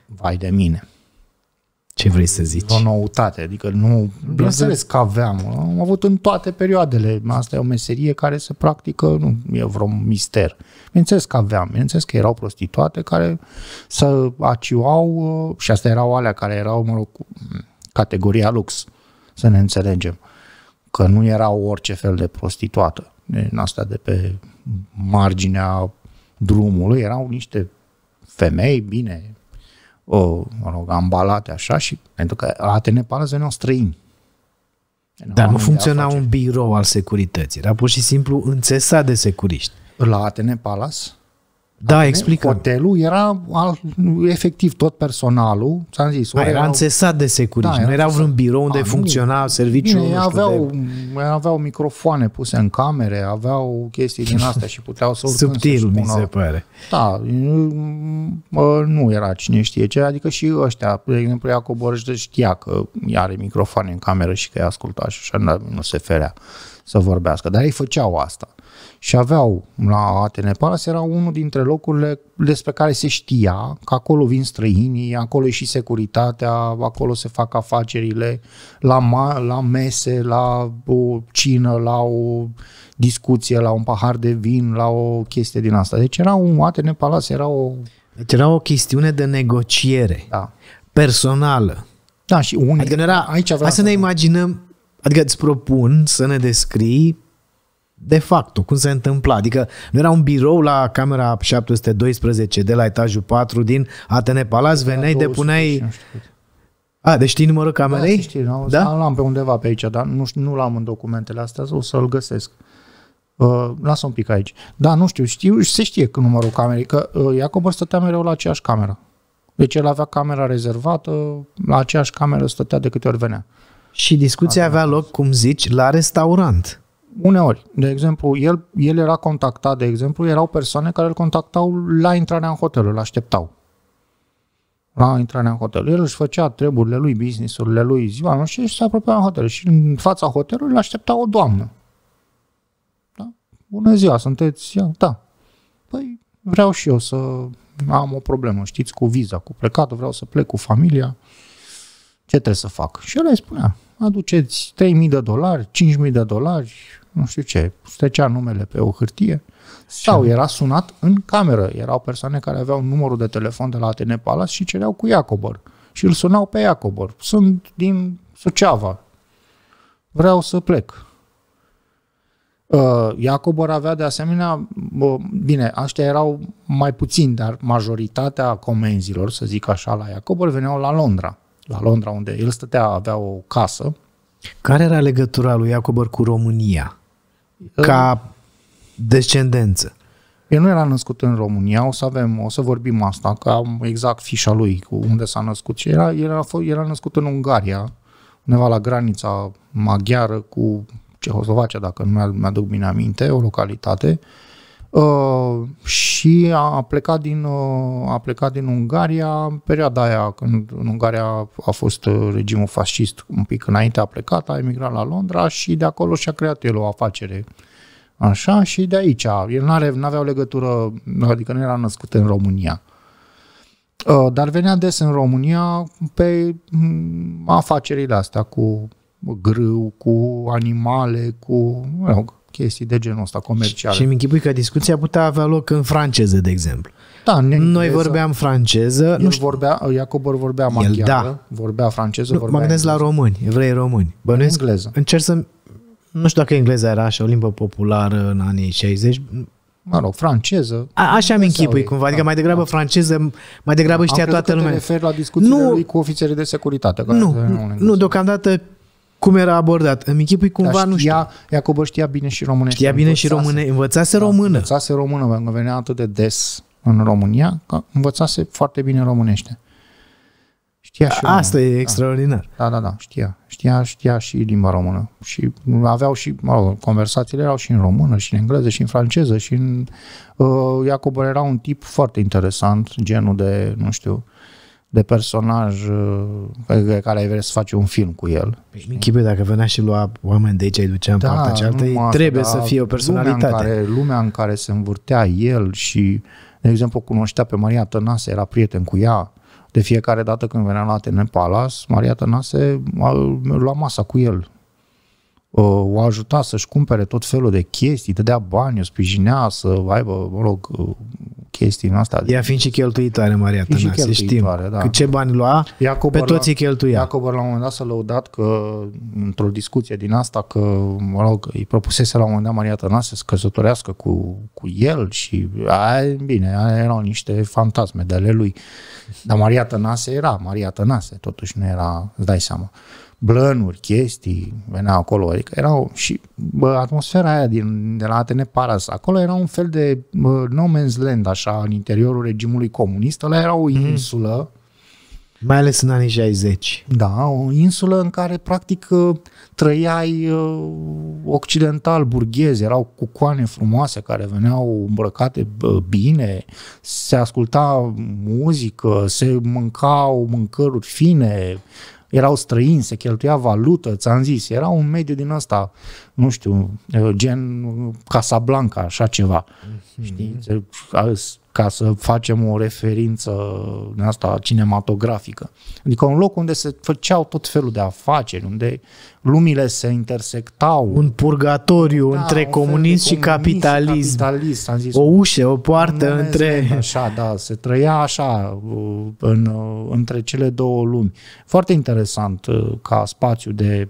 Vai de mine. Ce vrei să zici? O noutate, adică nu, bineînțeles că aveam, am avut în toate perioadele, asta e o meserie care se practică, nu e vreo mister. Bineînțeles că aveam, bineînțeles că erau prostituate care să aciuau uh, și asta erau alea care erau, mă rog, categoria lux, să ne înțelegem, că nu erau orice fel de prostituată, în asta de pe marginea drumului, erau niște femei, bine, o, mă rog, ambalate așa și pentru că ATN Palace veneau străini. Dar nu funcționa un birou al securității, era pur și simplu înțesat de securiști. La ATN Palace da, explică. Hotelul era al, efectiv tot personalul, ți-am zis. A, era înțesat de securiști, da, nu era vreun birou unde a, ah, funcționa nu, serviciul. Nu, nu aveau, de... aveau microfoane puse în camere, aveau chestii din astea și puteau să urcă Subtil, mi se pare. Da, nu era cine știe ce, adică și ăștia, de exemplu, Iacob Orăș, știa că are microfoane în cameră și că e ascultat și așa, nu se ferea să vorbească, dar ei făceau asta. Și aveau la Atene Palace, era unul dintre locurile despre care se știa că acolo vin străinii, acolo e și securitatea, acolo se fac afacerile, la, ma- la mese, la o cină, la o discuție, la un pahar de vin, la o chestie din asta. Deci era un Atene Palace, era o... Deci era o chestiune de negociere da. personală. Da, și unii... Adică era... Aici vreau hai să, să ne imaginăm Adică îți propun să ne descrii de fapt, cum se întâmpla. Adică nu era un birou la camera 712 de la etajul 4 din ATN Palace, veneai, depuneai... A, deci știi numărul da, camerei? Da, știi, nu? da? l-am pe undeva pe aici, dar nu, nu l-am în documentele astea, o să-l găsesc. Uh, lasă un pic aici. Da, nu știu, știu, se știe că numărul camerei, că uh, Iacob stătea mereu la aceeași cameră. Deci el avea camera rezervată, la aceeași cameră stătea de câte ori venea. Și discuția avea loc, cum zici, la restaurant. Uneori. De exemplu, el, el era contactat, de exemplu, erau persoane care îl contactau la intrarea în hotel, îl așteptau. La intrarea în hotel. El își făcea treburile lui, business-urile lui, ziua, nu știu, și se apropia în hotel. Și în fața hotelului îl aștepta o doamnă. Da? Bună ziua, sunteți? Da. Păi, vreau și eu să am o problemă, știți, cu viza, cu plecatul, vreau să plec cu familia. Ce trebuie să fac? Și el îi spunea, aduceți 3.000 de dolari, 5.000 de dolari, nu știu ce, strecea numele pe o hârtie sau era sunat în cameră. Erau persoane care aveau numărul de telefon de la Atene Palace și cereau cu Iacobor și îl sunau pe Iacobor. Sunt din Suceava, vreau să plec. Uh, Iacobor avea de asemenea, bine, aștia erau mai puțini, dar majoritatea comenzilor, să zic așa, la Iacobor veneau la Londra la Londra, unde el stătea, avea o casă. Care era legătura lui Iacobăr cu România? Ca descendență. El nu era născut în România, o să avem, o să vorbim asta, că am exact fișa lui, cu unde s-a născut. era, era, era născut în Ungaria, undeva la granița maghiară cu Cehozovacia, dacă nu mi-aduc bine aminte, o localitate. Uh, Uh, și a plecat din, uh, a plecat din Ungaria în perioada aia, când în Ungaria a fost uh, regimul fascist un pic înainte, a plecat, a emigrat la Londra și de acolo și-a creat el o afacere. Așa, și de aici. El n-are, n-avea o legătură, adică nu era născut în România. Uh, dar venea des în România pe mm, afacerile astea cu grâu, cu animale, cu mă rog, chestii de genul ăsta comercial. Și îmi închipui că discuția putea avea loc în franceză, de exemplu. Da, în engleză, Noi vorbeam franceză. El nu știu. vorbea, Iacob vorbea maghiară, da. vorbea franceză, nu, vorbea engleză. la români, evrei români. Bănuiesc, engleză. Încerc să... Nu știu dacă engleza era așa o limbă populară în anii 60, mă rog, franceză. A, așa mi închipui cumva, adică da, mai degrabă da. franceză, mai degrabă știa Am toată lumea. Am te referi la discuțiile nu, lui cu ofițerii de securitate. Care nu, nu, nu, deocamdată cum era abordat. Îmi închipui cumva, știa, nu știu. Iacobă știa bine și românește. Știa bine învățase, și române, învățase da, română. Învățase română, pentru că venea atât de des în România, că învățase foarte bine românește. Știa și Asta română. e da. extraordinar. Da, da, da, știa. Știa, știa și limba română. Și aveau și, mă rog, conversațiile erau și în română, și în engleză, și în franceză, și în... Uh, Iacob era un tip foarte interesant, genul de, nu știu, uh, de personaj pe uh, adică care ai vrea să faci un film cu el. Păi închipui, dacă venea și lua oameni de aici, îi ducea în da, partea cealaltă, numai, trebuie da, să fie o personalitate. Lumea în, care, lumea în care se învârtea el și, de exemplu, cunoștea pe Maria Tănase, era prieten cu ea. De fiecare dată când venea la Atene Palace, Maria Tănase lua masa cu el Ă, o ajuta să-și cumpere tot felul de chestii, dădea bani, o sprijinea să aibă, mă rog, ă, chestii în asta. Ea fiind și cheltuitoare, Maria Tănase, știm. Da. Că ce bani lua, Iacob pe toți îi cheltuia. Iacob la un moment dat s-a lăudat că, într-o discuție din asta, că, mă rog, îi propusese la un moment dat Maria Tănase să căsătorească cu, cu el și, aia, bine, aia erau niște fantasme de ale lui. Dar Maria Tănase era Maria Tănase, totuși nu era, îți dai seama. Uh, blănuri, chestii, venea acolo, adică erau și bă, atmosfera aia din, de la Atene Paras, acolo era un fel de bă, no man's land, așa, în interiorul regimului comunist, ăla era o mhm. insulă, mm. mai ales în anii 60. Da, o insulă în care practic ă, trăiai ă, occidental, burghezi, erau cucoane frumoase care veneau îmbrăcate bine, se asculta muzică, se mâncau mâncăruri fine, erau străini, se cheltuia valută, ți-am zis, era un mediu din ăsta nu știu, gen Casablanca, așa ceva. Mhm. Știi? Ca să facem o referință din asta cinematografică. Adică un loc unde se făceau tot felul de afaceri, unde lumile se intersectau. Un purgatoriu da, între comunism și capitalism. Și capitalism am zis. O ușă, o poartă între... Așa, da, se trăia așa în, între cele două lumi. Foarte interesant uh, ca spațiu de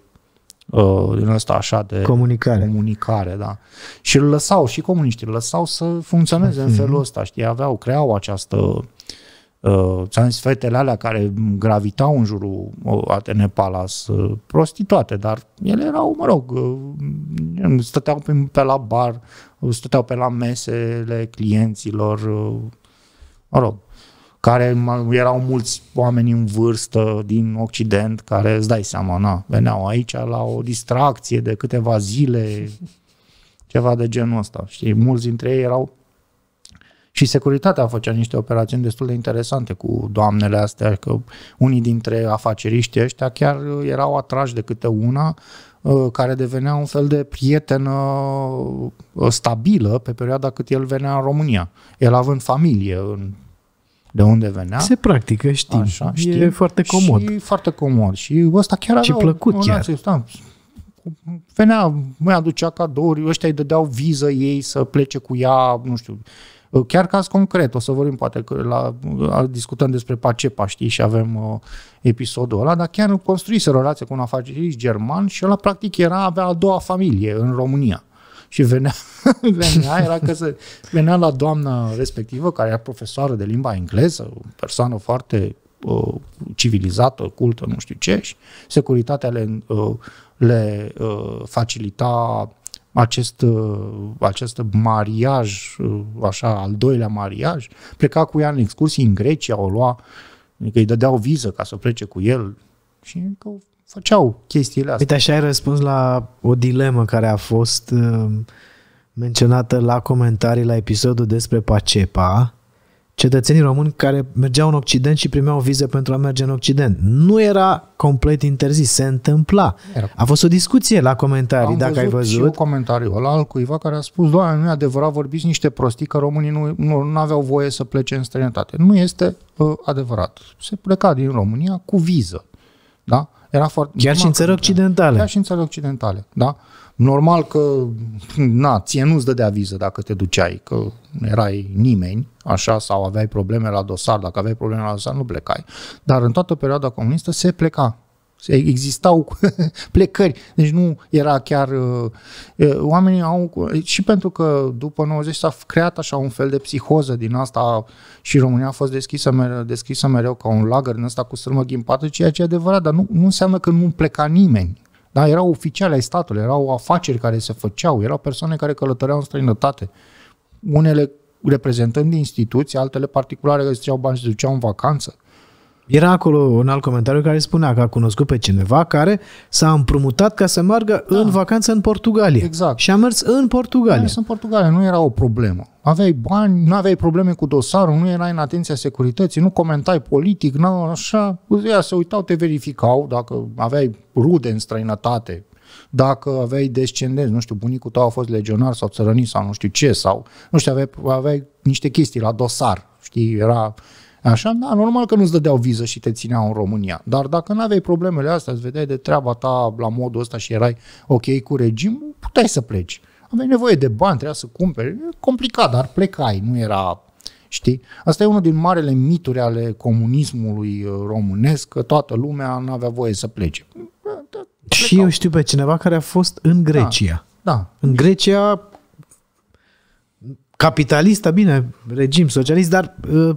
Uh, din ăsta așa de comunicare. comunicare da. Și îl lăsau, și comuniștii îl lăsau să funcționeze în mhm. felul ăsta, știi, aveau, creau această ți uh, fetele alea care gravitau în jurul uh, Atene Palace, uh, prostituate, dar ele erau, mă rog, uh, stăteau pe, pe la bar, stăteau pe la mesele clienților, uh, mă rog, care erau mulți oameni în vârstă din Occident care, îți dai seama, na, veneau aici la o distracție de câteva zile, ceva de genul ăsta. Știi, mulți dintre ei erau și securitatea făcea niște operațiuni destul de interesante cu doamnele astea, că unii dintre afaceriștii ăștia chiar erau atrași de câte una ă, care devenea un fel de prietenă ă, stabilă pe perioada cât el venea în România. El având familie în de unde venea. Se practică, știm. Așa, știm. E foarte comod. Și foarte comod. Și ăsta chiar avea... Și plăcut o, chiar. Asta, da. venea, mai aducea cadouri, ăștia îi dădeau viză ei să plece cu ea, nu știu, chiar caz concret, o să vorbim poate că la, discutăm despre Pacepa, știi, și avem uh, episodul ăla, dar chiar construise relație cu un afacerist german și ăla practic era, avea a doua familie în România și venea, venea, era că se, venea la doamna respectivă, care era profesoară de limba engleză, o persoană foarte uh, civilizată, cultă, nu știu ce, și securitatea le, uh, le uh, facilita acest, acest mariaj, așa, al doilea mariaj, pleca cu ea în excursii în Grecia, o lua, adică îi dădea o viză ca să plece cu el și încă făceau chestiile astea. Uite, așa ai răspuns la o dilemă care a fost um, menționată la comentarii la episodul despre Pacepa, cetățenii români care mergeau în Occident și primeau vize pentru a merge în Occident. Nu era complet interzis, se întâmpla. Era. A fost o discuție la comentarii, Am dacă văzut ai văzut. Am comentariul ăla al cuiva care a spus, doamne, nu e adevărat, vorbiți niște prostii că românii nu, nu, nu aveau voie să plece în străinătate. Nu este uh, adevărat. Se pleca din România cu viză. Da? Era foarte, chiar și în țări occidentale. Chiar și în țări occidentale, da? Normal că, na, ție nu-ți dădea viză dacă te duceai, că erai nimeni, așa, sau aveai probleme la dosar, dacă aveai probleme la dosar, nu plecai. Dar în toată perioada comunistă se pleca Existau plecări, deci nu era chiar... Uh, uh, oamenii au... Și pentru că după 90 s-a creat așa un fel de psihoză din asta și România a fost deschisă mereu, deschisă mereu ca un lagăr în ăsta cu sârmă ghimpată, ceea ce e adevărat, dar nu, nu înseamnă că nu pleca nimeni. Da, erau oficiale ai statului, erau afaceri care se făceau, erau persoane care călătoreau în străinătate. Unele reprezentând instituții, altele particulare care își bani și se duceau în vacanță. Era acolo un alt comentariu care spunea că a cunoscut pe cineva care s-a împrumutat ca să meargă da. în vacanță în Portugalia. Exact. Și a mers în Portugalia. Mers în Portugalia, nu era o problemă. Aveai bani, nu aveai probleme cu dosarul, nu erai în atenția securității, nu comentai politic, nu așa. Ea se uitau, te verificau dacă aveai rude în străinătate, dacă aveai descendenți, nu știu, bunicul tău a fost legionar sau țărănit sau nu știu ce, sau nu știu, aveai, aveai niște chestii la dosar, știi, era Așa, da, normal că nu-ți dădeau viză și te țineau în România. Dar dacă nu aveai problemele astea, îți vedeai de treaba ta la modul ăsta și erai ok cu regimul, puteai să pleci. Aveai nevoie de bani, trebuia să cumperi. E complicat, dar plecai, nu era... Știi? Asta e unul din marele mituri ale comunismului uh, românesc, că toată lumea nu avea voie să plece. Plecau. Și eu știu pe cineva care a fost în da. Grecia. Da. da. În Grecia capitalistă, bine, regim socialist, dar uh,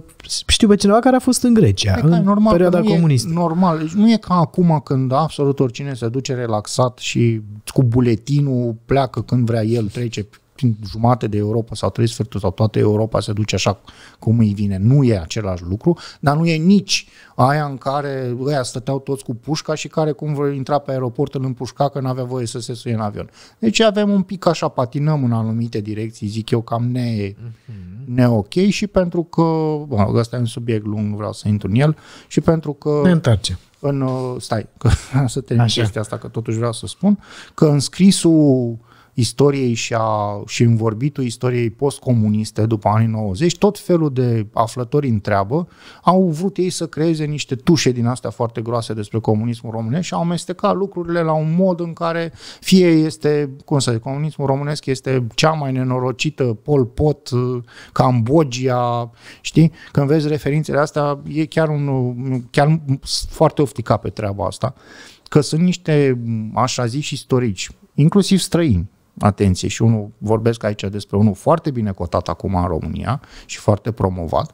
știu pe cineva care a fost în Grecia, e, în normal, perioada nu comunistă. E normal, nu e ca acum când absolut oricine se duce relaxat și cu buletinul pleacă când vrea el, trece prin jumate de Europa sau trei sferturi sau toată Europa se duce așa cum îi vine. Nu e același lucru, dar nu e nici aia în care ăia stăteau toți cu pușca și care cum vor intra pe aeroport îl împușca că nu avea voie să se suie în avion. Deci avem un pic așa, patinăm în anumite direcții, zic eu, cam ne, mm-hmm. ne ok și pentru că, bă, ăsta e un subiect lung, nu vreau să intru în el, și pentru că... Ne întoarce. în, uh, stai, că să termin chestia asta, că totuși vreau să spun, că în scrisul istoriei și, a, și învorbitul istoriei postcomuniste după anii 90, tot felul de aflători în treabă au vrut ei să creeze niște tușe din astea foarte groase despre comunismul românesc și au amestecat lucrurile la un mod în care fie este, cum să zic, comunismul românesc este cea mai nenorocită Pol Pot, Cambodgia, știi? Când vezi referințele astea, e chiar un, chiar foarte ofticat pe treaba asta că sunt niște, așa zis, istorici, inclusiv străini, atenție și unul, vorbesc aici despre unul foarte bine cotat acum în România și foarte promovat,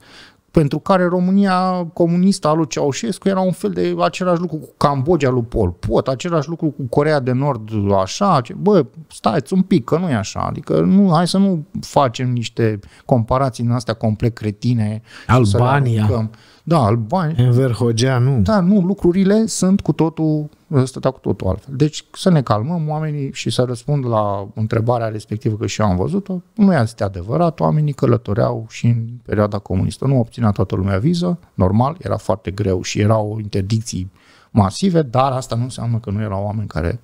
pentru care România comunistă a lui Ceaușescu era un fel de același lucru cu Cambodgia lui Pol Pot, același lucru cu Corea de Nord, așa, ce, bă, stați un pic, că nu e așa, adică nu, hai să nu facem niște comparații din astea complet cretine. Albania. Da, albani. Enver Hogea, nu. Da, nu, lucrurile sunt cu totul, stăteau cu totul altfel. Deci să ne calmăm oamenii și să răspund la întrebarea respectivă că și eu am văzut-o. Nu este adevărat, oamenii călătoreau și în perioada comunistă. Nu obținea toată lumea viză, normal, era foarte greu și erau interdicții masive, dar asta nu înseamnă că nu erau oameni care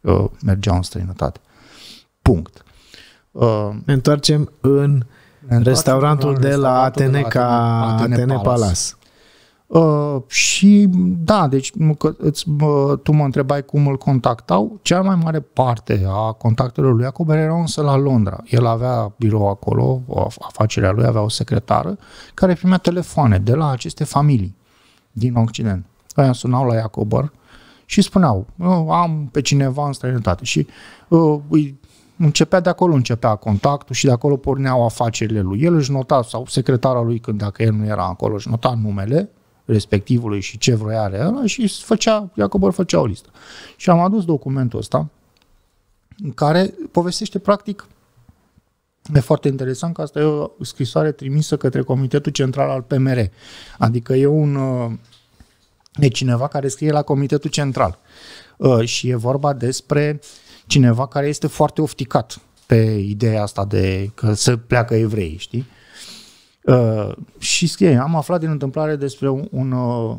uh, mergeau în străinătate. Punct. Uh, ne întoarcem în în restaurantul de la Atene, ca Atene, Palace. Uh, și da, deci că îți, uh, tu mă întrebai cum îl contactau. Cea mai mare parte a contactelor lui Iacob erau însă la Londra. El avea birou acolo, afacerea lui avea o secretară care primea telefoane de la aceste familii din Occident. Aia sunau la Iacobăr și spuneau, oh, am pe cineva în străinătate și uh, îi începea de acolo, începea contactul și de acolo porneau afacerile lui. El își nota, sau secretara lui, când dacă el nu era acolo, își nota numele respectivului și ce vroia are ăla și făcea, Iacobor făcea o listă. Și am adus documentul ăsta în care povestește practic E foarte interesant că asta e o scrisoare trimisă către Comitetul Central al PMR. Adică e un e cineva care scrie la Comitetul Central. Ă, și e vorba despre uh, cineva care este foarte ofticat pe ideea asta de că se pleacă evrei, știi? Uh, și scrie, am aflat din întâmplare despre un, un, uh,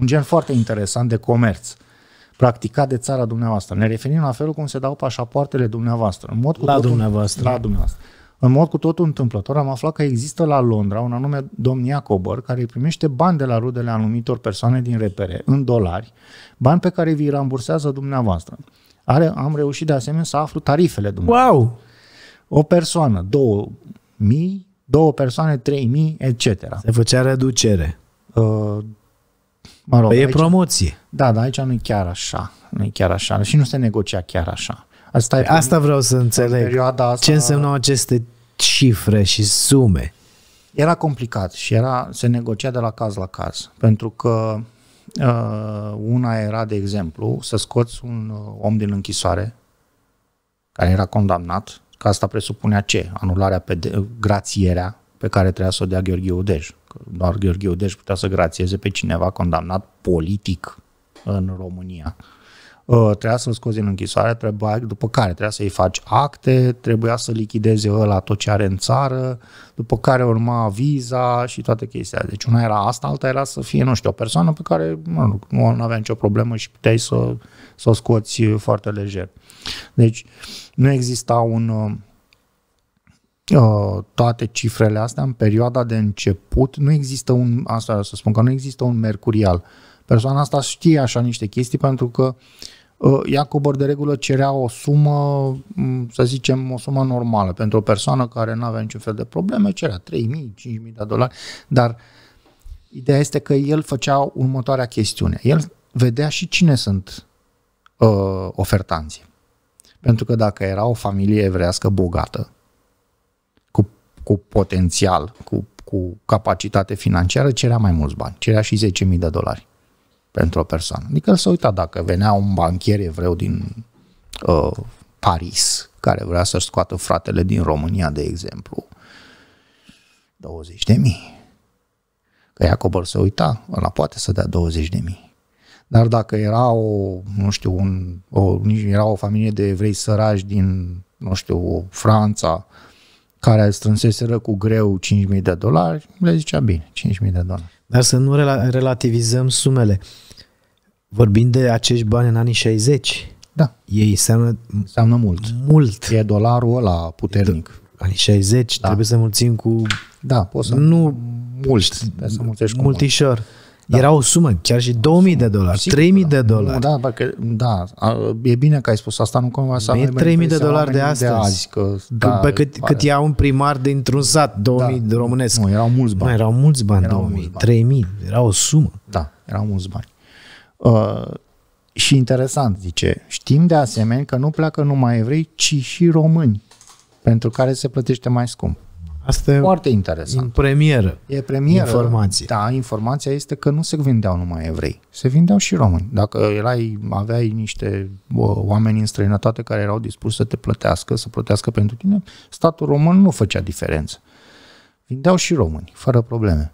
un gen foarte interesant de comerț practicat de țara dumneavoastră. Ne referim la felul cum se dau pașapoartele dumneavoastră. În mod cu la totul, dumneavoastră. La dumneavoastră. În mod cu totul întâmplător am aflat că există la Londra un anume domn Iacobăr care îi primește bani de la rudele anumitor persoane din repere, în dolari, bani pe care vi îi rambursează dumneavoastră. Are, am reușit de asemenea să aflu tarifele dumneavoastră. Wow! O persoană, două mii, două persoane, trei mii, etc. Se făcea reducere. Uh, mă rog, păi aici, e promoție. Da, dar aici nu e chiar așa. Nu e chiar așa. Și nu se negocia chiar așa. Asta, e păi asta vreau să înțeleg. Asta... Ce însemnau aceste cifre și sume? Era complicat și era, se negocia de la caz la caz. Pentru că Uh, una era, de exemplu, să scoți un uh, om din închisoare care era condamnat, că asta presupunea ce? Anularea, de- grațierea pe care trebuia să o dea Gheorghe Udej. Doar Gheorghe Udej putea să grațieze pe cineva condamnat politic în România. Ă, trebuia să-l scozi în închisoare, trebuia, după care trebuia să-i faci acte, trebuia să lichideze ăla tot ce are în țară, după care urma viza și toate chestia. Deci una era asta, alta era să fie, nu știu, o persoană pe care nu, nu avea nicio problemă și puteai să, să o scoți foarte lejer. Deci nu exista un... Ă, ă, toate cifrele astea în perioada de început, nu există un, asta să spun că nu există un mercurial. Persoana asta știe așa niște chestii pentru că uh, Ă, Iacobor de regulă cerea o sumă, să zicem, o sumă normală pentru o persoană care nu avea niciun fel de probleme, cerea 3.000, 5.000 de dolari, dar ideea este că el făcea următoarea chestiune. El vedea și cine sunt uh, ofertanții. Pentru că dacă era o familie evrească bogată, cu, cu potențial, cu, cu capacitate financiară, cerea mai mulți bani, cerea și 10.000 de dolari pentru o persoană. Adică el s-a uitat dacă venea un banchier evreu din uh, Paris, care vrea să-și scoată fratele din România, de exemplu, 20 de mii. Că Iacob se uita, ăla poate să dea 20 de mii. Dar dacă era o, nu știu, un, o, era o familie de evrei sărași din, nu știu, Franța, care strânseseră cu greu 5.000 de dolari, le zicea bine, 5.000 de dolari. Dar să nu relativizăm sumele. Vorbim de acești bani în anii 60. Da. Ei înseamnă... Înseamnă mult. Mult. E dolarul ăla puternic. Da. Anii 60 da. trebuie să mulțim cu... Da, poți să... Nu... Mult. Trebuie să mulțești cu multișor. Mult. Da. Era o sumă, chiar și 2000 de dolari, sigur, 3000 da. de dolari. Da, dacă, da, e bine că ai spus asta, nu cumva să avem 3000 de dolari de astăzi. De azi, că, da, pe cât, pare. cât ia un primar dintr-un sat, 2000 da. românesc. Nu, erau mulți bani. Nu, erau mulți bani, erau 2000, mulți bani. 3000, era o sumă. Da, erau mulți bani. Uh, și interesant, zice, știm de asemenea că nu pleacă numai evrei, ci și români, pentru care se plătește mai scump. Asta e foarte interesant. În premieră. E premieră. Informație. Da, informația este că nu se vindeau numai evrei, se vindeau și români. Dacă erai, aveai niște uh, oameni în străinătate care erau dispuși să te plătească, să plătească pentru tine, statul român nu făcea diferență. Vindeau și români, fără probleme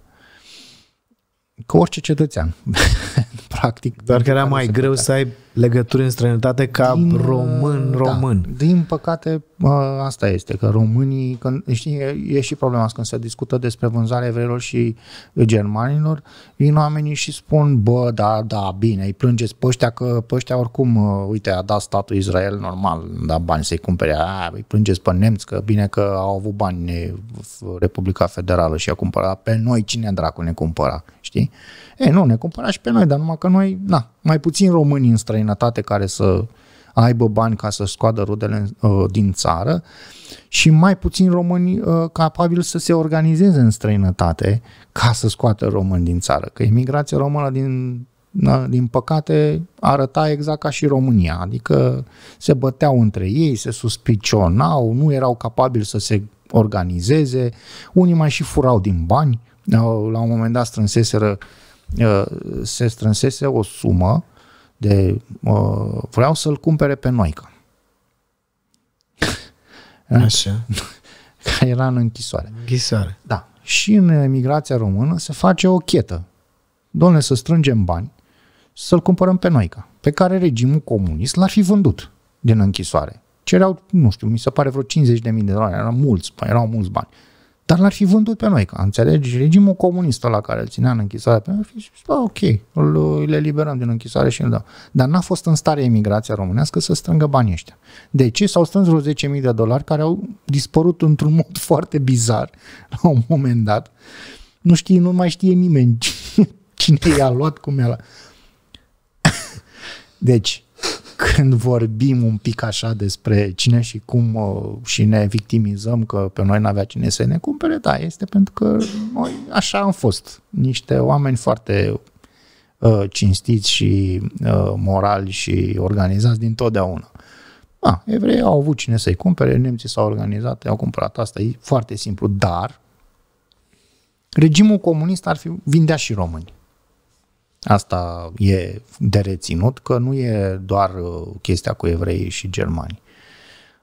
cu orice cetățean. Practic. Doar că era mai greu să ai legături în străinătate ca din, român da, român. Da, din păcate asta este, că românii, când, știi, e și problema când se discută despre vânzarea evreilor și germanilor, vin oamenii și spun, bă, da, da, bine, îi plângeți pe ăștia, că pe ăștia oricum, uite, a dat statul Israel normal, da bani să-i cumpere, a, îi plângeți pe nemți, că bine că au avut bani Republica Federală și a cumpărat, pe noi cine dracu ne cumpăra, știi? E, nu, ne cumpăra și pe noi, dar numai că noi, na, mai puțin români în străinătate care să aibă bani ca să scoadă rudele uh, din țară și mai puțin români uh, capabili să se organizeze în străinătate ca să scoată români din țară. Că imigrația română din din păcate, arăta exact ca și România, adică se băteau între ei, se suspicionau, nu erau capabili să se organizeze, unii mai și furau din bani, uh, la un moment dat strânseseră Uh, se strânsese o sumă de uh, vreau să-l cumpere pe Noica. Așa. Că era în închisoare. Închisoare. Da. Și în emigrația română se face o chetă. Domnule, să strângem bani, să-l cumpărăm pe Noica, pe care regimul comunist l-ar fi vândut din închisoare. Cereau, nu știu, mi se pare vreo 50.000 de dolari, erau mulți, erau mulți bani dar l-ar fi vândut pe noi, ca înțelegi, regimul comunist la care îl ținea în închisoare, pe noi, și da, ok, îl, le eliberăm din închisoare și îl dăm. Dar n-a fost în stare emigrația românească să strângă banii ăștia. De ce? S-au strâns vreo 10.000 de dolari care au dispărut într-un mod foarte bizar la un moment dat. Nu știe, nu mai știe nimeni cine i-a luat, cum i-a luat. Deci, când vorbim un pic așa despre cine și cum uh, și ne victimizăm că pe noi n-avea cine să ne cumpere, da, este pentru că noi așa am fost. Niște oameni foarte uh, cinstiți și uh, morali și organizați din totdeauna. Da, evreii au avut cine să-i cumpere, nemții s-au organizat, au cumpărat asta, e foarte simplu, dar regimul comunist ar fi vindea și români. Asta e de reținut, că nu e doar uh, chestia cu evreii și germani.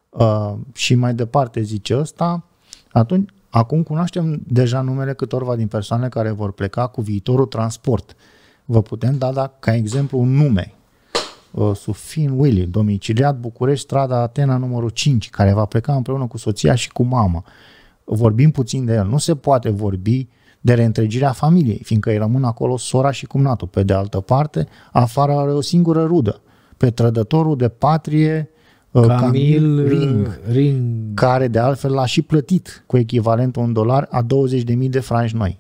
Uh, și mai departe zice ăsta, atunci, acum cunoaștem deja numele câtorva din persoane care vor pleca cu viitorul transport. Vă putem da, da ca exemplu un nume. Uh, Sufin Willy, domiciliat București, strada Atena numărul 5, care va pleca împreună cu soția și cu mama. Vorbim puțin de el. Nu se poate vorbi uh, de reîntregirea familiei, fiindcă îi rămân acolo sora și cumnatul. Pe de altă parte, afară are o singură rudă, pe trădătorul de patrie uh, Camil, Camil Ring, Ring, care de altfel l-a și plătit cu echivalentul un dolar a 20.000 de franci noi.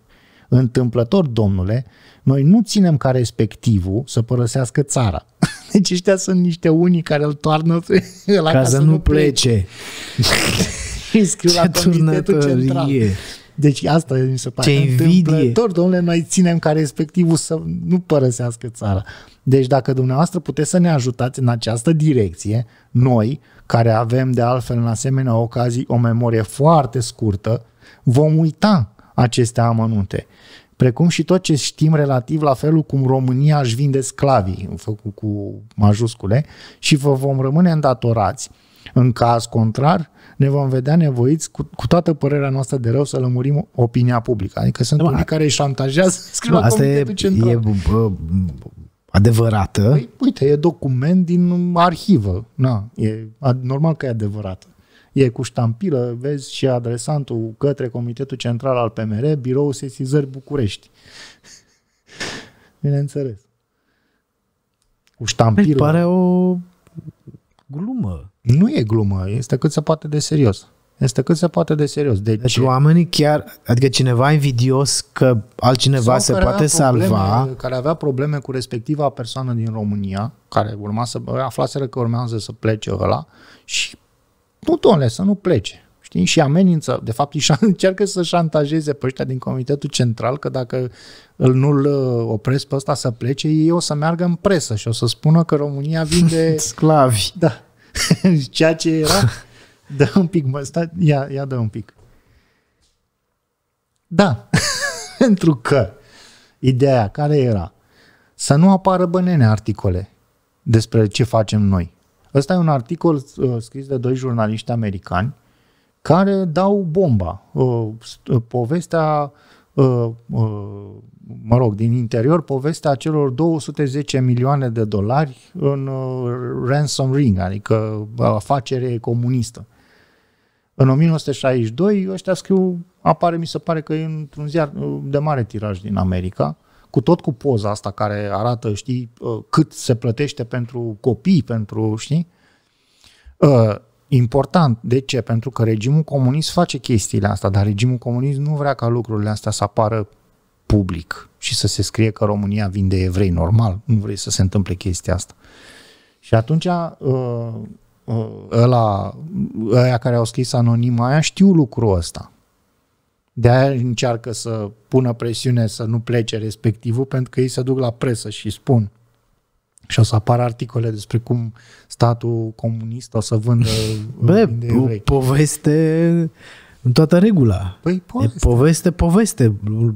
Întâmplător, domnule, noi nu ținem ca respectivul să părăsească țara. Deci ăștia sunt niște unii care îl toarnă pe ăla ca, ca să, să nu plece. plece. Îi scriu Ce la comitetul central. Deci asta mi se pare Ce întâmplător, domnule, noi ținem ca respectivul să nu părăsească țara. Deci dacă dumneavoastră puteți să ne ajutați în această direcție, noi, care avem de altfel în asemenea ocazii o memorie foarte scurtă, vom uita aceste amănunte precum și tot ce știm relativ la felul cum România își vinde sclavii, făcut cu majuscule, și vă vom rămâne îndatorați în caz contrar, ne vom vedea nevoiți cu, cu toată părerea noastră de rău să lămurim opinia publică. Adică sunt oameni da, unii da. care îi șantajează, scriu asta e, e bă, adevărată. Păi, uite, e document din arhivă. Na, e normal că e adevărată. E cu ștampilă, vezi și adresantul către Comitetul Central al PMR, Biroul Sesizări București. Bineînțeles. Cu deci ștampilă. Îi pare o glumă. Nu e glumă, este cât se poate de serios. Este cât se poate de serios. Deci, deci oamenii chiar, adică cineva invidios că altcineva se poate salva. Care avea probleme cu respectiva persoană din România, care urma să, aflaseră că urmează să plece ăla și nu, domnule, să nu plece. Știi? Și amenință, de fapt, încearcă să șantajeze pe ăștia din Comitetul Central că dacă îl nu-l uh, opresc pe ăsta să plece, ei o să meargă în presă și o să spună că România vinde... Sclavi. Da. Ceea ce era... Dă un pic, mă, sta, ia, ia dă un pic. Da. Pentru că ideea care era să nu apară bănene articole despre ce facem noi. Ăsta e un articol uh, scris de doi jurnaliști americani care dau bomba. Uh, uh povestea uh, uh, mă rog, din interior povestea celor 210 milioane de dolari în uh, ransom ring, adică afacere comunistă. În 1962 ăștia scriu, apare, mi se pare că e într-un ziar uh, de mare tiraj din America, cu tot cu poza asta care arată, știi, uh, cât se plătește pentru copii, pentru, știi? Important. De ce? Pentru că regimul comunist face chestiile astea, dar regimul comunist nu vrea ca lucrurile astea să apară public și să se scrie că România vinde evrei normal. Nu vrei să se întâmple chestia asta. Și atunci uh, uh, ăla, ăia care au scris anonim aia știu lucrul ăsta. De aia încearcă să pună presiune să nu plece respectivul pentru că ei se duc la presă și spun și o să apară articole despre cum statul comunist o să vândă Bă, o poveste în toată regula. Păi poveste. E poveste, poveste,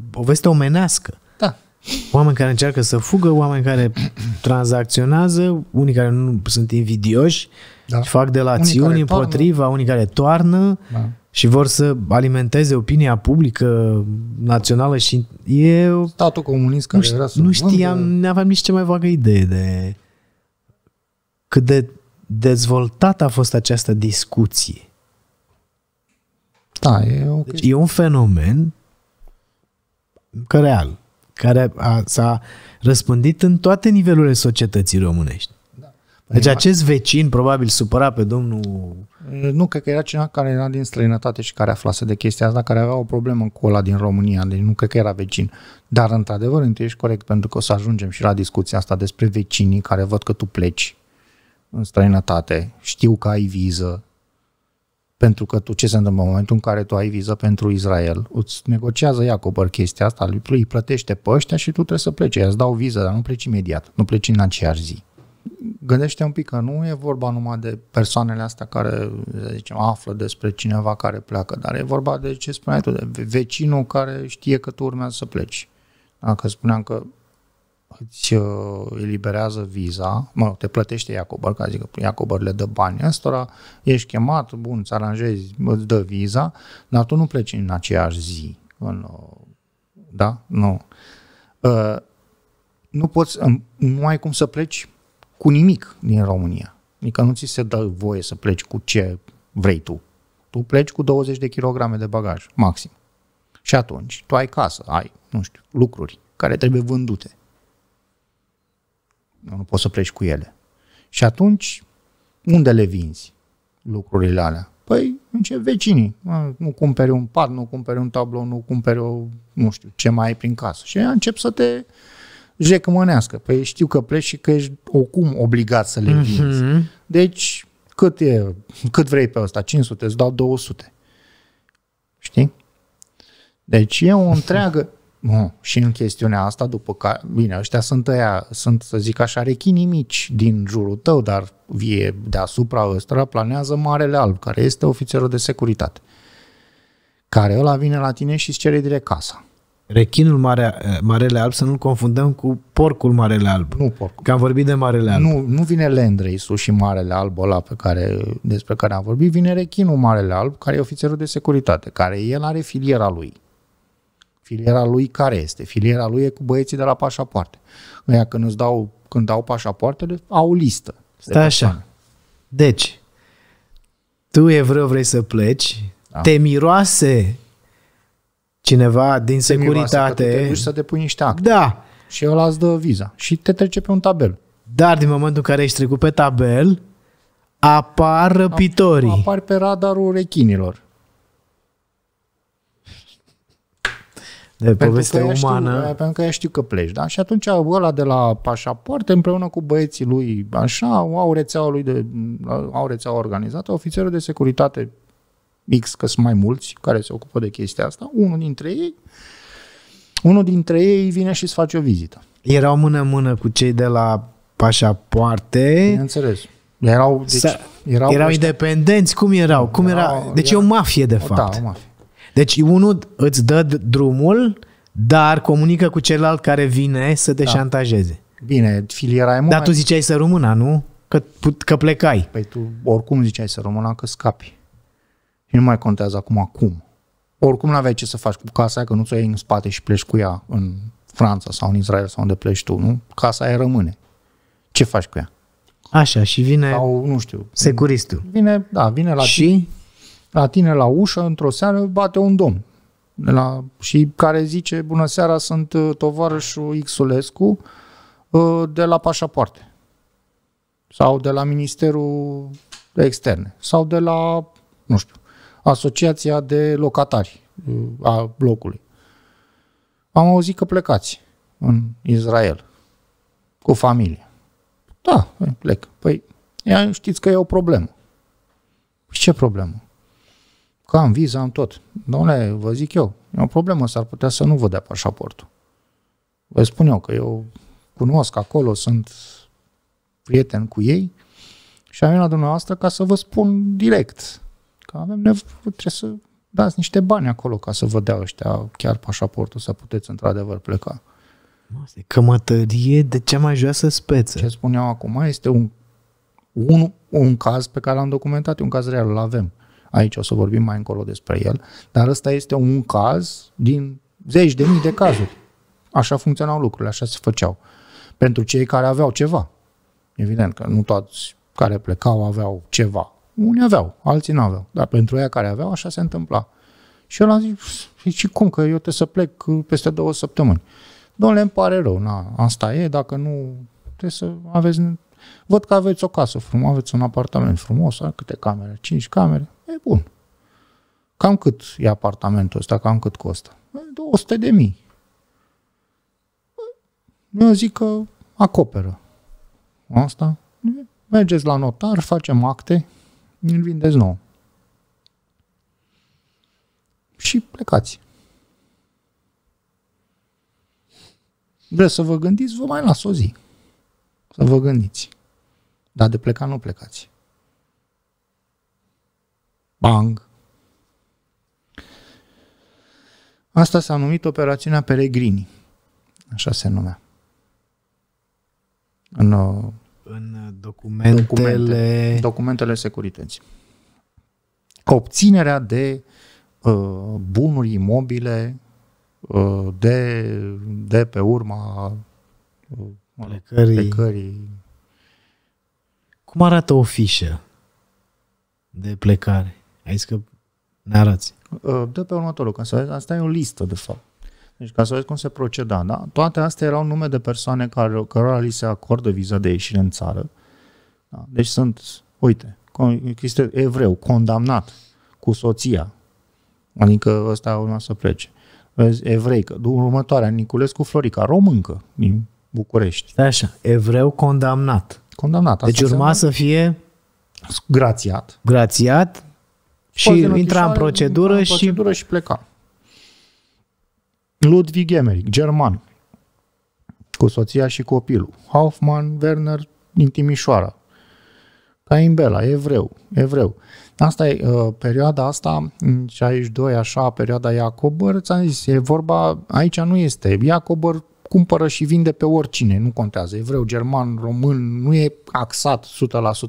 poveste omenească. Da. Oameni care încearcă să fugă, oameni care tranzacționează, unii care nu sunt invidioși, da. fac delațiuni unii împotriva, unii care toarnă da. și vor să alimenteze opinia publică națională și e... Statul comunist care nu, era să Nu știam, nu aveam nici ce mai vagă idee de cât de dezvoltată a fost această discuție. Da, e, o... deci e un fenomen că real, care a, s-a răspândit în toate nivelurile societății românești. Da. Deci acest vecin probabil supăra pe domnul... Eh, nu, cred că era cineva care era din străinătate și care aflase de chestia asta, care avea o problemă cu ăla din România, deci nu cred că era vecin. Dar, într-adevăr, întâi ești corect, pentru că o să ajungem și la discuția asta despre vecinii care văd că tu pleci în străinătate, știu că ai viză, pentru că tu ce se întâmplă în momentul în care tu ai viză pentru Israel? Îți negociază Iacob chestia asta, îi plătește pe ăștia și tu trebuie să pleci. Îți dau viză, dar nu pleci imediat, nu pleci în aceeași zi. Gândește un pic că nu e vorba numai de persoanele astea care, să zicem, află despre cineva care pleacă, dar e vorba de ce spuneai tu, de vecinul care știe că tu urmează să pleci. Dacă spuneam că îți uh, eliberează viza, mă rog, te plătește Iacobăr, ca zic Iacobăr le dă bani ăstora, ești chemat, bun, îți aranjezi, îți dă viza, dar tu nu pleci în aceeași zi. În, uh, da? Nu. Uh, nu poți, um, nu ai cum să pleci cu nimic din România. Adică nu ți se dă voie să pleci cu ce vrei tu. Tu pleci cu 20 de kilograme de bagaj, maxim. Și atunci, tu ai casă, ai, nu știu, lucruri care trebuie vândute nu poți să pleci cu ele. Și atunci, unde le vinzi lucrurile alea? Păi, încep vecinii. Nu cumperi un pat, nu cumperi un tablou, nu cumperi o, nu știu, ce mai ai prin casă. Și încep să te jecămănească. Păi știu că pleci și că ești oricum obligat să le mhm. vinzi. Mm-hmm. Deci, cât, e, cât vrei pe ăsta? 500? Îți dau 200. Știi? Deci e o întreagă... Nu, și în chestiunea asta, după care, bine, ăștia sunt ăia, sunt să zic așa, rechinii mici din jurul tău, dar vie deasupra ăsta planează Marele Alb, care este ofițerul de securitate, care ăla vine la tine și îți cere direct casa. Rechinul Marea, Marele Alb, să nu-l confundăm cu porcul Marele Alb. Nu porcul. Că am vorbit de Marele Alb. Nu, nu vine Lendreisul și Marele Alb ăla pe care, despre care am vorbit, vine rechinul Marele Alb, care e ofițerul de securitate, care el are filiera lui Filiera lui care este? Filiera lui e cu băieții de la pașapoarte. Aia când îți dau, când dau pașapoartele, au o listă. Stai de așa. Deci, tu evreu vrei să pleci, da. te miroase cineva din te securitate. Miroase că tu te duci să depui niște acte. Da. Și ăla îți dă viza și te trece pe un tabel. Dar din momentul în care ești trecut pe tabel, apar răpitorii. Apar pe radarul rechinilor. de poveste pentru umană. Știu, pentru că eu știu că pleci, da? Și atunci ăla de la pașaport, împreună cu băieții lui, așa, au rețeaua lui de, au rețeaua organizată, ofițerul de securitate X, că sunt mai mulți care se ocupă de chestia asta, unul dintre ei, unul dintre ei vine și îți face o vizită. Erau mână-mână cu cei de la pașapoarte. Bineînțeles. Erau, deci, erau, erau independenți? Cum erau? Cum erau? era deci era, e o mafie, de da, fapt. Da, o mafie. Deci unul îți dă drumul, dar comunică cu celălalt care vine să te da. șantajeze. Bine, filiera e mult Dar tu ziceai să rămână nu? Că, că plecai. Păi tu oricum ziceai să rămână, că scapi. Și nu mai contează acum acum. Oricum nu aveai ce să faci cu casa că nu ți-o iei în spate și pleci cu ea în Franța sau în Israel sau unde pleci tu, nu? Casa aia rămâne. Ce faci cu ea? Așa, și vine Sau, nu știu, securistul. Vine, da, vine la și? Tine la tine, la ușă, într-o seară, bate un domn. De la, și care zice, bună seara, sunt uh, tovarășul Xulescu uh, de la pașapoarte. Sau de la Ministerul Externe. Sau de la, nu știu, Asociația de Locatari uh, a blocului. Am auzit că plecați în Israel cu familie. Da, plec. Păi, știți că e o problemă. Păi ce problemă? că am viză, am tot. Domnule, vă zic eu, e o problemă, s-ar putea să nu vă dea pașaportul. Vă spun eu că eu cunosc acolo, sunt prieten cu ei și am venit la dumneavoastră ca să vă spun direct că avem nevoie, trebuie să dați niște bani acolo ca să vă dea ăștia chiar pașaportul să puteți într-adevăr pleca. Asta e cămătărie de cea mai joasă speță. Ce eu acum este un, un, un caz pe care l-am documentat, un caz real, îl avem aici o să vorbim mai încolo despre el, dar ăsta este un caz din zeci de mii de cazuri. Așa funcționau lucrurile, așa se făceau. Pentru cei care aveau ceva. Evident că nu toți care plecau aveau ceva. Unii aveau, alții nu aveau. Dar pentru ei care aveau, așa se întâmpla. Și el a zis, și cum, că eu trebuie să plec uh, peste două săptămâni. Domnule, îmi pare rău, na, asta e, dacă nu, trebuie să aveți... Văd că aveți o casă frumoasă, aveți un apartament frumos, câte camere? Cinci camere? E bun. Cam cât e apartamentul ăsta? Cam cât costă? 200 de mii. Eu zic că acoperă. Asta. Mergeți la notar, facem acte, îl vindeți nou. Și plecați. Vreți să vă gândiți, vă mai las o zi. Să vă gândiți. Dar de plecat nu plecați. Bang! Asta s-a numit operațiunea Peregrini. Așa se numea. În, uh, în uh, documentele... documentele... Documentele securității. Obținerea de uh, bunuri imobile uh, de, de pe urma uh, plecării. plecării. Cum arată o fișă de plecare? Ai zis că ne arați. Uh, dă pe următorul, ca să vezi, asta e o listă, de fapt. Deci ca să vezi cum se proceda, da? Toate astea erau nume de persoane care, cărora li se acordă viza de ieșire în țară. Da? Deci sunt, uite, este evreu, condamnat cu soția. Adică ăsta urma să plece. Vezi, evreică. Următoarea, Niculescu Florica, româncă, din București. Da, așa, evreu condamnat. Condamnat. Asta deci urma să fie... Grațiat. Grațiat, și intra în procedură, în procedură și... și pleca. Ludwig Emmerich, german, cu soția și copilul. Hoffman, Werner, din Timișoara. Bela, evreu, evreu. Asta e uh, perioada asta, în 62, așa, perioada Iacobăr, ți-am zis, e vorba, aici nu este. Iacobăr cumpără și vinde pe oricine, nu contează, evreu, german, român, nu e axat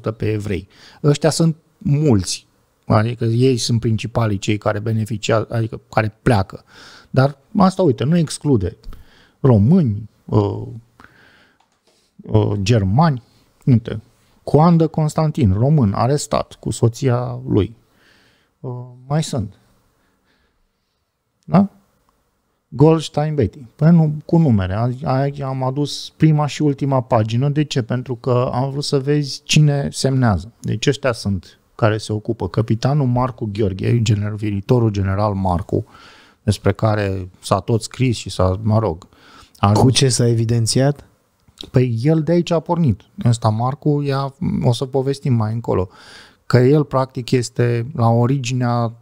100% pe evrei. Ăștia sunt mulți, Adică ei sunt principalii cei care beneficiază, adică care pleacă. Dar asta, uite, nu exclude români, uh, uh, germani, uite, Coandă Constantin, român, arestat cu soția lui. Uh, mai sunt. Da? Goldstein Betty. Păi nu, cu numere. Aici am adus prima și ultima pagină. De ce? Pentru că am vrut să vezi cine semnează. Deci ăștia sunt care se ocupă. Capitanul Marcu Gheorghe, gener, viitorul general Marcu, despre care s-a tot scris și s-a, mă rog... A Cu ce s-a evidențiat? Păi el de aici a pornit. Ăsta Marcu, ea, o să povestim mai încolo, că el practic este la originea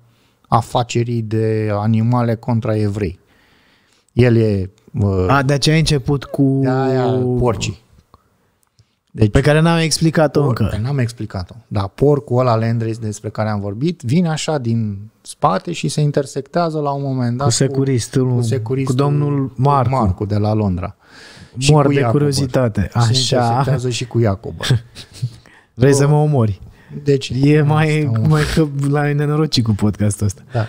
afacerii de animale contra evrei. El e... Uh, a, de aceea a început cu... De aia, porcii. Deci, pe care n-am explicat-o porc, încă. N-am explicat-o. Da, porcul ăla Landris despre care am vorbit vine așa din spate și se intersectează la un moment dat cu securistul, cu, cu, securistul, cu domnul Marcu. Marcu de la Londra. Mor de curiozitate. Așa. Se intersectează și cu Iacob. Vrei să mă omori? Deci, e mai, mai că la nenoroci cu podcastul ăsta. Da.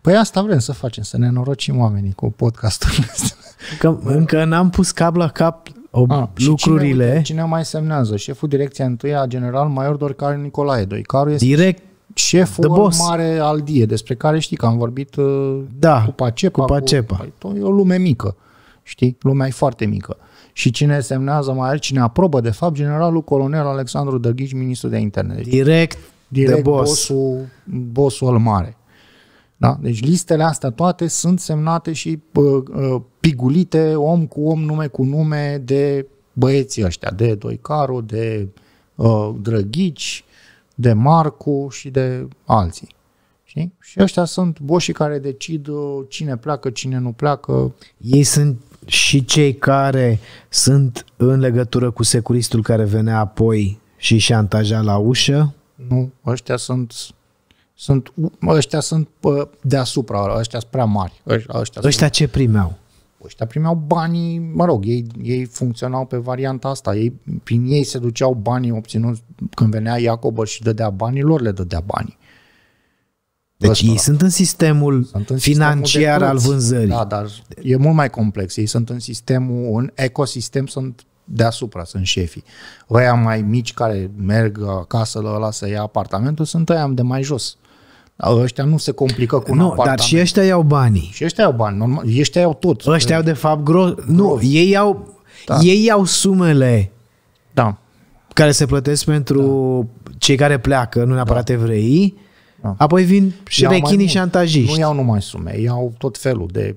Păi asta vrem să facem, să ne norocim oamenii cu podcastul ăsta. Că încă n-am pus cap la cap ob- a, ah, lucrurile... Cine, cine mai semnează? Șeful întâi a general Maior Dorcar Nicolae Doi, care este Direct șeful mare al DIE, despre care știi că am vorbit uh, da, cu Pacepa. Cu Pacepa. Cu, păi, e o lume mică, știi? Lumea e foarte mică. Și cine semnează mai ales, cine aprobă, de fapt, generalul colonel Alexandru Dăghici, ministru de interne. Direct, Direct de boss. Bossul, bossul mare. Da? Deci listele astea toate sunt semnate și uh, uh, pigulite om cu om, nume cu nume de băieții ăștia, de Doicaru, de uh, Drăghici, de Marcu și de alții. Știi? Și ăștia sunt boșii care decid ă, cine pleacă, cine nu pleacă. Ei sunt și cei care sunt în legătură cu securistul care venea apoi și șantaja la ușă? Nu, ăștia sunt sunt, ăștia sunt deasupra, ăștia sunt prea mari. Ăștia, ăștia, sunt... ce primeau? Ăștia primeau banii, mă rog, ei, ei funcționau pe varianta asta. Ei, prin ei se duceau banii obținuți când venea Iacobă și dădea banii, lor le dădea banii. Deci ei sunt în sistemul sunt în financiar sistemul al vânzării. Da, dar e mult mai complex. Ei sunt în sistemul, un ecosistem sunt deasupra, sunt șefii. Ăia mai mici care merg acasă la ăla să ia apartamentul sunt ăia de mai jos. Ăștia nu se complică cu un Nu, dar și ăștia iau banii. Și ăștia iau bani, normal, ăștia iau tot. Ăștia iau de fapt gros. gros. Nu, ei iau, da. ei iau sumele da. care se plătesc pentru da. cei care pleacă, nu neapărat da. evrei. da. apoi vin și iau rechinii și antajiști. Nu iau numai sume, iau tot felul de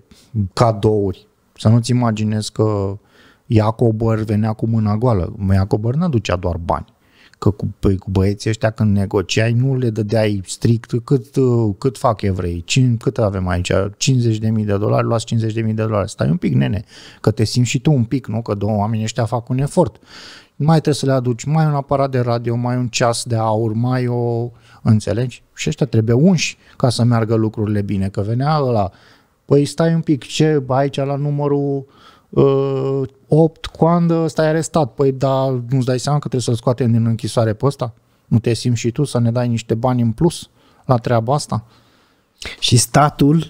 cadouri. Să nu-ți imaginezi că Iacobăr venea cu mâna goală. Iacobăr nu aducea doar bani că cu, păi, cu băieții ăștia când negociai nu le dădeai strict cât, uh, cât fac evrei, Cin, cât avem aici, 50.000 de dolari, luați 50.000 de dolari, stai un pic nene, că te simți și tu un pic, nu? Că două oameni ăștia fac un efort. Mai trebuie să le aduci mai un aparat de radio, mai un ceas de aur, mai o... Înțelegi? Și ăștia trebuie unși ca să meargă lucrurile bine, că venea ăla Păi stai un pic, ce aici la numărul uh, 8 când stai arestat. Păi, da, nu-ți dai seama că trebuie să-l scoatem din închisoare pe ăsta? Nu te simți și tu să ne dai niște bani în plus la treaba asta? Și statul ce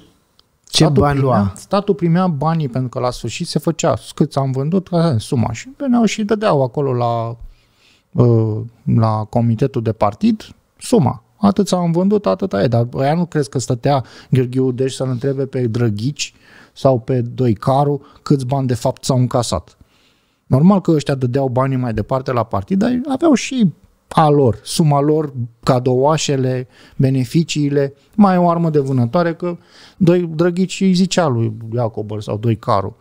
statul bani primea, lua? Statul primea banii pentru că la sfârșit se făcea cât am vândut, suma și veneau și dădeau acolo la, uh, la comitetul de partid suma. Atât am vândut, atât e, dar aia nu crezi că stătea Gheorghiu Udeș să-l întrebe pe Drăghici sau pe doi caru câți bani de fapt s-au încasat. Normal că ăștia dădeau banii mai departe la partid, dar aveau și a lor, suma lor, cadouașele, beneficiile, mai o armă de vânătoare că doi drăghici îi zicea lui Iacobăl sau doi caru.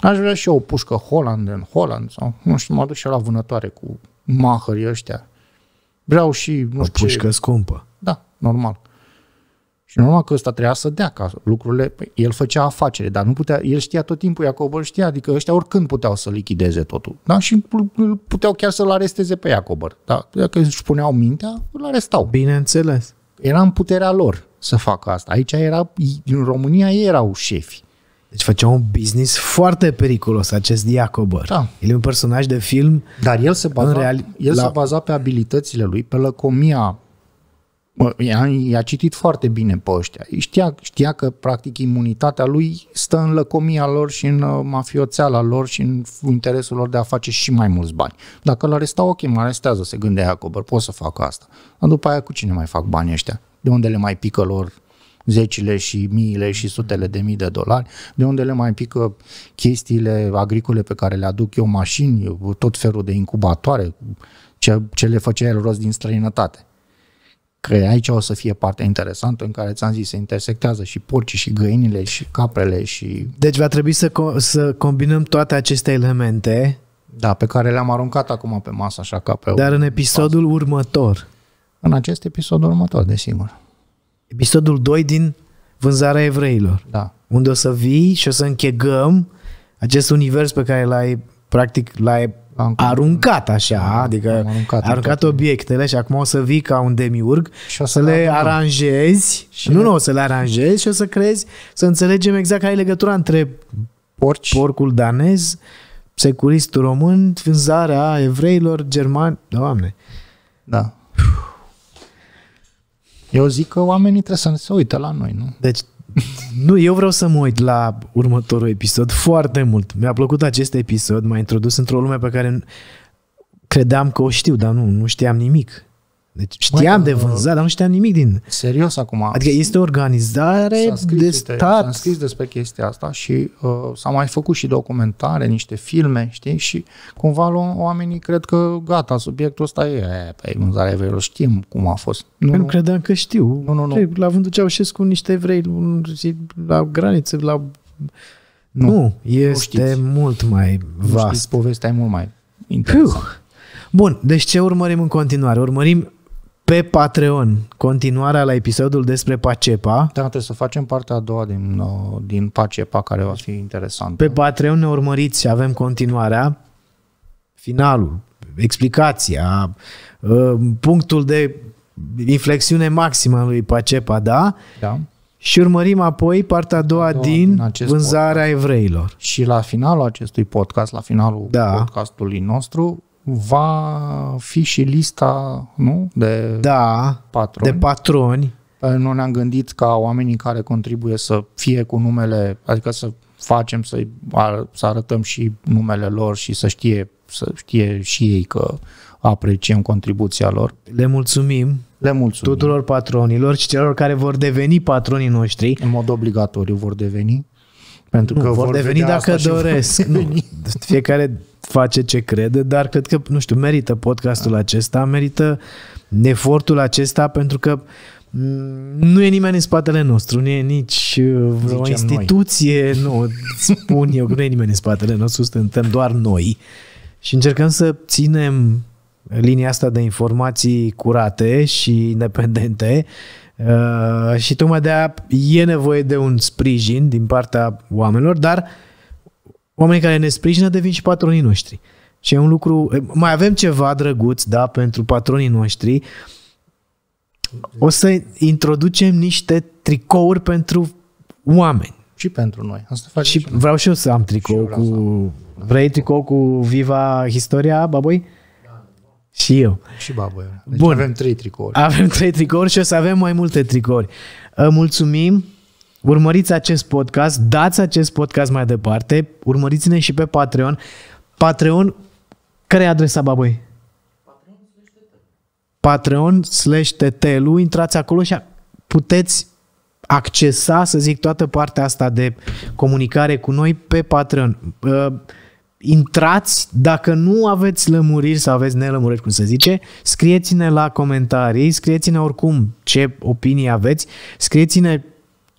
Aș vrea și eu o pușcă Holland în Holland sau nu știu, mă duc și la vânătoare cu mahării ăștia. Vreau și nu o știu pușcă ce... scumpă. Da, normal. Și normal că ăsta trebuia să dea ca lucrurile, păi, el făcea afacere, dar nu putea, el știa tot timpul, Iacobăl știa, adică ăștia oricând puteau să lichideze totul. Da? Și puteau chiar să-l aresteze pe Iacobăl. Da? Dacă își puneau mintea, îl arestau. Bineînțeles. Era în puterea lor să facă asta. Aici era, în România ei erau șefi. Deci făcea un business foarte periculos acest Iacobăr. Da. El e un personaj de film. Dar el se baza, real, el la... se baza pe abilitățile lui, pe lăcomia i-a citit foarte bine pe ăștia. Știa, știa că, practic, imunitatea lui stă în lăcomia lor și în uh, mafioțeala lor și în interesul lor de a face și mai mulți bani. Dacă l arestau, ok, mă arestează, se gândea că pot să fac asta. Dar după aia cu cine mai fac bani ăștia? De unde le mai pică lor zecile și miile și sutele de mii de dolari, de unde le mai pică chestiile agricole pe care le aduc eu mașini, tot felul de incubatoare, ce, ce le făcea el rost din străinătate că aici o să fie partea interesantă în care ți-am zis se intersectează și porcii și găinile și caprele și... Deci va trebui să, co- să combinăm toate aceste elemente. Da, pe care le-am aruncat acum pe masă așa ca pe... Dar în episodul pas. următor. În acest episod următor, desigur. Episodul 2 din Vânzarea evreilor. Da. Unde o să vii și o să închegăm acest univers pe care l-ai practic l-ai am aruncat așa, da, adică aruncat, aruncat obiectele și acum o să vii ca un demiurg și o să, să le aranjezi, și nu, nu, o să le aranjezi și o să crezi, să înțelegem exact care e legătura între porci. porcul danez, securistul român, vânzarea evreilor, germani, doamne. Da. Eu zic că oamenii trebuie să se uită la noi, nu? Deci nu, eu vreau să mă uit la următorul episod foarte mult. Mi-a plăcut acest episod, m-a introdus într-o lume pe care credeam că o știu, dar nu, nu știam nimic. Deci știam Bă, de uh, vânzare, dar nu știam nimic din... Serios acum. Adică este o organizare scris, de uite, stat. S-a scris despre chestia asta și uh, s-a mai făcut și documentare, niște filme, știi? Și cumva oamenii cred că gata, subiectul ăsta e, e păi vânzarea evreilor, știm cum a fost. Nu, nu, nu credeam că știu. Nu, nu, nu. La vândut Ceaușescu niște evrei la graniță, la... Nu, nu este nu mult mai vast. Nu știți, povestea e mult mai interesantă. Bun, deci ce urmărim în continuare? Urmărim pe Patreon continuarea la episodul despre Pacepa. Da, trebuie să facem partea a doua din, uh, din Pacepa, care va fi interesantă. Pe Patreon ne urmăriți, avem continuarea, finalul, explicația, uh, punctul de inflexiune maximă lui Pacepa, da? Da. Și urmărim apoi partea a doua, a doua din, din acest vânzarea podcast. evreilor. Și la finalul acestui podcast, la finalul da. podcastului nostru, va fi și lista nu? de da, patroni. De patroni. Păi nu ne-am gândit ca oamenii care contribuie să fie cu numele, adică să facem să, să arătăm și numele lor și să știe, să știe și ei că apreciem contribuția lor. Le mulțumim le mulțumim. Tuturor patronilor și celor care vor deveni patronii noștri. În mod obligatoriu vor deveni. Pentru nu, că vor, vor deveni dacă doresc. Nu, fiecare face ce crede, dar cred că, nu știu, merită podcastul da. acesta, merită efortul acesta pentru că mm, nu e nimeni în spatele nostru, nu e nici uh, vreo Zicem instituție, noi. nu, spun eu că nu e nimeni în spatele nostru, suntem doar noi și încercăm să ținem linia asta de informații curate și independente uh, și tocmai de-aia e nevoie de un sprijin din partea oamenilor, dar uh, Oamenii care ne sprijină devin și patronii noștri. Și e un lucru... Mai avem ceva drăguț, da, pentru patronii noștri. O să introducem niște tricouri pentru oameni. Și pentru noi. Asta face și, și vreau și eu să am tricou cu... Să... Vrei tricou cu Viva Historia, baboi? Și eu. Și babă. Deci Bun. avem trei tricouri. Avem trei tricouri și o să avem mai multe tricouri. Mulțumim Urmăriți acest podcast, dați acest podcast mai departe, urmăriți-ne și pe Patreon. Patreon, care e adresa, babăi? Patreon slash TTLU, intrați acolo și puteți accesa, să zic, toată partea asta de comunicare cu noi pe Patreon. Uh, intrați, dacă nu aveți lămuriri sau aveți nelămuriri, cum se zice, scrieți-ne la comentarii, scrieți-ne oricum ce opinii aveți, scrieți-ne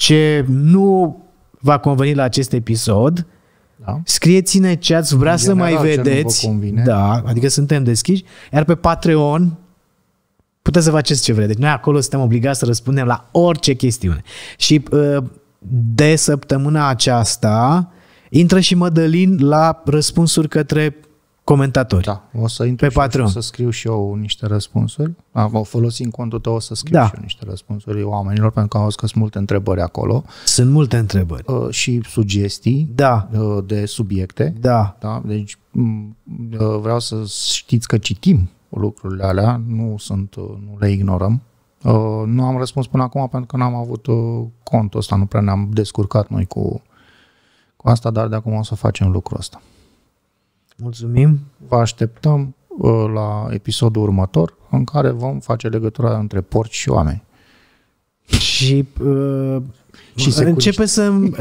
ce nu va conveni la acest episod, da. scrieți-ne ce ați vrea În să mai vedeți. Da, adică suntem deschiși. Iar pe Patreon puteți să faceți ce vreți. Deci noi acolo suntem obligați să răspundem la orice chestiune. Și uh, de săptămâna aceasta intră și Mădălin la răspunsuri către comentatori. Da, o să intru pe Patreon. să scriu și eu niște răspunsuri. Am folosim contul tău, o să scriu da. și eu niște răspunsuri oamenilor, pentru că am văzut că sunt multe întrebări acolo. Sunt multe întrebări. Uh, și sugestii da. Uh, de subiecte. Da. da? Deci mm, uh, vreau să știți că citim lucrurile alea, nu, sunt, nu le ignorăm. Nu am răspuns până acum pentru că n-am avut contul ăsta, nu prea ne-am descurcat noi cu, cu asta, dar de acum o să facem lucrul ăsta. Mulțumim! Vă așteptăm uh, la episodul următor în care vom face legătura între porci și oameni. Și, uh, și începe să... Uh,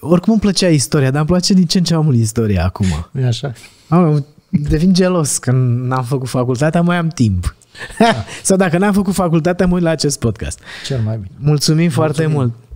oricum îmi plăcea istoria, dar îmi place din ce în ce am istoria acum. E așa. Am, devin gelos că n-am făcut facultatea, mai am timp. Da. Sau dacă n-am făcut facultatea, mă uit la acest podcast. Cel mai bine. Mulțumim, Mulțumim. foarte mult!